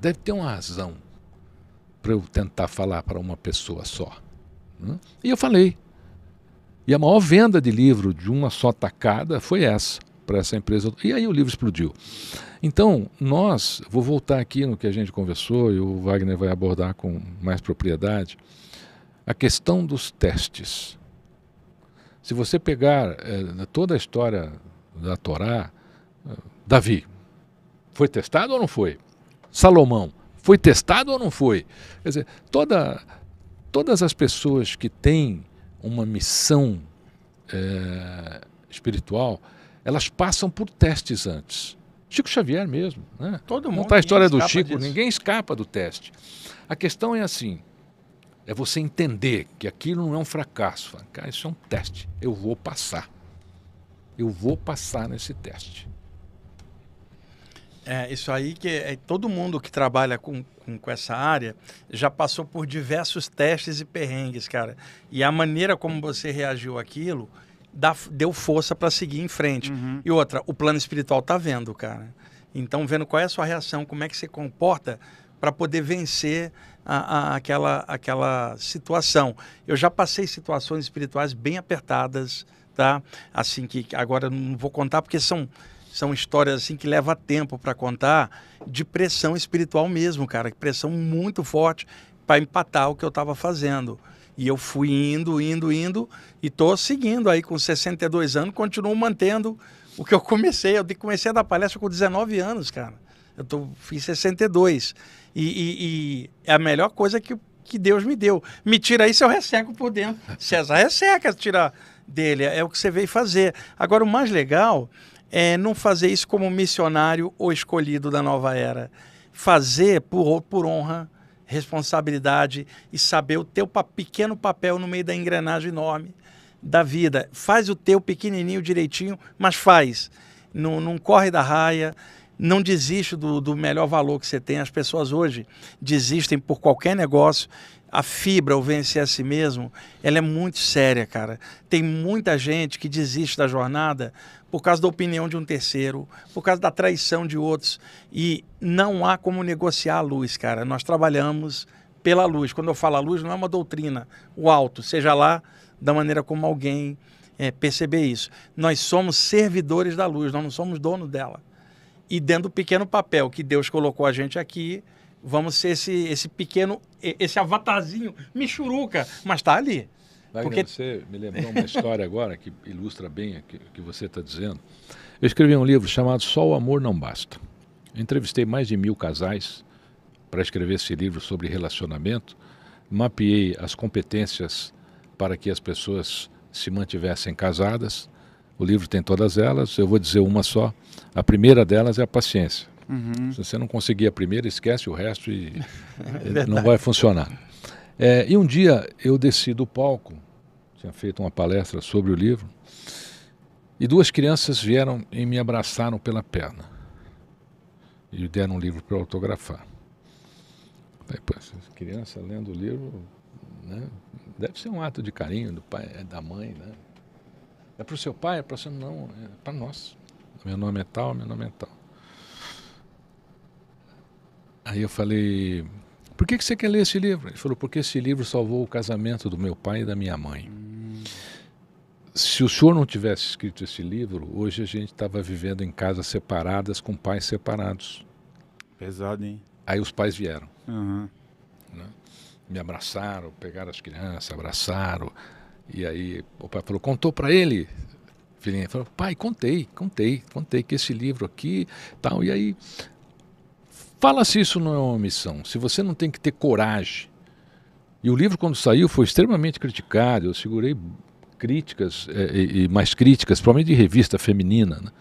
Deve ter uma razão para eu tentar falar para uma pessoa só. E eu falei. E a maior venda de livro de uma só tacada foi essa, para essa empresa. E aí o livro explodiu. Então, nós, vou voltar aqui no que a gente conversou e o Wagner vai abordar com mais propriedade a questão dos testes. Se você pegar é, toda a história da Torá, eh, Davi, foi testado ou não foi? Salomão, foi testado ou não foi? Quer dizer, toda, todas as pessoas que têm uma missão é, espiritual, elas passam por testes antes. Chico Xavier mesmo, né? Todo mundo. Tá a história do Chico, disso. ninguém escapa do teste. A questão é assim: é você entender que aquilo não é um fracasso. Fala, cara, isso é um teste. Eu vou passar. Eu vou passar nesse teste. É, isso aí que é, é todo mundo que trabalha com, com, com, essa área já passou por diversos testes e perrengues, cara. E a maneira como você reagiu àquilo dá, deu força para seguir em frente. Uhum. E outra, o plano espiritual tá vendo, cara. Então, vendo qual é a sua reação, como é que você comporta para poder vencer a, a, aquela, aquela situação. Eu já passei situações espirituais bem apertadas, tá? Assim que agora não vou contar porque são são histórias assim que leva tempo para contar de pressão espiritual mesmo, cara, pressão muito forte para empatar o que eu estava fazendo. E eu fui indo, indo, indo e tô seguindo aí com 62 anos, continuo mantendo o que eu comecei. Eu comecei a dar palestra com 19 anos, cara. Eu tô, fiz 62. E, e, e, é a melhor coisa que, que Deus me deu. Me tira isso, eu resseco por dentro. César resseca, tirar dele. É o que você veio fazer. Agora, o mais legal é não fazer isso como missionário ou escolhido da nova era. Fazer por, por honra, responsabilidade e saber o teu pequeno papel no meio da engrenagem enorme da vida. Faz o teu pequenininho direitinho, mas faz. Não, não corre da raia não desiste do, do melhor valor que você tem. As pessoas hoje desistem por qualquer negócio. A fibra, o vencer a si mesmo, ela é muito séria, cara. Tem muita gente que desiste da jornada por causa da opinião de um terceiro, por causa da traição de outros. E não há como negociar a luz, cara. Nós trabalhamos pela luz. Quando eu falo a luz, não é uma doutrina. O alto, seja lá da maneira como alguém é, perceber isso. Nós somos servidores da luz, nós não somos dono dela. E dentro do pequeno papel que Deus colocou a gente aqui, vamos ser esse, esse pequeno, esse avatarzinho, michuruca, mas está ali. Wagner, porque... você me lembrou uma história agora que ilustra bem o que, você está dizendo. Eu escrevi um livro chamado Só o Amor Não Basta. Eu entrevistei mais de mil casais para escrever esse livro sobre relacionamento, mapeei as competências para que as pessoas se mantivessem casadas. O livro tem todas elas, eu vou dizer uma só. A primeira delas é a paciência. Uhum. Se você não conseguir a primeira, esquece o resto e é não vai funcionar. É, e um dia eu desci do palco, tinha feito uma palestra sobre o livro, e duas crianças vieram e me abraçaram pela perna e deram um livro para autografar. essas criança lendo o livro, né? deve ser um ato de carinho do pai, é da mãe, né? É para o seu pai, é para você não, é para nós. Meu nome é tal, meu nome é tal. Aí eu falei, por que, que você quer ler esse livro? Ele falou, porque esse livro salvou o casamento do meu pai e da minha mãe. Se o senhor não tivesse escrito esse livro, hoje a gente estava vivendo em casas separadas, com pais separados. Pesado, hein? Aí os pais vieram. Uhum. Né? Me abraçaram, pegaram as crianças, abraçaram. E aí o pai falou, contou para ele? filhinha falou: pai, contei, contei, contei que esse livro aqui tal. E aí, fala se isso não é uma omissão, se você não tem que ter coragem. E o livro, quando saiu, foi extremamente criticado. Eu segurei críticas é, e, e, mais críticas, provavelmente de revista feminina. Né?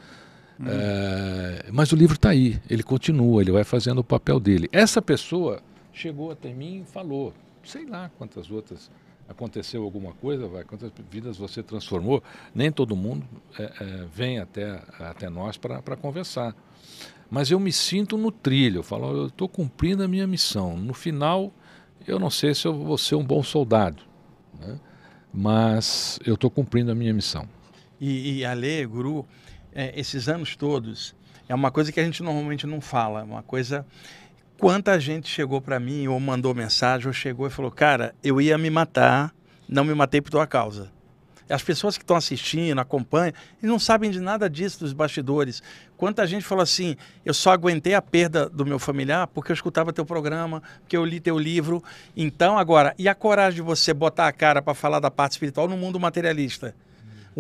Hum. É, mas o livro está aí, ele continua, ele vai fazendo o papel dele. Essa pessoa chegou até mim e falou, sei lá quantas outras aconteceu alguma coisa, vai, quantas vidas você transformou. Nem todo mundo é, é, vem até, até nós para conversar. Mas eu me sinto no trilho, eu falo, eu estou cumprindo a minha missão. No final, eu não sei se eu vou ser um bom soldado, né? mas eu estou cumprindo a minha missão. E, e Ale, Guru, é, esses anos todos, é uma coisa que a gente normalmente não fala, é uma coisa Quanta gente chegou para mim, ou mandou mensagem, ou chegou e falou: Cara, eu ia me matar, não me matei por tua causa. As pessoas que estão assistindo, acompanham, e não sabem de nada disso dos bastidores. Quanta gente falou assim: eu só aguentei a perda do meu familiar porque eu escutava teu programa, porque eu li teu livro. Então, agora, e a coragem de você botar a cara para falar da parte espiritual no mundo materialista?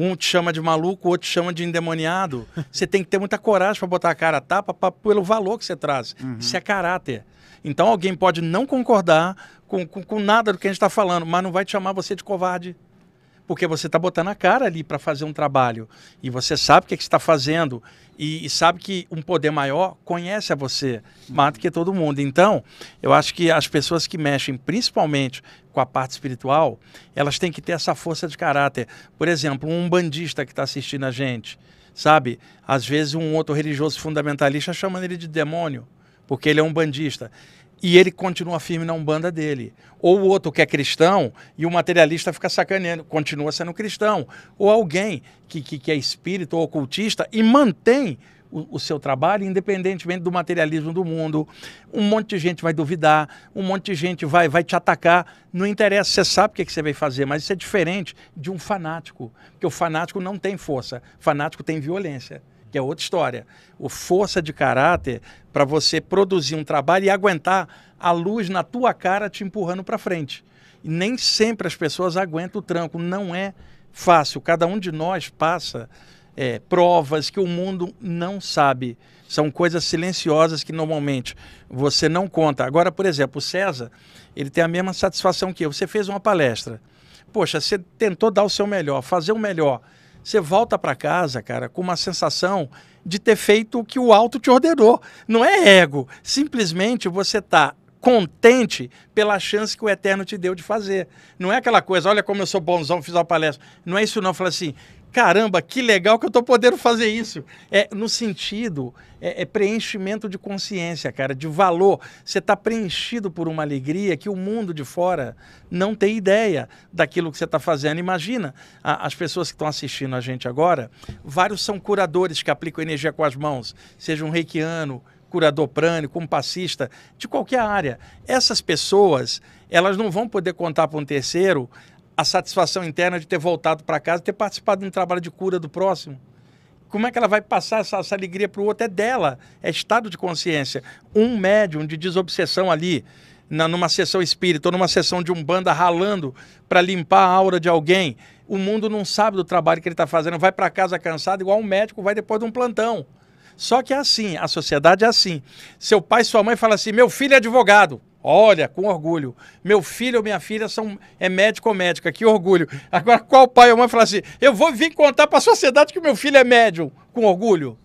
Um te chama de maluco, o outro te chama de endemoniado. Você tem que ter muita coragem para botar a cara a tapa pra, pelo valor que você traz. Uhum. Isso é caráter. Então alguém pode não concordar com, com, com nada do que a gente está falando, mas não vai te chamar você de covarde porque você está botando a cara ali para fazer um trabalho e você sabe o que, é que está fazendo e, e, sabe que um poder maior conhece a você mais do que todo mundo. Então, eu acho que as pessoas que mexem principalmente com a parte espiritual, elas têm que ter essa força de caráter. Por exemplo, um bandista que está assistindo a gente, sabe? Às vezes um outro religioso fundamentalista chama ele de demônio, porque ele é um bandista e ele continua firme na umbanda dele. Ou o outro que é cristão e o materialista fica sacaneando, continua sendo cristão. Ou alguém que, que, que é espírito ou ocultista e mantém o, o, seu trabalho, independentemente do materialismo do mundo. Um monte de gente vai duvidar, um monte de gente vai, vai te atacar. Não interessa, você sabe o que, é que você vai fazer, mas isso é diferente de um fanático. Porque o fanático não tem força, o fanático tem violência que é outra história. O força de caráter para você produzir um trabalho e aguentar a luz na tua cara te empurrando para frente. E nem sempre as pessoas aguentam o tranco, não é fácil. Cada um de nós passa é, provas que o mundo não sabe. São coisas silenciosas que normalmente você não conta. Agora, por exemplo, o César, ele tem a mesma satisfação que eu. Você fez uma palestra. Poxa, você tentou dar o seu melhor, fazer o melhor você volta para casa, cara, com uma sensação de ter feito o que o alto te ordenou. Não é ego. Simplesmente você tá contente pela chance que o Eterno te deu de fazer. Não é aquela coisa, olha como eu sou bonzão, fiz uma palestra. Não é isso não. Fala assim, caramba, que legal que eu tô podendo fazer isso. É no sentido, é, é preenchimento de consciência, cara, de valor. Você tá preenchido por uma alegria que o mundo de fora não tem ideia daquilo que você tá fazendo. Imagina a, as pessoas que estão assistindo a gente agora, vários são curadores que aplicam energia com as mãos, seja um reikiano, curador prânico, um passista, de qualquer área. Essas pessoas, elas não vão poder contar para um terceiro a satisfação interna de ter voltado para casa, ter participado de um trabalho de cura do próximo. Como é que ela vai passar essa, essa alegria para o outro? É dela, é estado de consciência. Um médium de desobsessão ali, na, numa sessão espírita ou numa sessão de umbanda ralando para limpar a aura de alguém, o mundo não sabe do trabalho que ele está fazendo, vai para casa cansado, igual um médico vai depois de um plantão. Só que é assim, a sociedade é assim. Seu pai e sua mãe falam assim: meu filho é advogado. Olha, com orgulho. Meu filho ou minha filha são, é médico ou médica, que orgulho. Agora, qual pai ou mãe fala assim? Eu vou vir contar para a sociedade que meu filho é médium, com orgulho?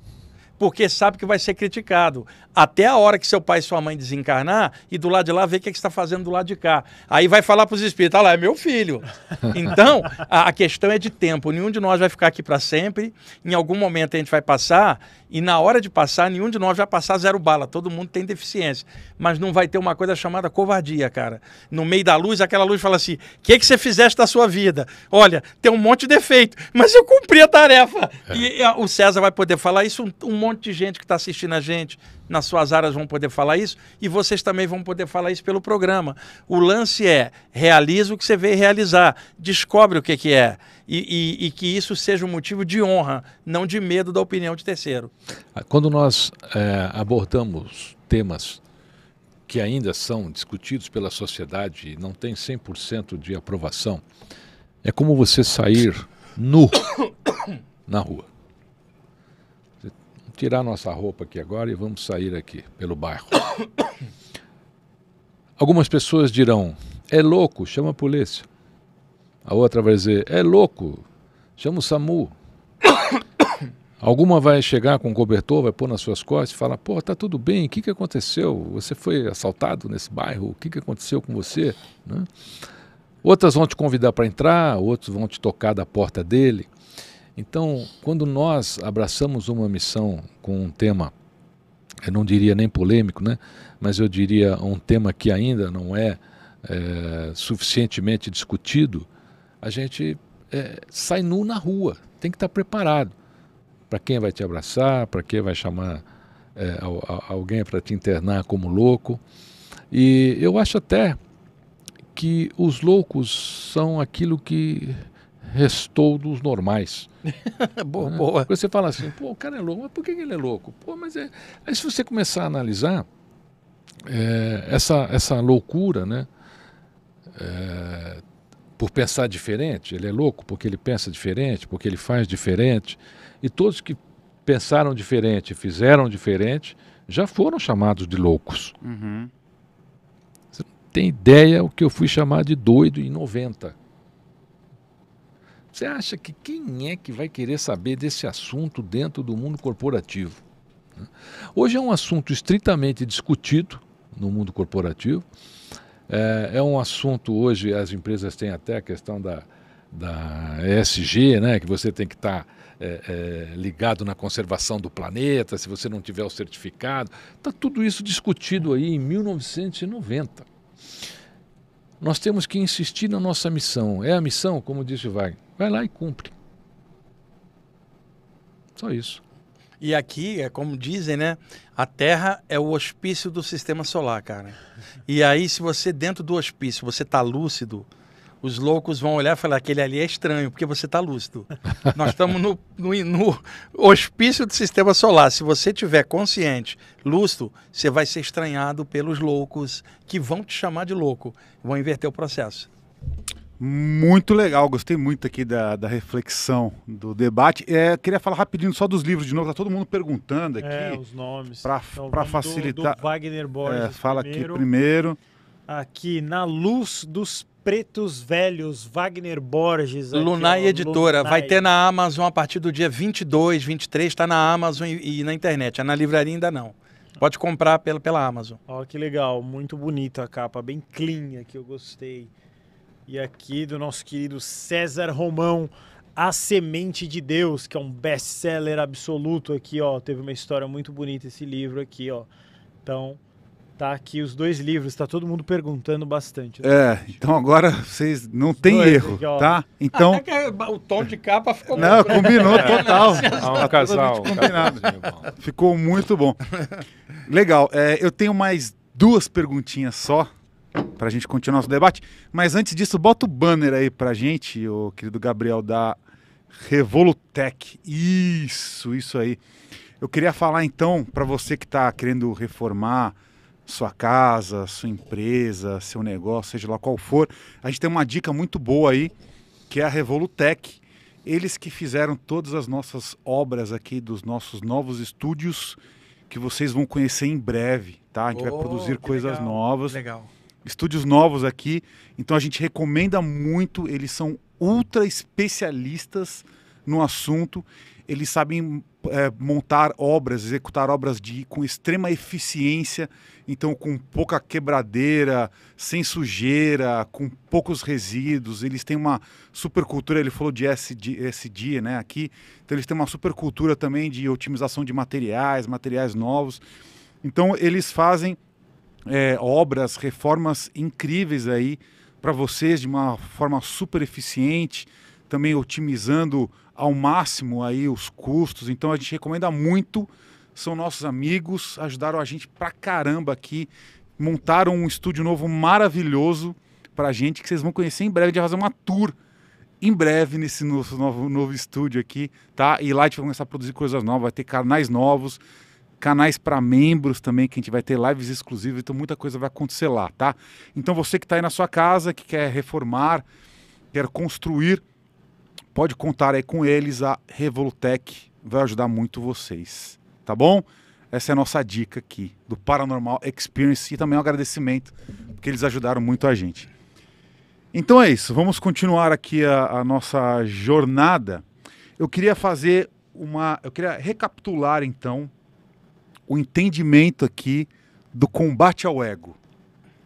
porque sabe que vai ser criticado. Até a hora que seu pai e sua mãe desencarnar e do lado de lá ver o que, é que está fazendo do lado de cá. Aí vai falar para os espíritos: ah lá, é meu filho. Então, a, a, questão é de tempo. Nenhum de nós vai ficar aqui para sempre. Em algum momento a gente vai passar e na hora de passar, nenhum de nós vai passar zero bala. Todo mundo tem deficiência. Mas não vai ter uma coisa chamada covardia, cara. No meio da luz, aquela luz fala assim: o que, que você fizeste da sua vida? Olha, tem um monte de defeito, mas eu cumpri a tarefa. É. E o César vai poder falar isso um, um monte de gente que está assistindo a gente nas suas áreas vão poder falar isso e vocês também vão poder falar isso pelo programa. O lance é realiza o que você veio realizar, descobre o que, que é e, e, e que isso seja um motivo de honra, não de medo da opinião de terceiro. Ah, quando nós é, abordamos temas que ainda são discutidos pela sociedade e não tem 100% de aprovação, é como você sair nu na rua tirar nossa roupa aqui agora e vamos sair aqui pelo bairro. Algumas pessoas dirão: é louco, chama a polícia. A outra vai dizer: é louco, chama o SAMU. Alguma vai chegar com um cobertor, vai pôr nas suas costas e falar: pô, tá tudo bem, o que, que aconteceu? Você foi assaltado nesse bairro? O que, que aconteceu com você? Né? Outras vão te convidar para entrar, outros vão te tocar da porta dele. Então, quando nós abraçamos uma missão com um tema, eu não diria nem polêmico, né? mas eu diria um tema que ainda não é, é suficientemente discutido, a gente é, sai nu na rua, tem que estar preparado para quem vai te abraçar, para quem vai chamar é, alguém para te internar como louco. E eu acho até que os loucos são aquilo que restou dos normais. boa, né? boa. você fala assim, pô, o cara é louco, mas por que ele é louco? Pô, mas é... Aí se você começar a analisar é, essa, essa loucura, né? É, por pensar diferente, ele é louco porque ele pensa diferente, porque ele faz diferente. E todos que pensaram diferente, fizeram diferente, já foram chamados de loucos. Uhum. Você não tem ideia o que eu fui chamar de doido em 90. Você acha que quem é que vai querer saber desse assunto dentro do mundo corporativo? Hoje é um assunto estritamente discutido no mundo corporativo. É, é um assunto hoje, as empresas têm até a questão da, da ESG, né, que você tem que estar tá, é, é, ligado na conservação do planeta, se você não tiver o certificado. Está tudo isso discutido aí em 1990. Nós temos que insistir na nossa missão. É a missão, como disse Wagner, Vai lá e cumpre. Só isso. E aqui, é como dizem, né? A Terra é o hospício do sistema solar, cara. E aí, se você, dentro do hospício, você tá lúcido, os loucos vão olhar e falar: aquele ali é estranho, porque você tá lúcido. Nós estamos no, no, no, hospício do sistema solar. Se você tiver consciente, lúcido, você vai ser estranhado pelos loucos que vão te chamar de louco. Vão inverter o processo. Muito legal, gostei muito aqui da, da reflexão, do debate. É, queria falar rapidinho só dos livros de novo, tá todo mundo perguntando aqui. É, os nomes. Para então, facilitar. Do, do Wagner Borges. É, fala primeiro. aqui primeiro. Aqui, Na Luz dos Pretos Velhos, Wagner Borges. Aqui, Lunai Editora. Lunai. Vai ter na Amazon a partir do dia 22, 23, está na Amazon e, e na internet. É na livraria ainda não. Pode comprar pela, pela Amazon. Ó, que legal, muito bonita a capa, bem clean aqui, eu gostei. E aqui do nosso querido César Romão, A Semente de Deus, que é um best-seller absoluto aqui, ó. Teve uma história muito bonita esse livro aqui, ó. Então, tá aqui os dois livros, tá todo mundo perguntando bastante. Né? É, então agora vocês não os tem erro, aqui, tá? Então ah, é o tom de capa ficou Não, combinou é, total. É um tá casal, combinado. Ficou muito bom. Legal. É, eu tenho mais duas perguntinhas só para a gente continuar nosso debate. Mas antes disso, bota o banner aí para a gente, o querido Gabriel da Revolutec. Isso, isso aí. Eu queria falar então para você que está querendo reformar sua casa, sua empresa, seu negócio, seja lá qual for, a gente tem uma dica muito boa aí, que é a Revolutec. Eles que fizeram todas as nossas obras aqui dos nossos novos estúdios que vocês vão conhecer em breve, tá? A gente vai oh, produzir coisas novas. Legal estúdios novos aqui, então a gente recomenda muito, eles são ultra especialistas no assunto, eles sabem é, montar obras, executar obras de, com extrema eficiência, então com pouca quebradeira, sem sujeira, com poucos resíduos. Eles têm uma super cultura. ele falou de SD, SD né, aqui, então eles têm uma super cultura também de otimização de materiais, materiais novos. Então eles fazem é, obras, reformas incríveis aí para vocês de uma forma super eficiente, também otimizando ao máximo aí os custos. Então a gente recomenda muito, são nossos amigos, ajudaram a gente pra caramba aqui, montaram um estúdio novo maravilhoso pra gente que vocês vão conhecer em breve, de fazer uma tour em breve nesse nosso novo, novo estúdio aqui, tá? E lá a gente vai começar a produzir coisas novas, vai ter canais novos, canais para membros também, que a gente vai ter lives exclusivas, então muita coisa vai acontecer lá, tá? Então você que está aí na sua casa, que quer reformar, quer construir, pode contar aí com eles, a Revoltec vai ajudar muito vocês, tá bom? Essa é a nossa dica aqui do Paranormal Experience e também um agradecimento, porque eles ajudaram muito a gente. Então é isso, vamos continuar aqui a, a nossa jornada. Eu queria fazer uma. Eu queria recapitular então o entendimento aqui do combate ao ego,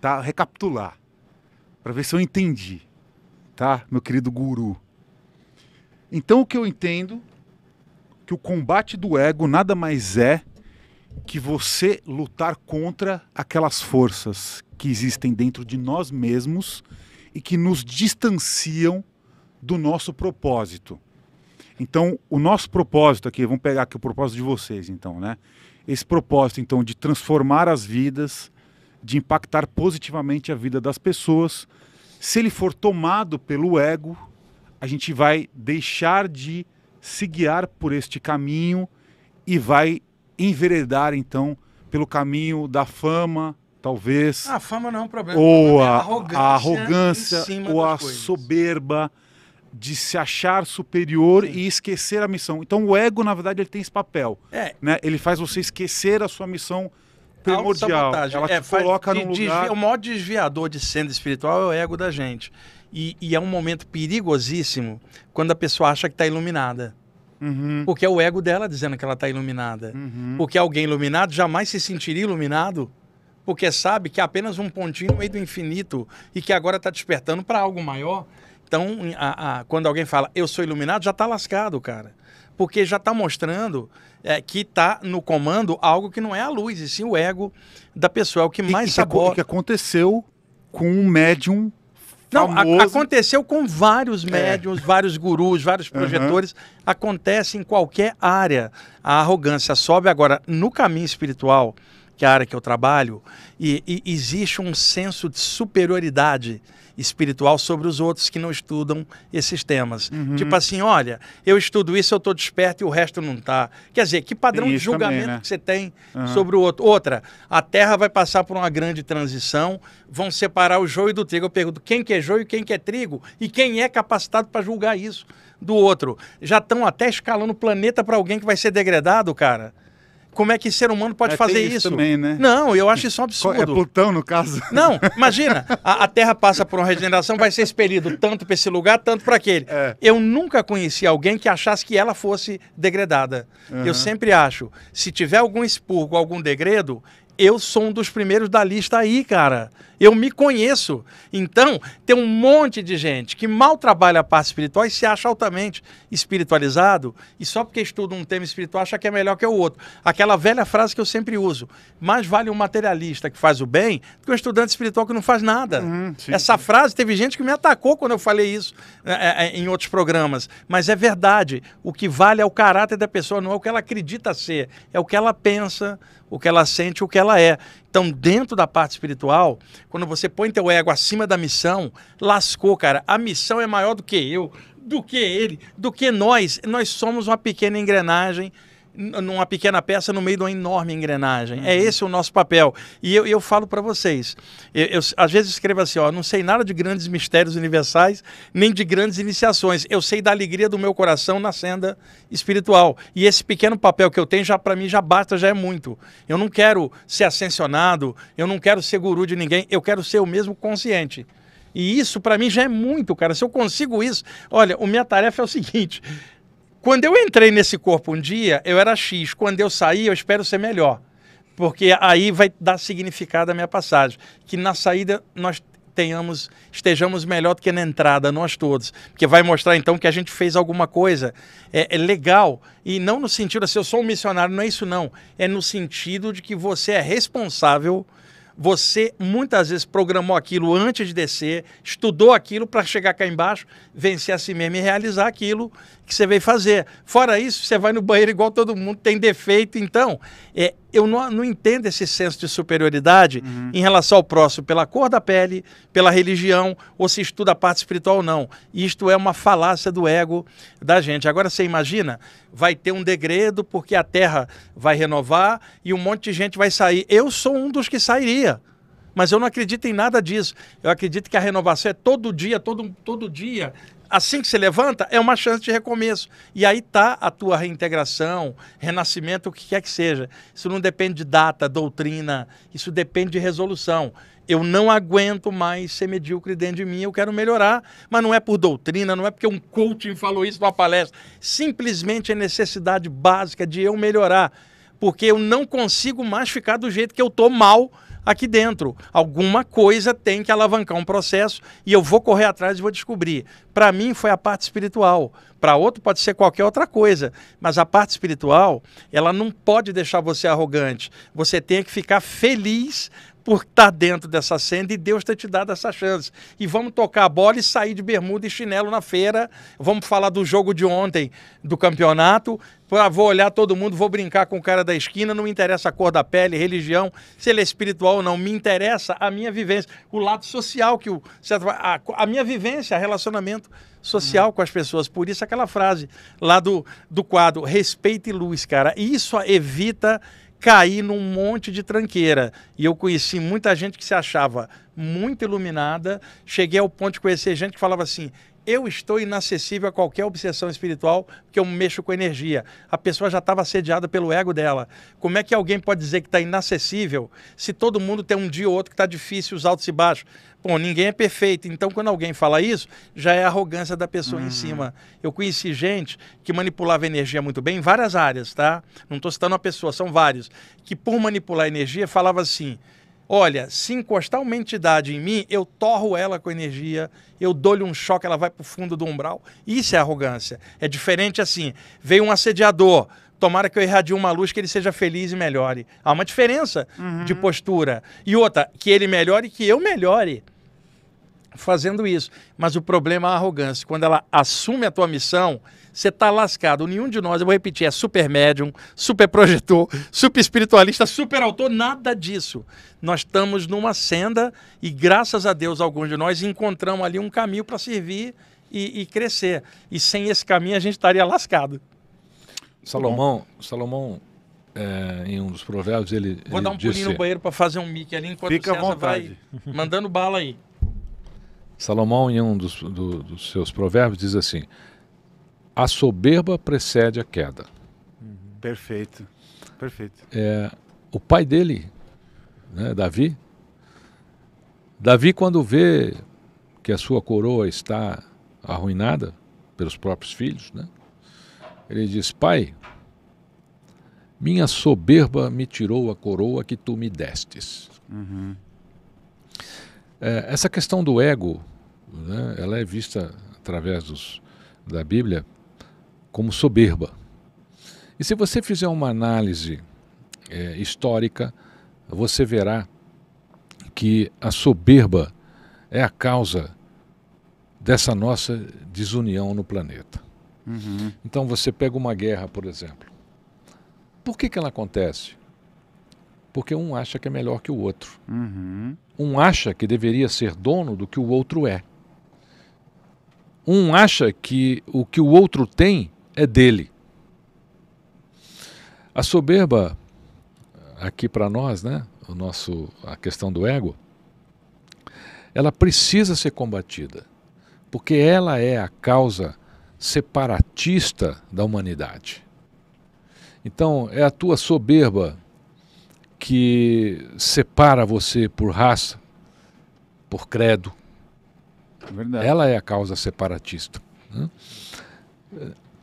tá? Recapitular, para ver se eu entendi, tá? Meu querido guru. Então o que eu entendo que o combate do ego nada mais é que você lutar contra aquelas forças que existem dentro de nós mesmos e que nos distanciam do nosso propósito. Então, o nosso propósito aqui, vamos pegar aqui o propósito de vocês, então, né? esse propósito, então, de transformar as vidas, de impactar positivamente a vida das pessoas, se ele for tomado pelo ego, a gente vai deixar de se guiar por este caminho e vai enveredar, então, pelo caminho da fama, talvez. A ah, fama não é um problema. É ou a, a arrogância, a arrogância ou a coisas. soberba de se achar superior Sim. e esquecer a missão. Então o ego, na verdade, ele tem esse papel. É. Né? Ele faz você esquecer a sua missão primordial. Ela é, te coloca no lugar... É o maior desviador de sendo espiritual é o ego da gente. E, e é um momento perigosíssimo quando a pessoa acha que está iluminada. Uhum. Porque é o ego dela dizendo que ela está iluminada. Uhum. Porque alguém iluminado jamais se sentiria iluminado, porque sabe que é apenas um pontinho no meio do infinito e que agora está despertando para algo maior. Então, a, a, quando alguém fala eu sou iluminado, já está lascado, cara. Porque já está mostrando é, que está no comando algo que não é a luz, e sim o ego da pessoa. É o que mais e, O que aconteceu com um médium não, a, aconteceu com vários é. médiums, é. vários gurus, vários projetores. Uhum. Acontece em qualquer área. A arrogância sobe. Agora, no caminho espiritual, que é a área que eu trabalho, e, e existe um senso de superioridade espiritual sobre os outros que não estudam esses temas. Uhum. Tipo assim, olha, eu estudo isso, eu estou desperto e o resto não está. Quer dizer, que padrão de julgamento também, né? que você tem uhum. sobre o outro? Outra, a Terra vai passar por uma grande transição, vão separar o joio do trigo. Eu pergunto quem que é joio e quem que é trigo e quem é capacitado para julgar isso do outro. Já estão até escalando o planeta para alguém que vai ser degradado, cara. Como é que ser humano pode é, fazer isso? Também, né? Não, eu acho isso um é absurdo. É Plutão, no caso. Não, imagina, a, a Terra passa por uma regeneração, vai ser expelido tanto para esse lugar, tanto para aquele. É. Eu nunca conheci alguém que achasse que ela fosse degradada. Uhum. Eu sempre acho, se tiver algum expurgo, algum degredo, eu sou um dos primeiros da lista aí, cara. Eu me conheço. Então, tem um monte de gente que mal trabalha a parte espiritual e se acha altamente espiritualizado e só porque estuda um tema espiritual acha que é melhor que o outro. Aquela velha frase que eu sempre uso: mais vale um materialista que faz o bem do que um estudante espiritual que não faz nada. Uhum, Essa frase teve gente que me atacou quando eu falei isso é, é, é, em outros programas, mas é verdade. O que vale é o caráter da pessoa, não é o que ela acredita ser, é o que ela pensa, o que ela sente, o que ela é. Então, dentro da parte espiritual, quando você põe teu ego acima da missão, lascou, cara. A missão é maior do que eu, do que ele, do que nós. Nós somos uma pequena engrenagem numa pequena peça no meio de uma enorme engrenagem. É uhum. É esse o nosso papel. E eu, eu falo para vocês, eu, eu, às vezes escrevo assim, ó, não sei nada de grandes mistérios universais, nem de grandes iniciações. Eu sei da alegria do meu coração na senda espiritual. E esse pequeno papel que eu tenho, já para mim, já basta, já é muito. Eu não quero ser ascensionado, eu não quero ser guru de ninguém, eu quero ser o mesmo consciente. E isso para mim já é muito, cara. Se eu consigo isso, olha, a minha tarefa é o seguinte: quando eu entrei nesse corpo um dia, eu era X. Quando eu saí, eu espero ser melhor. Porque aí vai dar significado à minha passagem. Que na saída nós tenhamos, estejamos melhor do que na entrada, nós todos. Porque vai mostrar então que a gente fez alguma coisa é, é, legal. E não no sentido assim, eu sou um missionário, não é isso não. É no sentido de que você é responsável você muitas vezes programou aquilo antes de descer, estudou aquilo para chegar cá embaixo, vencer a si mesmo e realizar aquilo que você veio fazer. Fora isso, você vai no banheiro igual todo mundo, tem defeito. Então, é, eu não, não, entendo esse senso de superioridade uhum. em relação ao próximo pela cor da pele, pela religião, ou se estuda a parte espiritual ou não. Isto é uma falácia do ego da gente. Agora você imagina, vai ter um degredo porque a terra vai renovar e um monte de gente vai sair. Eu sou um dos que sairia. Mas eu não acredito em nada disso. Eu acredito que a renovação é todo dia, todo, todo dia assim que se levanta, é uma chance de recomeço. E aí está a tua reintegração, renascimento, o que quer que seja. Isso não depende de data, doutrina, isso depende de resolução. Eu não aguento mais ser medíocre dentro de mim, eu quero melhorar, mas não é por doutrina, não é porque um coaching falou isso numa palestra. Simplesmente é necessidade básica de eu melhorar, porque eu não consigo mais ficar do jeito que eu estou mal aqui dentro. Alguma coisa tem que alavancar um processo e eu vou correr atrás e vou descobrir. Para mim foi a parte espiritual. Para outro pode ser qualquer outra coisa, mas a parte espiritual, ela não pode deixar você arrogante. Você tem que ficar feliz por estar tá dentro dessa senda e Deus ter te dado essa chance. E vamos tocar a bola e sair de bermuda e chinelo na feira. Vamos falar do jogo de ontem do campeonato. Vou olhar todo mundo, vou brincar com o cara da esquina, não me interessa a cor da pele, religião, se ele é espiritual ou não, me interessa a minha vivência, o lado social que o. A, a minha vivência, relacionamento social hum. com as pessoas. Por isso aquela frase lá do, do quadro, respeite luz, cara. Isso evita caí num monte de tranqueira. E eu conheci muita gente que se achava muito iluminada. Cheguei ao ponto de conhecer gente que falava assim: eu estou inacessível a qualquer obsessão espiritual, porque eu mexo com energia. A pessoa já estava assediada pelo ego dela. Como é que alguém pode dizer que está inacessível se todo mundo tem um dia ou outro que está difícil, os altos e baixos? Bom, ninguém é perfeito. Então, quando alguém fala isso, já é a arrogância da pessoa uhum. em cima. Eu conheci gente que manipulava energia muito bem em várias áreas, tá? Não estou citando uma pessoa, são vários. Que por manipular energia falava assim Olha, se encostar uma entidade em mim, eu torro ela com energia, eu dou-lhe um choque, ela vai para o fundo do umbral. Isso é arrogância. É diferente assim. Veio um assediador, tomara que eu irradie uma luz que ele seja feliz e melhore. Há uma diferença uhum. de postura. E outra, que ele melhore e que eu melhore fazendo isso. Mas o problema é a arrogância. Quando ela assume a tua missão, você tá lascado. Nenhum de nós, eu vou repetir, é super médium, super projetor, super espiritualista, super autor, nada disso. Nós estamos numa senda e graças a Deus alguns de nós encontramos ali um caminho para servir e, e, crescer. E sem esse caminho a gente estaria lascado. Salomão, Salomão é, em um dos provérbios ele Vou ele dar um disse, pulinho no banheiro para fazer um mic ali enquanto Fica César à vontade. vai mandando bala aí. Salomão, em um dos, do, dos seus provérbios, diz assim: a soberba precede a queda. Perfeito, perfeito. É, o pai dele, né, Davi, Davi quando vê que a sua coroa está arruinada pelos próprios filhos, né, ele diz, pai, minha soberba me tirou a coroa que tu me destes. Uhum. É, essa questão do ego, né, ela é vista através dos, da Bíblia como soberba. E se você fizer uma análise é, histórica, você verá que a soberba é a causa dessa nossa desunião no planeta. Uhum. Então você pega uma guerra, por exemplo. Por que, que ela acontece? Porque um acha que é melhor que o outro. Uhum. Um acha que deveria ser dono do que o outro é. Um acha que o que o outro tem é dele. A soberba aqui para nós, né, o nosso a questão do ego, ela precisa ser combatida, porque ela é a causa separatista da humanidade. Então, é a tua soberba que separa você por raça, por credo. Verdade. Ela é a causa separatista. Né?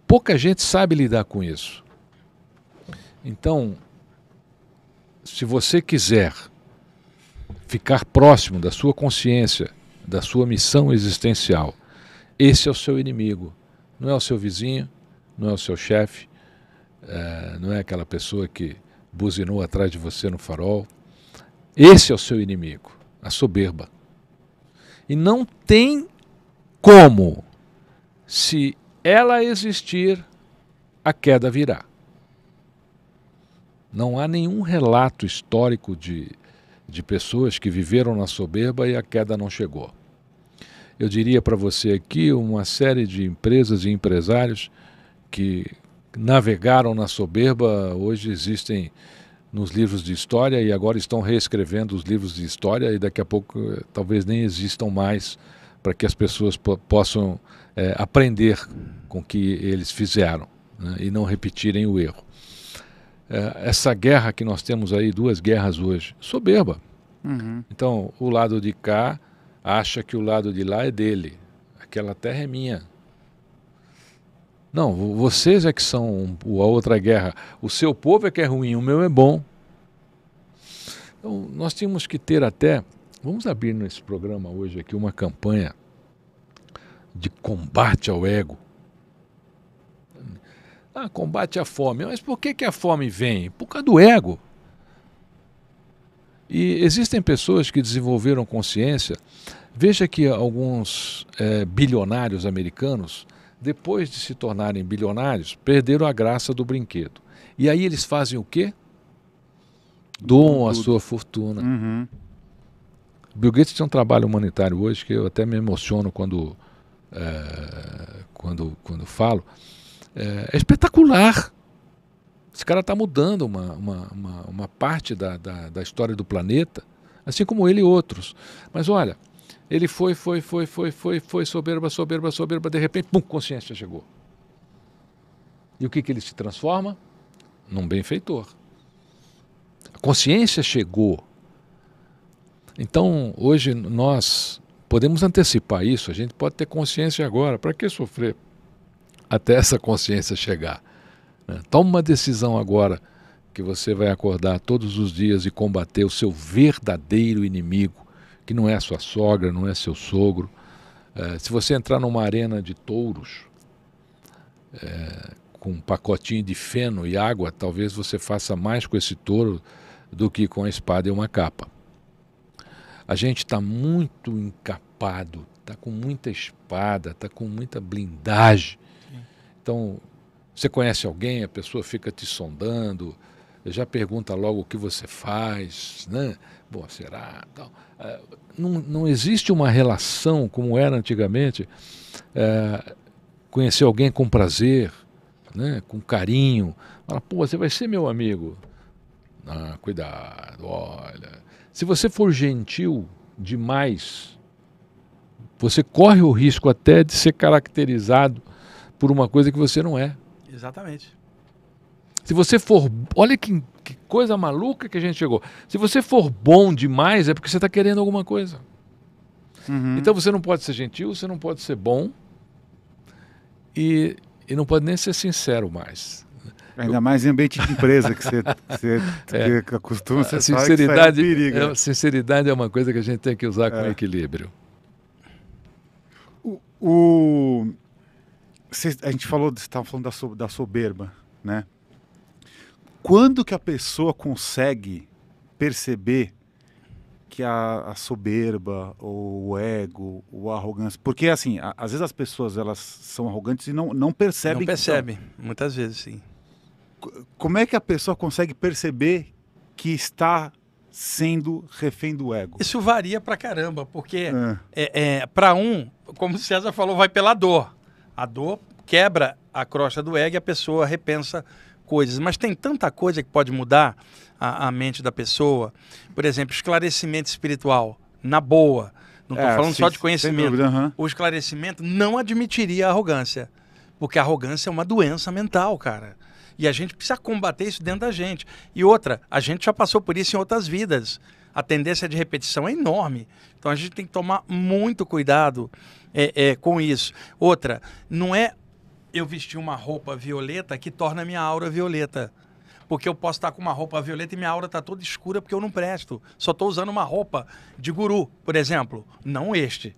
pouca gente sabe lidar com isso. Então, se você quiser ficar próximo da sua consciência, da sua missão existencial, esse é o seu inimigo. Não é o seu vizinho, não é o seu chefe, é, não é aquela pessoa que buzinou atrás de você no farol. Esse é o seu inimigo, a soberba. E não tem como se ela existir, a queda virá. Não há nenhum relato histórico de, de pessoas que viveram na soberba e a queda não chegou. Eu diria para você aqui uma série de empresas e empresários que navegaram na soberba, hoje existem nos livros de história e agora estão reescrevendo os livros de história e daqui a pouco eh, talvez nem existam mais para que as pessoas po possam é, aprender com o que eles fizeram né, e não repetirem o erro. É, essa guerra que nós temos aí, duas guerras hoje, soberba. Uhum. Então, o lado de cá acha que o lado de lá é dele, aquela terra é minha. Não, vocês é que são a outra guerra. O seu povo é que é ruim, o meu é bom. Então, nós tínhamos que ter até. Vamos abrir nesse programa hoje aqui uma campanha de combate ao ego. Ah, combate à fome. Mas por que, que a fome vem? Por causa do ego. E existem pessoas que desenvolveram consciência. Veja que alguns é, bilionários americanos, depois de se tornarem bilionários, perderam a graça do brinquedo. E aí eles fazem o quê? Doam a sua fortuna. Uhum. Bill Gates tem um trabalho humanitário hoje que eu até me emociono quando eh, quando, quando falo, é, é espetacular. Esse cara está mudando uma, uma, uma, uma parte da, da, da, história do planeta, assim como ele e outros. Mas olha, ele foi, foi, foi, foi, foi, foi, soberba, soberba, soberba, de repente, pum, consciência chegou. E o que, que ele se transforma? Num benfeitor. A consciência chegou. Então, hoje nós Podemos antecipar isso, a gente pode ter consciência agora. Para que sofrer até essa consciência chegar? Né? Toma uma decisão agora que você vai acordar todos os dias e combater o seu verdadeiro inimigo, que não é sua sogra, não é seu sogro. É, se você entrar numa arena de touros é, com um pacotinho de feno e água, talvez você faça mais com esse touro do que com a espada e uma capa. A gente está muito encapado, está com muita espada, está com muita blindagem. Então, você conhece alguém, a pessoa fica te sondando, já pergunta logo o que você faz, né? Bom, será? Então, não, não existe uma relação como era antigamente. É, conhecer alguém com prazer, né? com carinho. Fala, pô, você vai ser meu amigo. Ah, cuidado, olha. Se você for gentil demais, você corre o risco até de ser caracterizado por uma coisa que você não é. Exatamente. Se você for. Olha que, que coisa maluca que a gente chegou. Se você for bom demais, é porque você está querendo alguma coisa. Uhum. Então você não pode ser gentil, você não pode ser bom e, e não pode nem ser sincero mais. Ainda mais em ambiente de empresa, que você, você é. que acostuma, você é sinceridade, que perigo. É, né? sinceridade é uma coisa que a gente tem que usar com é. equilíbrio. O, o cê, a gente falou, estava falando da, so, da soberba, né? Quando que a pessoa consegue perceber que a, a, soberba, ou o ego, ou a arrogância. Porque, assim, a, às vezes as pessoas elas são arrogantes e não, não percebem. Não percebe, muitas vezes, sim como é que a pessoa consegue perceber que está sendo refém do ego? Isso varia pra caramba, porque é. é, é para um, como o César falou, vai pela dor. A dor quebra a crosta do ego e a pessoa repensa coisas. Mas tem tanta coisa que pode mudar a, a mente da pessoa. Por exemplo, esclarecimento espiritual, na boa. Não estou é, falando sim, só de conhecimento. Dúvida, uhum. O esclarecimento não admitiria a arrogância. Porque a arrogância é uma doença mental, cara. E a gente precisa combater isso dentro da gente. E outra, a gente já passou por isso em outras vidas. A tendência de repetição é enorme. Então a gente tem que tomar muito cuidado é, é, com isso. Outra, não é eu vestir uma roupa violeta que torna a minha aura violeta. Porque eu posso estar com uma roupa violeta e minha aura está toda escura porque eu não presto. Só estou usando uma roupa de guru, por exemplo. Não este.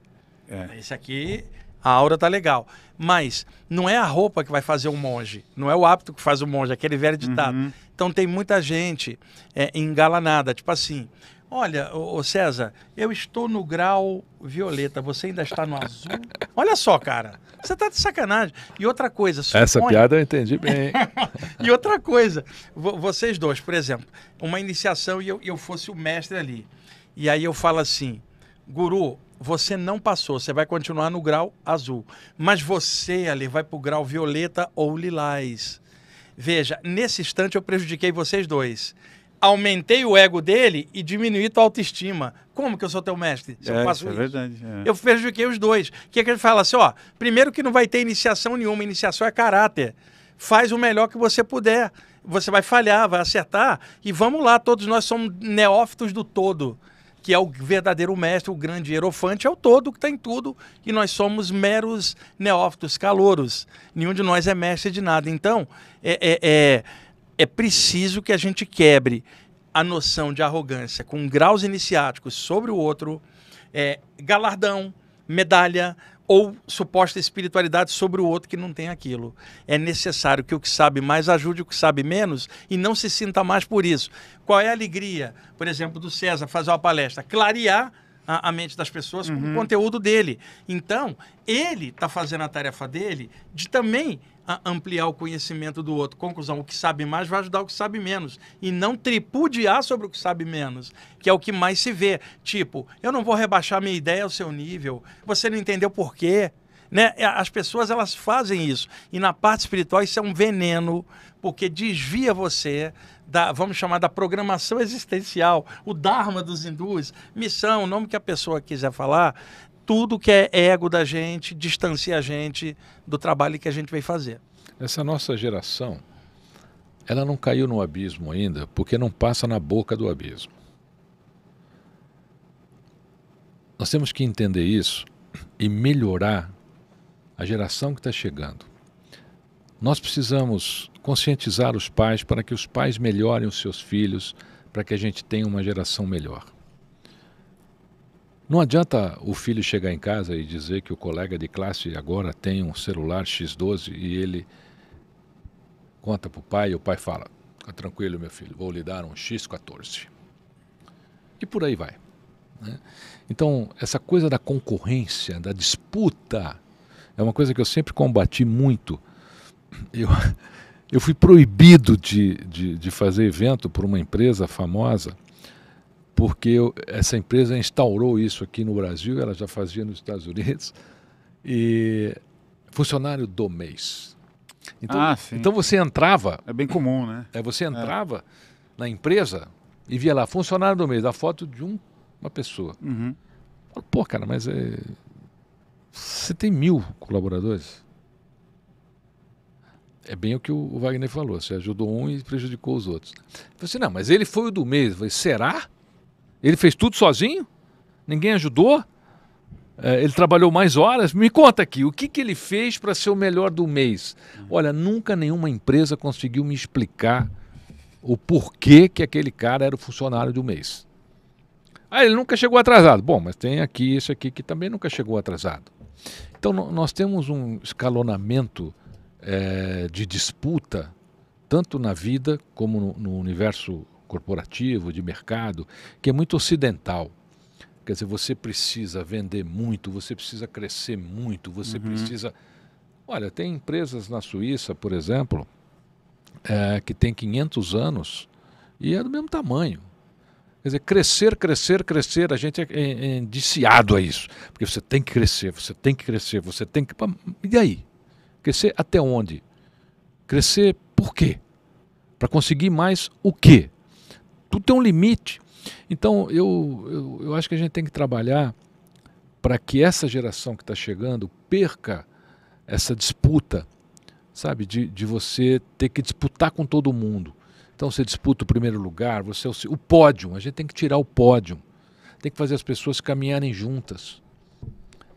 É. Esse aqui a aura tá legal. Mas não é a roupa que vai fazer o um monge, não é o hábito que faz o monge, aquele velho ditado. Uhum. Então tem muita gente é, engalanada, tipo assim. Olha, o César, eu estou no grau violeta, você ainda está no azul. Olha só, cara, você está de sacanagem. E outra coisa, suponha... Essa piada eu entendi bem. e outra coisa, vocês dois, por exemplo, uma iniciação e eu, eu fosse o mestre ali. E aí eu falo assim, guru, você não passou, você vai continuar no grau azul. Mas você ali vai para o grau violeta ou lilás. Veja, nesse instante eu prejudiquei vocês dois. Aumentei o ego dele e diminuí tua autoestima. Como que eu sou teu mestre? Se é, eu faço isso. É verdade, é. Eu prejudiquei os dois. O que, é que ele fala assim? Ó, primeiro que não vai ter iniciação nenhuma, iniciação é caráter. Faz o melhor que você puder. Você vai falhar, vai acertar. E vamos lá, todos nós somos neófitos do todo que é o verdadeiro mestre, o grande hierofante, é o todo que está em tudo, e nós somos meros neófitos, calouros. Nenhum de nós é mestre de nada. Então, é, é, é, é preciso que a gente quebre a noção de arrogância com graus iniciáticos sobre o outro, é, galardão, medalha, ou suposta espiritualidade sobre o outro que não tem aquilo. É necessário que o que sabe mais ajude o que sabe menos e não se sinta mais por isso. Qual é a alegria, por exemplo, do César fazer uma palestra? Clarear a, a mente das pessoas uhum. com o uhum. conteúdo dele. Então, ele está fazendo a tarefa dele de também ampliar o conhecimento do outro. Conclusão: o que sabe mais vai ajudar o que sabe menos. E não tripudiar sobre o que sabe menos, que é o que mais se vê. Tipo, eu não vou rebaixar minha ideia ao seu nível, você não entendeu por quê. Né? É, as pessoas elas fazem isso. E na parte espiritual isso é um veneno, porque desvia você da, vamos chamar da programação existencial, o Dharma dos hindus, missão, o nome que a pessoa quiser falar, tudo que é ego da gente, distancia a gente do trabalho que a gente veio fazer. Essa nossa geração, ela não caiu no abismo ainda porque não passa na boca do abismo. Nós temos que entender isso e melhorar a geração que está chegando. Nós precisamos conscientizar os pais para que os pais melhorem os seus filhos, para que a gente tenha uma geração melhor. Não adianta o filho chegar em casa e dizer que o colega de classe agora tem um celular X12 e ele conta para o pai e o pai fala: Fica tranquilo, meu filho, vou lhe dar um X14. E por aí vai. Né? Então, essa coisa da concorrência, da disputa, é uma coisa que eu sempre combati muito. Eu, eu fui proibido de, de, de fazer evento por uma empresa famosa porque eu, essa empresa instaurou isso aqui no Brasil, ela já fazia nos Estados Unidos, e funcionário do mês. Então, ah, então você entrava. É bem comum, né? É, você é. entrava é. na empresa e via lá, funcionário do mês, a foto de um, uma pessoa. Uhum. Pô, cara, mas é... você tem mil colaboradores? é bem o que o Wagner falou. Você ajudou um e prejudicou os outros. Você assim, não, mas ele foi o do mês. Eu será? Ele fez tudo sozinho? Ninguém ajudou? É, ele trabalhou mais horas? Me conta aqui, o que, que ele fez para ser o melhor do mês? Olha, nunca nenhuma empresa conseguiu me explicar o porquê que aquele cara era o funcionário do mês. Ah, ele nunca chegou atrasado. Bom, mas tem aqui esse aqui que também nunca chegou atrasado. Então nós temos um escalonamento é, de disputa, tanto na vida como no, no universo corporativo, de mercado, que é muito ocidental. Quer dizer, você precisa vender muito, você precisa crescer muito, você uhum. precisa. Olha, tem empresas na Suíça, por exemplo, é, que tem 500 anos e é do mesmo tamanho. Quer dizer, crescer, crescer, crescer, a gente é, é, é, indiciado a isso. Porque você tem que crescer, você tem que crescer, você tem que. E aí? Crescer até onde? Crescer por quê? Para conseguir mais o quê? tudo tem um limite. Então, eu, eu, eu acho que a gente tem que trabalhar para que essa geração que está chegando perca essa disputa, sabe? De, de você ter que disputar com todo mundo. Então, você disputa o primeiro lugar, você é o, o pódio. A gente tem que tirar o pódio. Tem que fazer as pessoas caminharem juntas.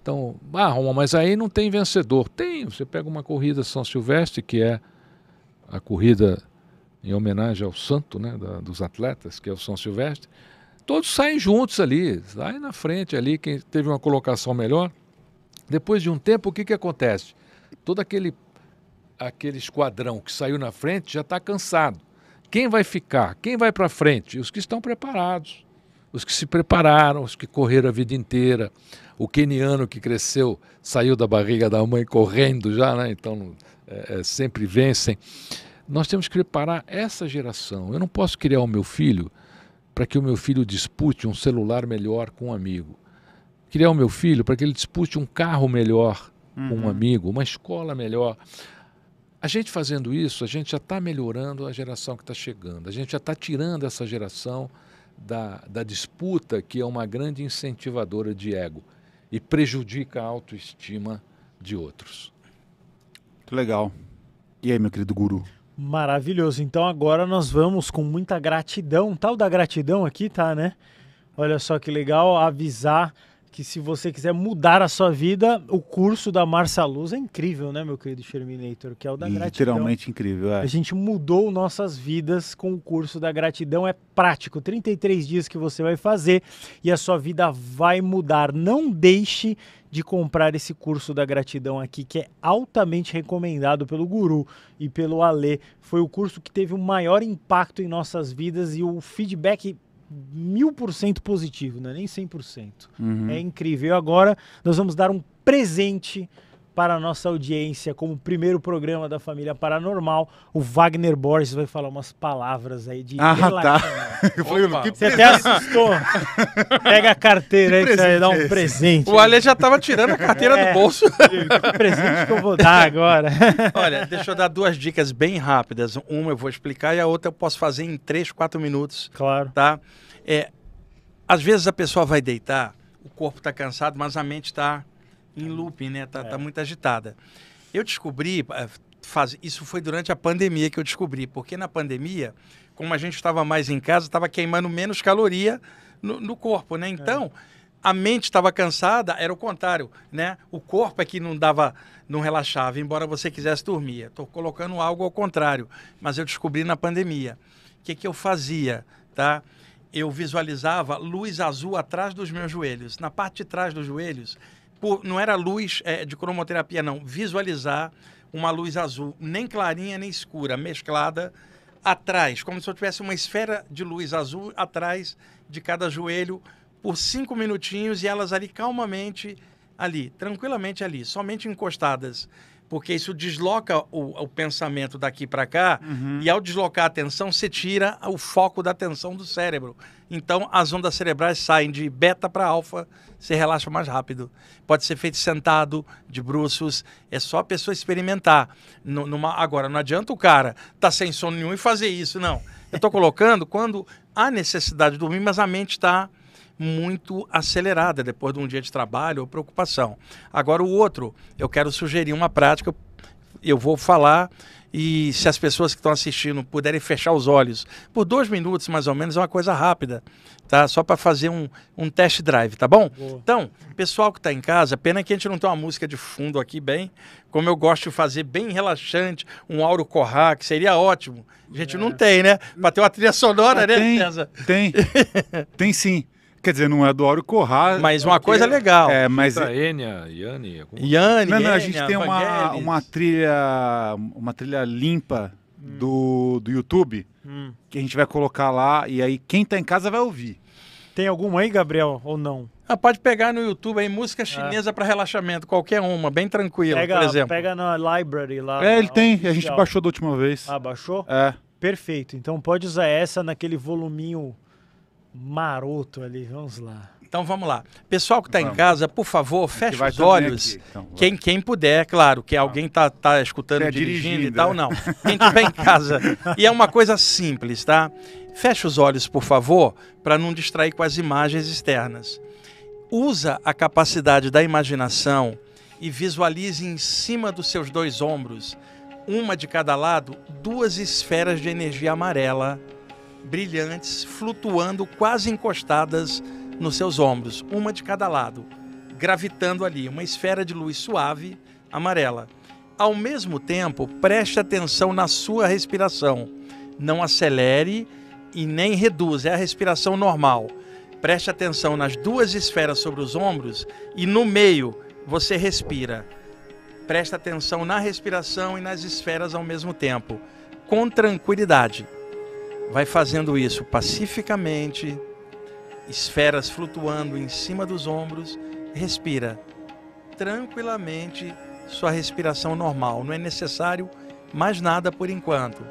Então, ah, Roma, mas aí não tem vencedor. Tem, você pega uma corrida São Silvestre, que é a corrida em homenagem ao santo né, da, dos atletas, que é o São Silvestre, todos saem juntos ali, sai na frente ali, quem teve uma colocação melhor. Depois de um tempo, o que, que acontece? Todo aquele, aquele esquadrão que saiu na frente já está cansado. Quem vai ficar? Quem vai para frente? Os que estão preparados, os que se prepararam, os que correram a vida inteira. O keniano que cresceu saiu da barriga da mãe correndo já, né? então é, é sempre vencem. Nós temos que preparar essa geração. Eu não posso criar o meu filho para que o meu filho dispute um celular melhor com um amigo. Criar o meu filho para que ele dispute um carro melhor uhum. com um uhum. amigo, uma escola melhor. A gente fazendo isso, a gente já está melhorando a geração que está chegando. A gente já está tirando essa geração da, da disputa, que é uma grande incentivadora de ego e prejudica a autoestima de outros. Muito legal. E aí, meu querido guru? Maravilhoso. Então agora nós vamos com muita gratidão. Tal tá da gratidão aqui, tá, né? Olha só que legal avisar que se você quiser mudar a sua vida, o curso da Marcia Luz é incrível, né, meu querido Terminator? Que é o da Literalmente gratidão. Literalmente incrível, é. A gente mudou nossas vidas com o curso da gratidão. É prático. 33 dias que você vai fazer e a sua vida vai mudar. Não deixe de comprar esse curso da gratidão aqui, que é altamente recomendado pelo Guru e pelo Ale. Foi o curso que teve o maior impacto em nossas vidas e o feedback mil por cento positivo, não é nem por cento uhum. É incrível. Agora nós vamos dar um presente para a nossa audiência, como primeiro programa da família paranormal, o Wagner Borges vai falar umas palavras aí de ah, Tá. Falei, Opa, Você até assustou. Pega a carteira que aí que você vai dar um presente. O Alê já estava tirando a carteira é, do bolso. Que presente que eu vou dar agora? Olha, deixa eu dar duas dicas bem rápidas. Uma eu vou explicar e a outra eu posso fazer em 3, 4 minutos. Claro. Tá? É, às vezes a pessoa vai deitar, o corpo está cansado, mas a mente está em é. looping, né? Tá, tá é. tá muito agitada. Eu descobri, eh, faz, isso foi durante a pandemia que eu descobri, porque na pandemia, como a gente estava mais em casa, estava queimando menos caloria no, no corpo, né? Então, é. a mente estava cansada, era o contrário, né? O corpo é que não dava, não relaxava, embora você quisesse dormir. Estou colocando algo ao contrário, mas eu descobri na pandemia. O que, que eu fazia, tá? Eu visualizava luz azul atrás dos meus joelhos. Na parte de trás dos joelhos, por, não era luz é, de cromoterapia, não. Visualizar uma luz azul, nem clarinha nem escura, mesclada atrás, como se eu tivesse uma esfera de luz azul atrás de cada joelho por cinco minutinhos e elas ali calmamente, ali, tranquilamente ali, somente encostadas porque isso desloca o, o pensamento daqui para cá, uhum. e ao deslocar a atenção, você tira o foco da atenção do cérebro. Então, as ondas cerebrais saem de beta para alfa, você relaxa mais rápido. Pode ser feito sentado, de bruços, é só a pessoa experimentar. numa, agora, não adianta o cara tá sem sono nenhum e fazer isso, não. Eu estou colocando quando há necessidade de dormir, mas a mente está muito acelerada depois de um dia de trabalho ou preocupação. Agora, o outro, eu quero sugerir uma prática, eu vou falar e se as pessoas que estão assistindo puderem fechar os olhos por dois minutos mais ou menos, é uma coisa rápida, tá? Só para fazer um, um test drive, tá bom? Boa. Então, pessoal que está em casa, pena que a gente não tem uma música de fundo aqui bem, como eu gosto de fazer, bem relaxante, um Auro Corrá, que seria ótimo. A gente é. não tem, né? Para ter uma trilha sonora, ah, né, tem, Tem, tem sim. Quer dizer, não é do Áureo Mas uma coisa legal. É, mas. Enya, Yanni. Yane Yanni. Não, não, a gente tem uma, uma trilha. Uma trilha limpa hum. do, do YouTube hum. que a gente vai colocar lá e aí quem tá em casa vai ouvir. Tem alguma aí, Gabriel, ou não? Ah, pode pegar no YouTube aí música ah. chinesa é. para relaxamento, qualquer uma, bem tranquila, pega, por exemplo. Pega na library lá. É, ele tem, oficial. a gente baixou da última vez. Ah, baixou? É. Perfeito. Então pode usar essa naquele voluminho maroto ali. Vamos lá. Então vamos lá. Pessoal que está em casa, por favor, feche os olhos. então, quem, quem puder, claro, que tá. alguém está tá escutando, é dirigindo, dirigindo, e tal, né? não. Quem tá estiver em casa. E é uma coisa simples, tá? Feche os olhos, por favor, para não distrair com as imagens externas. Usa a capacidade da imaginação e visualize em cima dos seus dois ombros, uma de cada lado, duas esferas de energia amarela brilhantes, flutuando quase encostadas nos seus ombros, uma de cada lado, gravitando ali, uma esfera de luz suave, amarela. Ao mesmo tempo, preste atenção na sua respiração. Não acelere e nem reduza, é a respiração normal. Preste atenção nas duas esferas sobre os ombros e no meio você respira. Preste atenção na respiração e nas esferas ao mesmo tempo, com tranquilidade vai fazendo isso pacificamente, esferas flutuando em cima dos ombros, respira tranquilamente sua respiração normal, não é necessário mais nada por enquanto.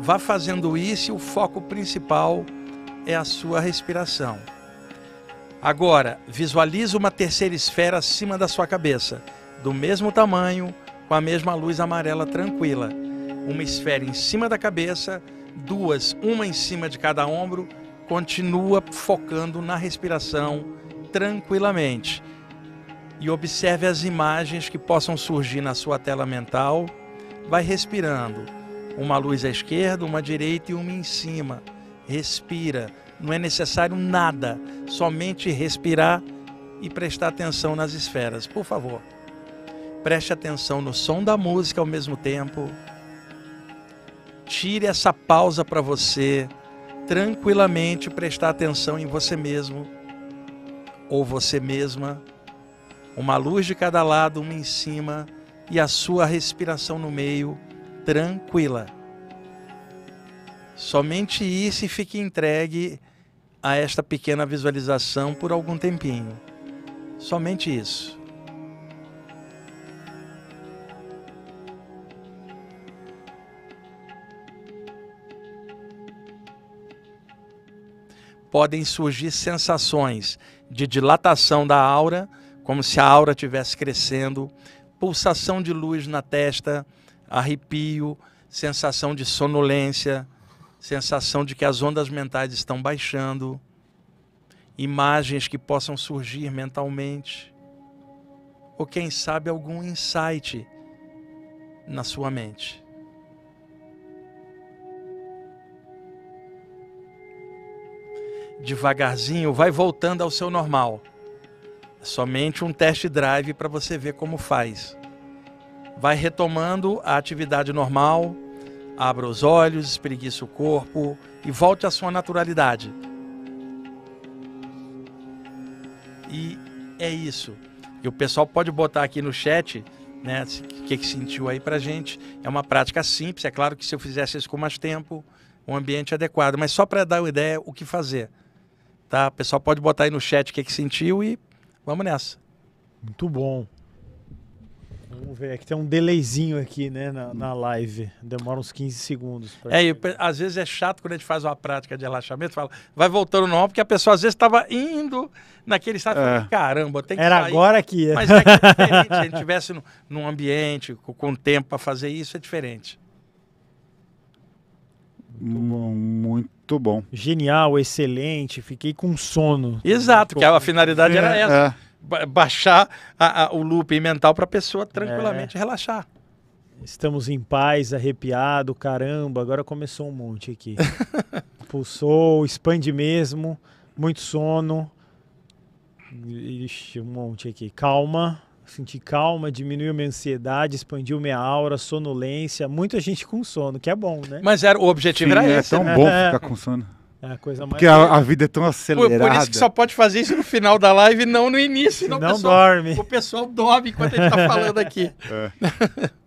Vá fazendo isso e o foco principal é a sua respiração. Agora, visualize uma terceira esfera acima da sua cabeça, do mesmo tamanho, com a mesma luz amarela tranquila. Uma esfera em cima da cabeça, duas, uma em cima de cada ombro, continua focando na respiração tranquilamente. E observe as imagens que possam surgir na sua tela mental. Vai respirando. Uma luz à esquerda, uma à direita e uma em cima. Respira. Não é necessário nada, somente respirar e prestar atenção nas esferas. Por favor, preste atenção no som da música ao mesmo tempo tire essa pausa para você, tranquilamente prestar atenção em você mesmo ou você mesma, uma luz de cada lado, uma em cima e a sua respiração no meio, tranquila. Somente isso e fique entregue a esta pequena visualização por algum tempinho. Somente isso. podem surgir sensações de dilatação da aura, como se a aura estivesse crescendo, pulsação de luz na testa, arrepio, sensação de sonolência, sensação de que as ondas mentais estão baixando, imagens que possam surgir mentalmente, ou quem sabe algum insight na sua mente. devagarzinho, vai voltando ao seu normal. É somente um test drive para você ver como faz. Vai retomando a atividade normal, abra os olhos, espreguiça o corpo e volte à sua naturalidade. E é isso. E o pessoal pode botar aqui no chat né, o que, que sentiu aí para gente. É uma prática simples, é claro que se eu fizesse isso com mais tempo, um ambiente adequado, mas só para dar uma ideia o que fazer. Tá? O pessoal pode botar aí no chat o que, é que sentiu e vamos nessa. Muito bom. Vamos ver, é que tem um delayzinho aqui, né, na, hum. na live. Demora uns 15 segundos. É, e, às vezes é chato quando a gente faz uma prática de relaxamento, fala, vai voltando no porque a pessoa às vezes estava indo naquele estado, é. caramba, tem que Era sair. agora que Mas é, que é diferente, se a gente estivesse num, ambiente com, com tempo para fazer isso, é diferente. Muito, muito muito bom. Genial, excelente, fiquei com sono. Exato, que a finalidade é, era essa. É. Baixar a, a, o looping mental para a pessoa é. tranquilamente é. relaxar. Estamos em paz, arrepiado, caramba, agora começou um monte aqui. Pulsou, expande mesmo, muito sono. Ixi, um monte aqui. Calma, senti calma, diminuiu minha ansiedade, expandiu minha aura, sonolência, muita gente com sono, que é bom, né? Mas era, o objetivo Sim, era é esse. É tão né? bom é. ficar com sono. É a coisa mais. Porque a, a, vida é tão acelerada. Por, é por, isso que só pode fazer isso no final da live, não no início. Não pessoal, dorme. O pessoal dorme enquanto a gente tá falando aqui. É.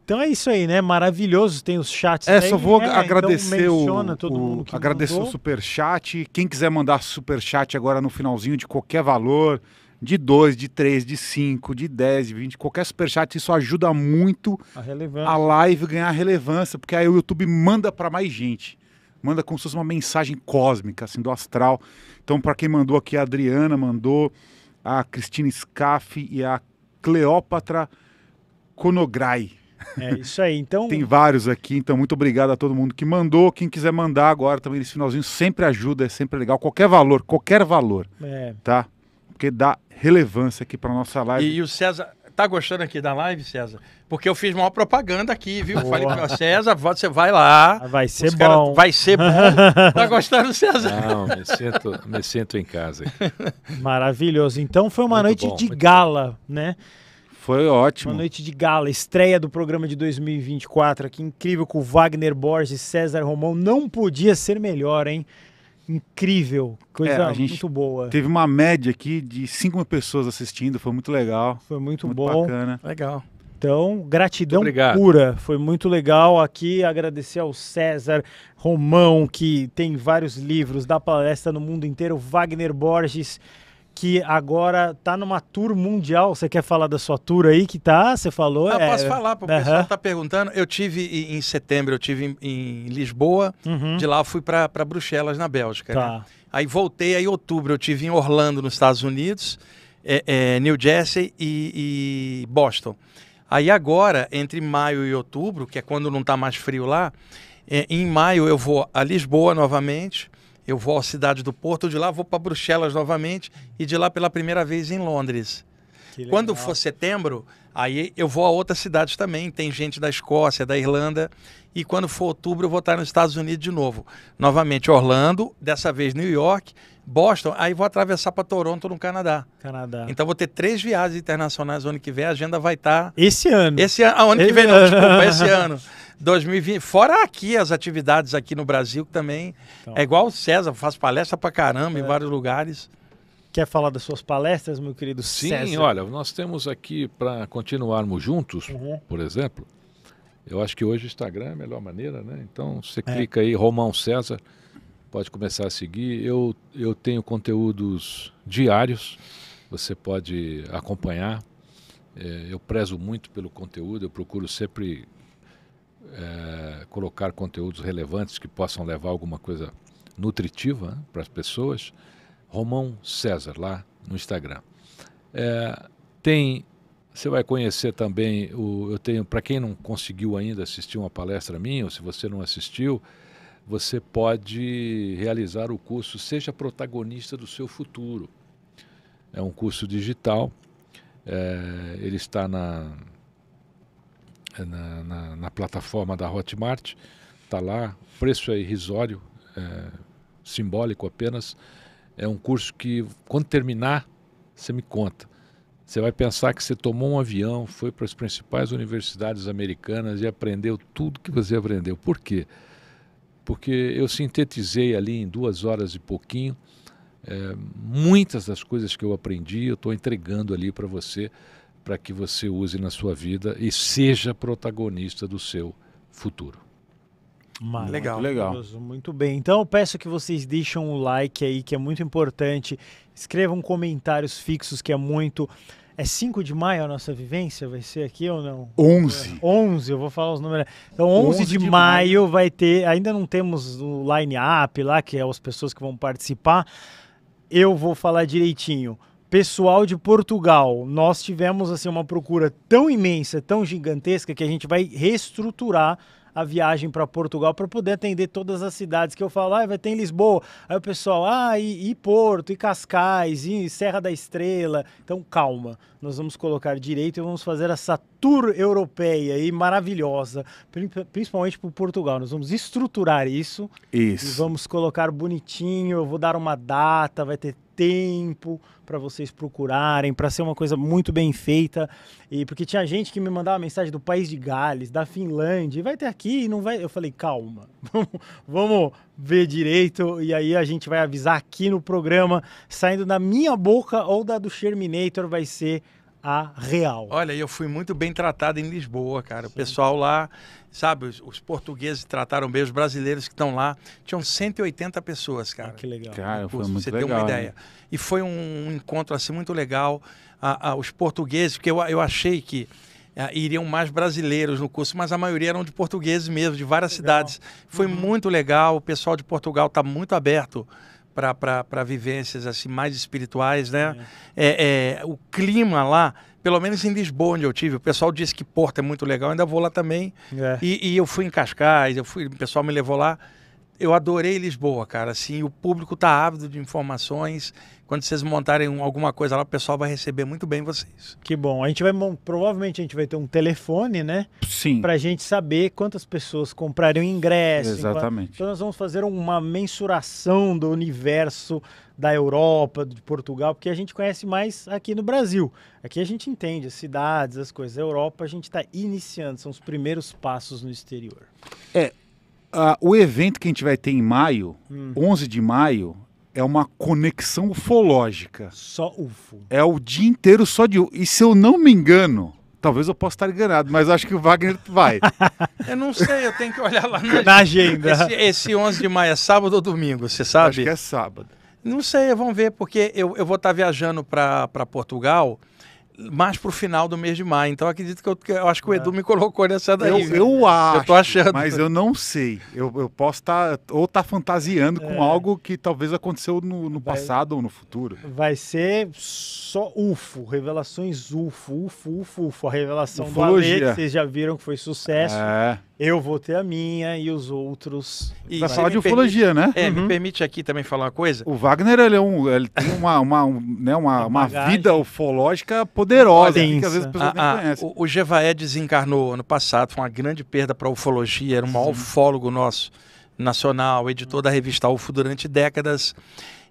Então é isso aí, né? Maravilhoso, tem os chats. É, aí, só vou né? agradecer então o, o agradecer mandou. o super chat. Quem quiser mandar super chat agora no finalzinho de qualquer valor, de 2, de 3, de 5, de 10, de 20, qualquer superchat, isso ajuda muito a, a live ganhar relevância, porque aí o YouTube manda para mais gente. Manda como se fosse uma mensagem cósmica, assim, do astral. Então, para quem mandou aqui, a Adriana mandou, a Cristina Scaff e a Cleópatra Conograi. É isso aí. Então tem vários aqui, então muito obrigado a todo mundo que mandou. Quem quiser mandar agora também nesse finalzinho sempre ajuda, é sempre legal. Qualquer valor, qualquer valor, é. tá? Porque dá relevância aqui para nossa live. E, e o César, tá gostando aqui da live, César? Porque eu fiz uma propaganda aqui, viu? Boa. Falei para César, você vai lá. Ah, vai ser cara, bom. vai ser bom. tá gostando, César? Não, me sinto, me sinto em casa. Maravilhoso. Então foi uma muito noite bom, de gala, bom. né? Foi ótimo. Uma noite de gala, estreia do programa de 2024 aqui, incrível com Wagner Borges, César Romão. Não podia ser melhor, hein? incrível, coisa é, muito boa. Teve uma média aqui de 5 mil pessoas assistindo, foi muito legal. Foi muito, muito bom. bacana. Legal. Então, gratidão pura. Foi muito legal aqui. Agradecer ao César Romão, que tem vários livros, dá palestra no mundo inteiro. Wagner Borges que agora tá numa tour mundial. Você quer falar da sua tour aí que tá? Você falou? Ah, é... posso falar, porque uhum. o pessoal tá perguntando. Eu tive em setembro, eu tive em, em Lisboa, uhum. de lá fui para Bruxelas, na Bélgica. Tá. Né? Aí voltei aí em outubro, eu tive em Orlando, nos Estados Unidos, é, é, New Jersey e, e, Boston. Aí agora, entre maio e outubro, que é quando não tá mais frio lá, é, em maio eu vou a Lisboa novamente, eu vou à cidade do Porto, de lá vou para Bruxelas novamente e de lá pela primeira vez em Londres. Quando for setembro, aí eu vou a outras cidades também. Tem gente da Escócia, da Irlanda. E quando for outubro, eu vou estar nos Estados Unidos de novo. Novamente Orlando, dessa vez New York, Boston. Aí vou atravessar para Toronto, no Canadá. Canadá. Então vou ter três viagens internacionais ano que vem. A agenda vai estar. Tá esse ano. Esse ano. Ah, ano esse que vem, ano. não, desculpa, esse ano. 2020, fora aqui as atividades aqui no Brasil que também então. é igual o César, faz palestra pra caramba é. em vários lugares. Quer falar das suas palestras, meu querido Sim, César? olha, nós temos aqui para continuarmos juntos, uhum. por exemplo. Eu acho que hoje o Instagram é a melhor maneira, né? Então você é. clica aí Romão César, pode começar a seguir. Eu eu tenho conteúdos diários, você pode acompanhar. É, eu prezo muito pelo conteúdo, eu procuro sempre é, colocar conteúdos relevantes que possam levar alguma coisa nutritiva né, para as pessoas, Romão César, lá no Instagram. É, tem, você vai conhecer também, o, eu tenho, para quem não conseguiu ainda assistir uma palestra minha, ou se você não assistiu, você pode realizar o curso Seja Protagonista do Seu Futuro. É um curso digital, é, ele está na, eh, na, na, na plataforma da Hotmart. Está lá, o preço é irrisório, é, simbólico apenas. É um curso que, quando terminar, você me conta. Você vai pensar que você tomou um avião, foi para as principais universidades americanas e aprendeu tudo que você aprendeu. Por quê? Porque eu sintetizei ali em duas horas e pouquinho é, muitas das coisas que eu aprendi, eu estou entregando ali para você para que você use na sua vida e seja protagonista do seu futuro. Maravilhoso, legal. legal. Muito bem. Então peço que vocês deixem um like aí, que é muito importante. Escrevam comentários fixos, que é muito. É 5 de maio a nossa vivência? Vai ser aqui ou não? 11. 11, é, eu vou falar os números. Então, 11, 11 de, de maio, maio vai ter. Ainda não temos o line-up lá, que é as pessoas que vão participar. Eu vou falar direitinho pessoal de Portugal, nós tivemos assim uma procura tão imensa, tão gigantesca que a gente vai reestruturar a viagem para Portugal para poder atender todas as cidades que eu falo, ah, vai ter em Lisboa, aí o pessoal, ah, e, e Porto, e Cascais, e Serra da Estrela. Então calma, nós vamos colocar direito e vamos fazer essa tour europeia e maravilhosa, principalmente para Portugal. Nós vamos estruturar isso, isso. e vamos colocar bonitinho. Eu vou dar uma data, vai ter tempo para vocês procurarem, para ser uma coisa muito bem feita. E porque tinha gente que me mandava mensagem do país de Gales, da Finlândia, e vai ter aqui e não vai. Eu falei, calma Vamos, vamos, ver direito e aí a gente vai avisar aqui no programa, saindo da minha boca ou da do Sherminator, vai ser a real. Olha, eu fui muito bem tratado em Lisboa, cara. Sim. O pessoal lá, sabe, os, os, portugueses trataram bem, os brasileiros que estão lá. Tinham 180 pessoas, ah, cara. que legal. Cara, foi muito você legal. Você uma ideia. E foi um, encontro, assim, muito legal. os portugueses, porque eu, eu achei que ah, iriam mais brasileiros no curso, mas a maioria eram de portugueses mesmo, de várias legal. cidades. Foi uhum. muito legal, o pessoal de Portugal está muito aberto para vivências assim mais espirituais, né? É. É, é, o clima lá, pelo menos em Lisboa onde eu tive, o pessoal disse que Porto é muito legal, ainda vou lá também. É. E, e, eu fui em Cascais, eu fui, o pessoal me levou lá. Eu adorei Lisboa, cara. Assim, o público tá ávido de informações. Quando vocês montarem alguma coisa lá, o pessoal vai receber muito bem vocês. Que bom. A gente vai provavelmente a gente vai ter um telefone, né? Sim. Para a gente saber quantas pessoas compraram ingresso. Exatamente. Então nós vamos fazer uma mensuração do universo da Europa, de Portugal, porque a gente conhece mais aqui no Brasil. Aqui a gente entende as cidades, as coisas. A Europa a gente está iniciando, são os primeiros passos no exterior. É, Uh, o evento que a gente vai ter em maio, hum. 11 de maio, é uma conexão ufológica. Só UFO. É o dia inteiro só de ufo. E se eu não me engano, talvez eu possa estar enganado, mas acho que o Wagner vai. eu não sei, eu tenho que olhar lá na, na agenda. Esse, esse 11 de maio é sábado ou domingo, você sabe? Acho que é sábado. Não sei, vamos ver, porque eu, eu vou estar viajando para Portugal mais pro final do mês de maio. Então acredito que eu, eu acho que o é. Edu me colocou nessa daí. Eu, eu acho. Eu tô achando. Mas eu não sei. Eu, eu posso estar tá, ou estar tá fantasiando é. com algo que talvez aconteceu no, no vai, passado ou no futuro. Vai ser só UFO, revelações UFO, UFO, UFO, UFO. A revelação Ufologia. do Ale, que vocês já viram que foi sucesso. É. Eu vou ter a minha e os outros. E sala de ufologia, permite, né? É, uhum. me permite aqui também falar uma coisa. O Wagner, ele, é um, ele tem uma, uma, um, né, uma, uma vida ufológica poderosa, Olha, que às vezes as pessoas a, ah, nem ah, conhecem. O, o Jevaé desencarnou ano passado, foi uma grande perda para a ufologia, era um maior ufólogo nosso, nacional, editor uhum. da revista UFO durante décadas.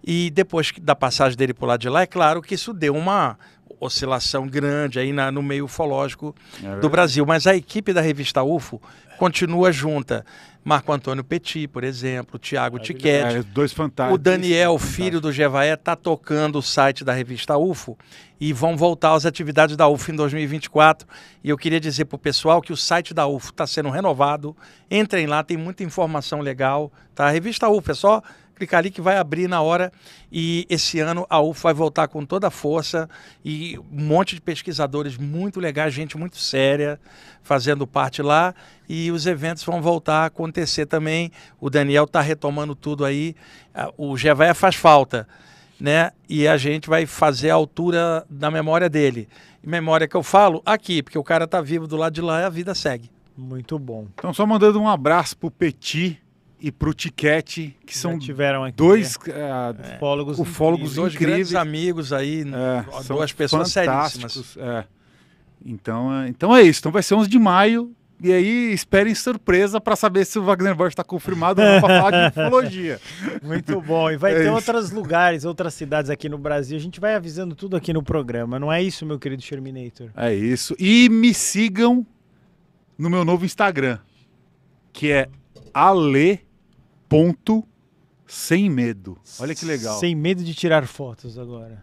E depois da passagem dele por lá de lá, é claro que isso deu uma, oscilação grande aí na, no meio ufológico é do Brasil. Mas a equipe da revista UFO continua junta. Marco Antônio Petit, por exemplo, Tiago Tiquete. É, dois fantásticos. O Daniel, filho do Jevaé, está tocando o site da revista UFO e vão voltar às atividades da UFO em 2024. E eu queria dizer para o pessoal que o site da UFO está sendo renovado. Entrem lá, tem muita informação legal. Tá? A revista UFO é só clicar ali que vai abrir na hora. E esse ano a UFO vai voltar com toda a força e um monte de pesquisadores muito legais, gente muito séria fazendo parte lá. E os eventos vão voltar a acontecer também. O Daniel está retomando tudo aí. Ah, o Gevaia faz falta né? E a gente vai fazer a altura da memória dele. E memória que eu falo aqui, porque o cara tá vivo do lado de lá e a vida segue. Muito bom. Então só mandando um abraço pro Petit, e para o Tiquete, que são tiveram aqui, dois né? ah, é. ufólogos, ufólogos dois incríveis. amigos aí, é, duas pessoas seríssimas. É. Então, é, então é isso. Então vai ser 11 de maio. E aí, esperem surpresa para saber se o Wagner Borges está confirmado ou não para falar de ufologia. Muito bom. E vai é ter isso. outros lugares, outras cidades aqui no Brasil. A gente vai avisando tudo aqui no programa. Não é isso, meu querido Terminator? É isso. E me sigam no meu novo Instagram, que é Ale ponto sem medo. Olha que legal. Sem medo de tirar fotos agora.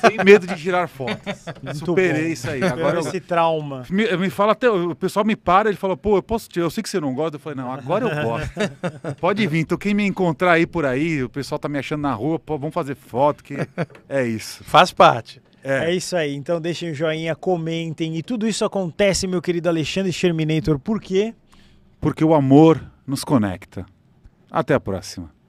Sem medo de tirar fotos. Muito Superei bom. isso aí. Agora esse eu, trauma. Me, me, fala até, o pessoal me para, ele fala, pô, eu posso tirar, eu sei que você não gosta. Eu falei, não, agora eu gosto. Pode vir, então quem me encontrar aí por aí, o pessoal tá me achando na rua, pô, vamos fazer foto, que é isso. Faz parte. É. é. isso aí, então deixem o joinha, comentem. E tudo isso acontece, meu querido Alexandre Sherminator, por quê? Porque o amor nos conecta. Até a próxima.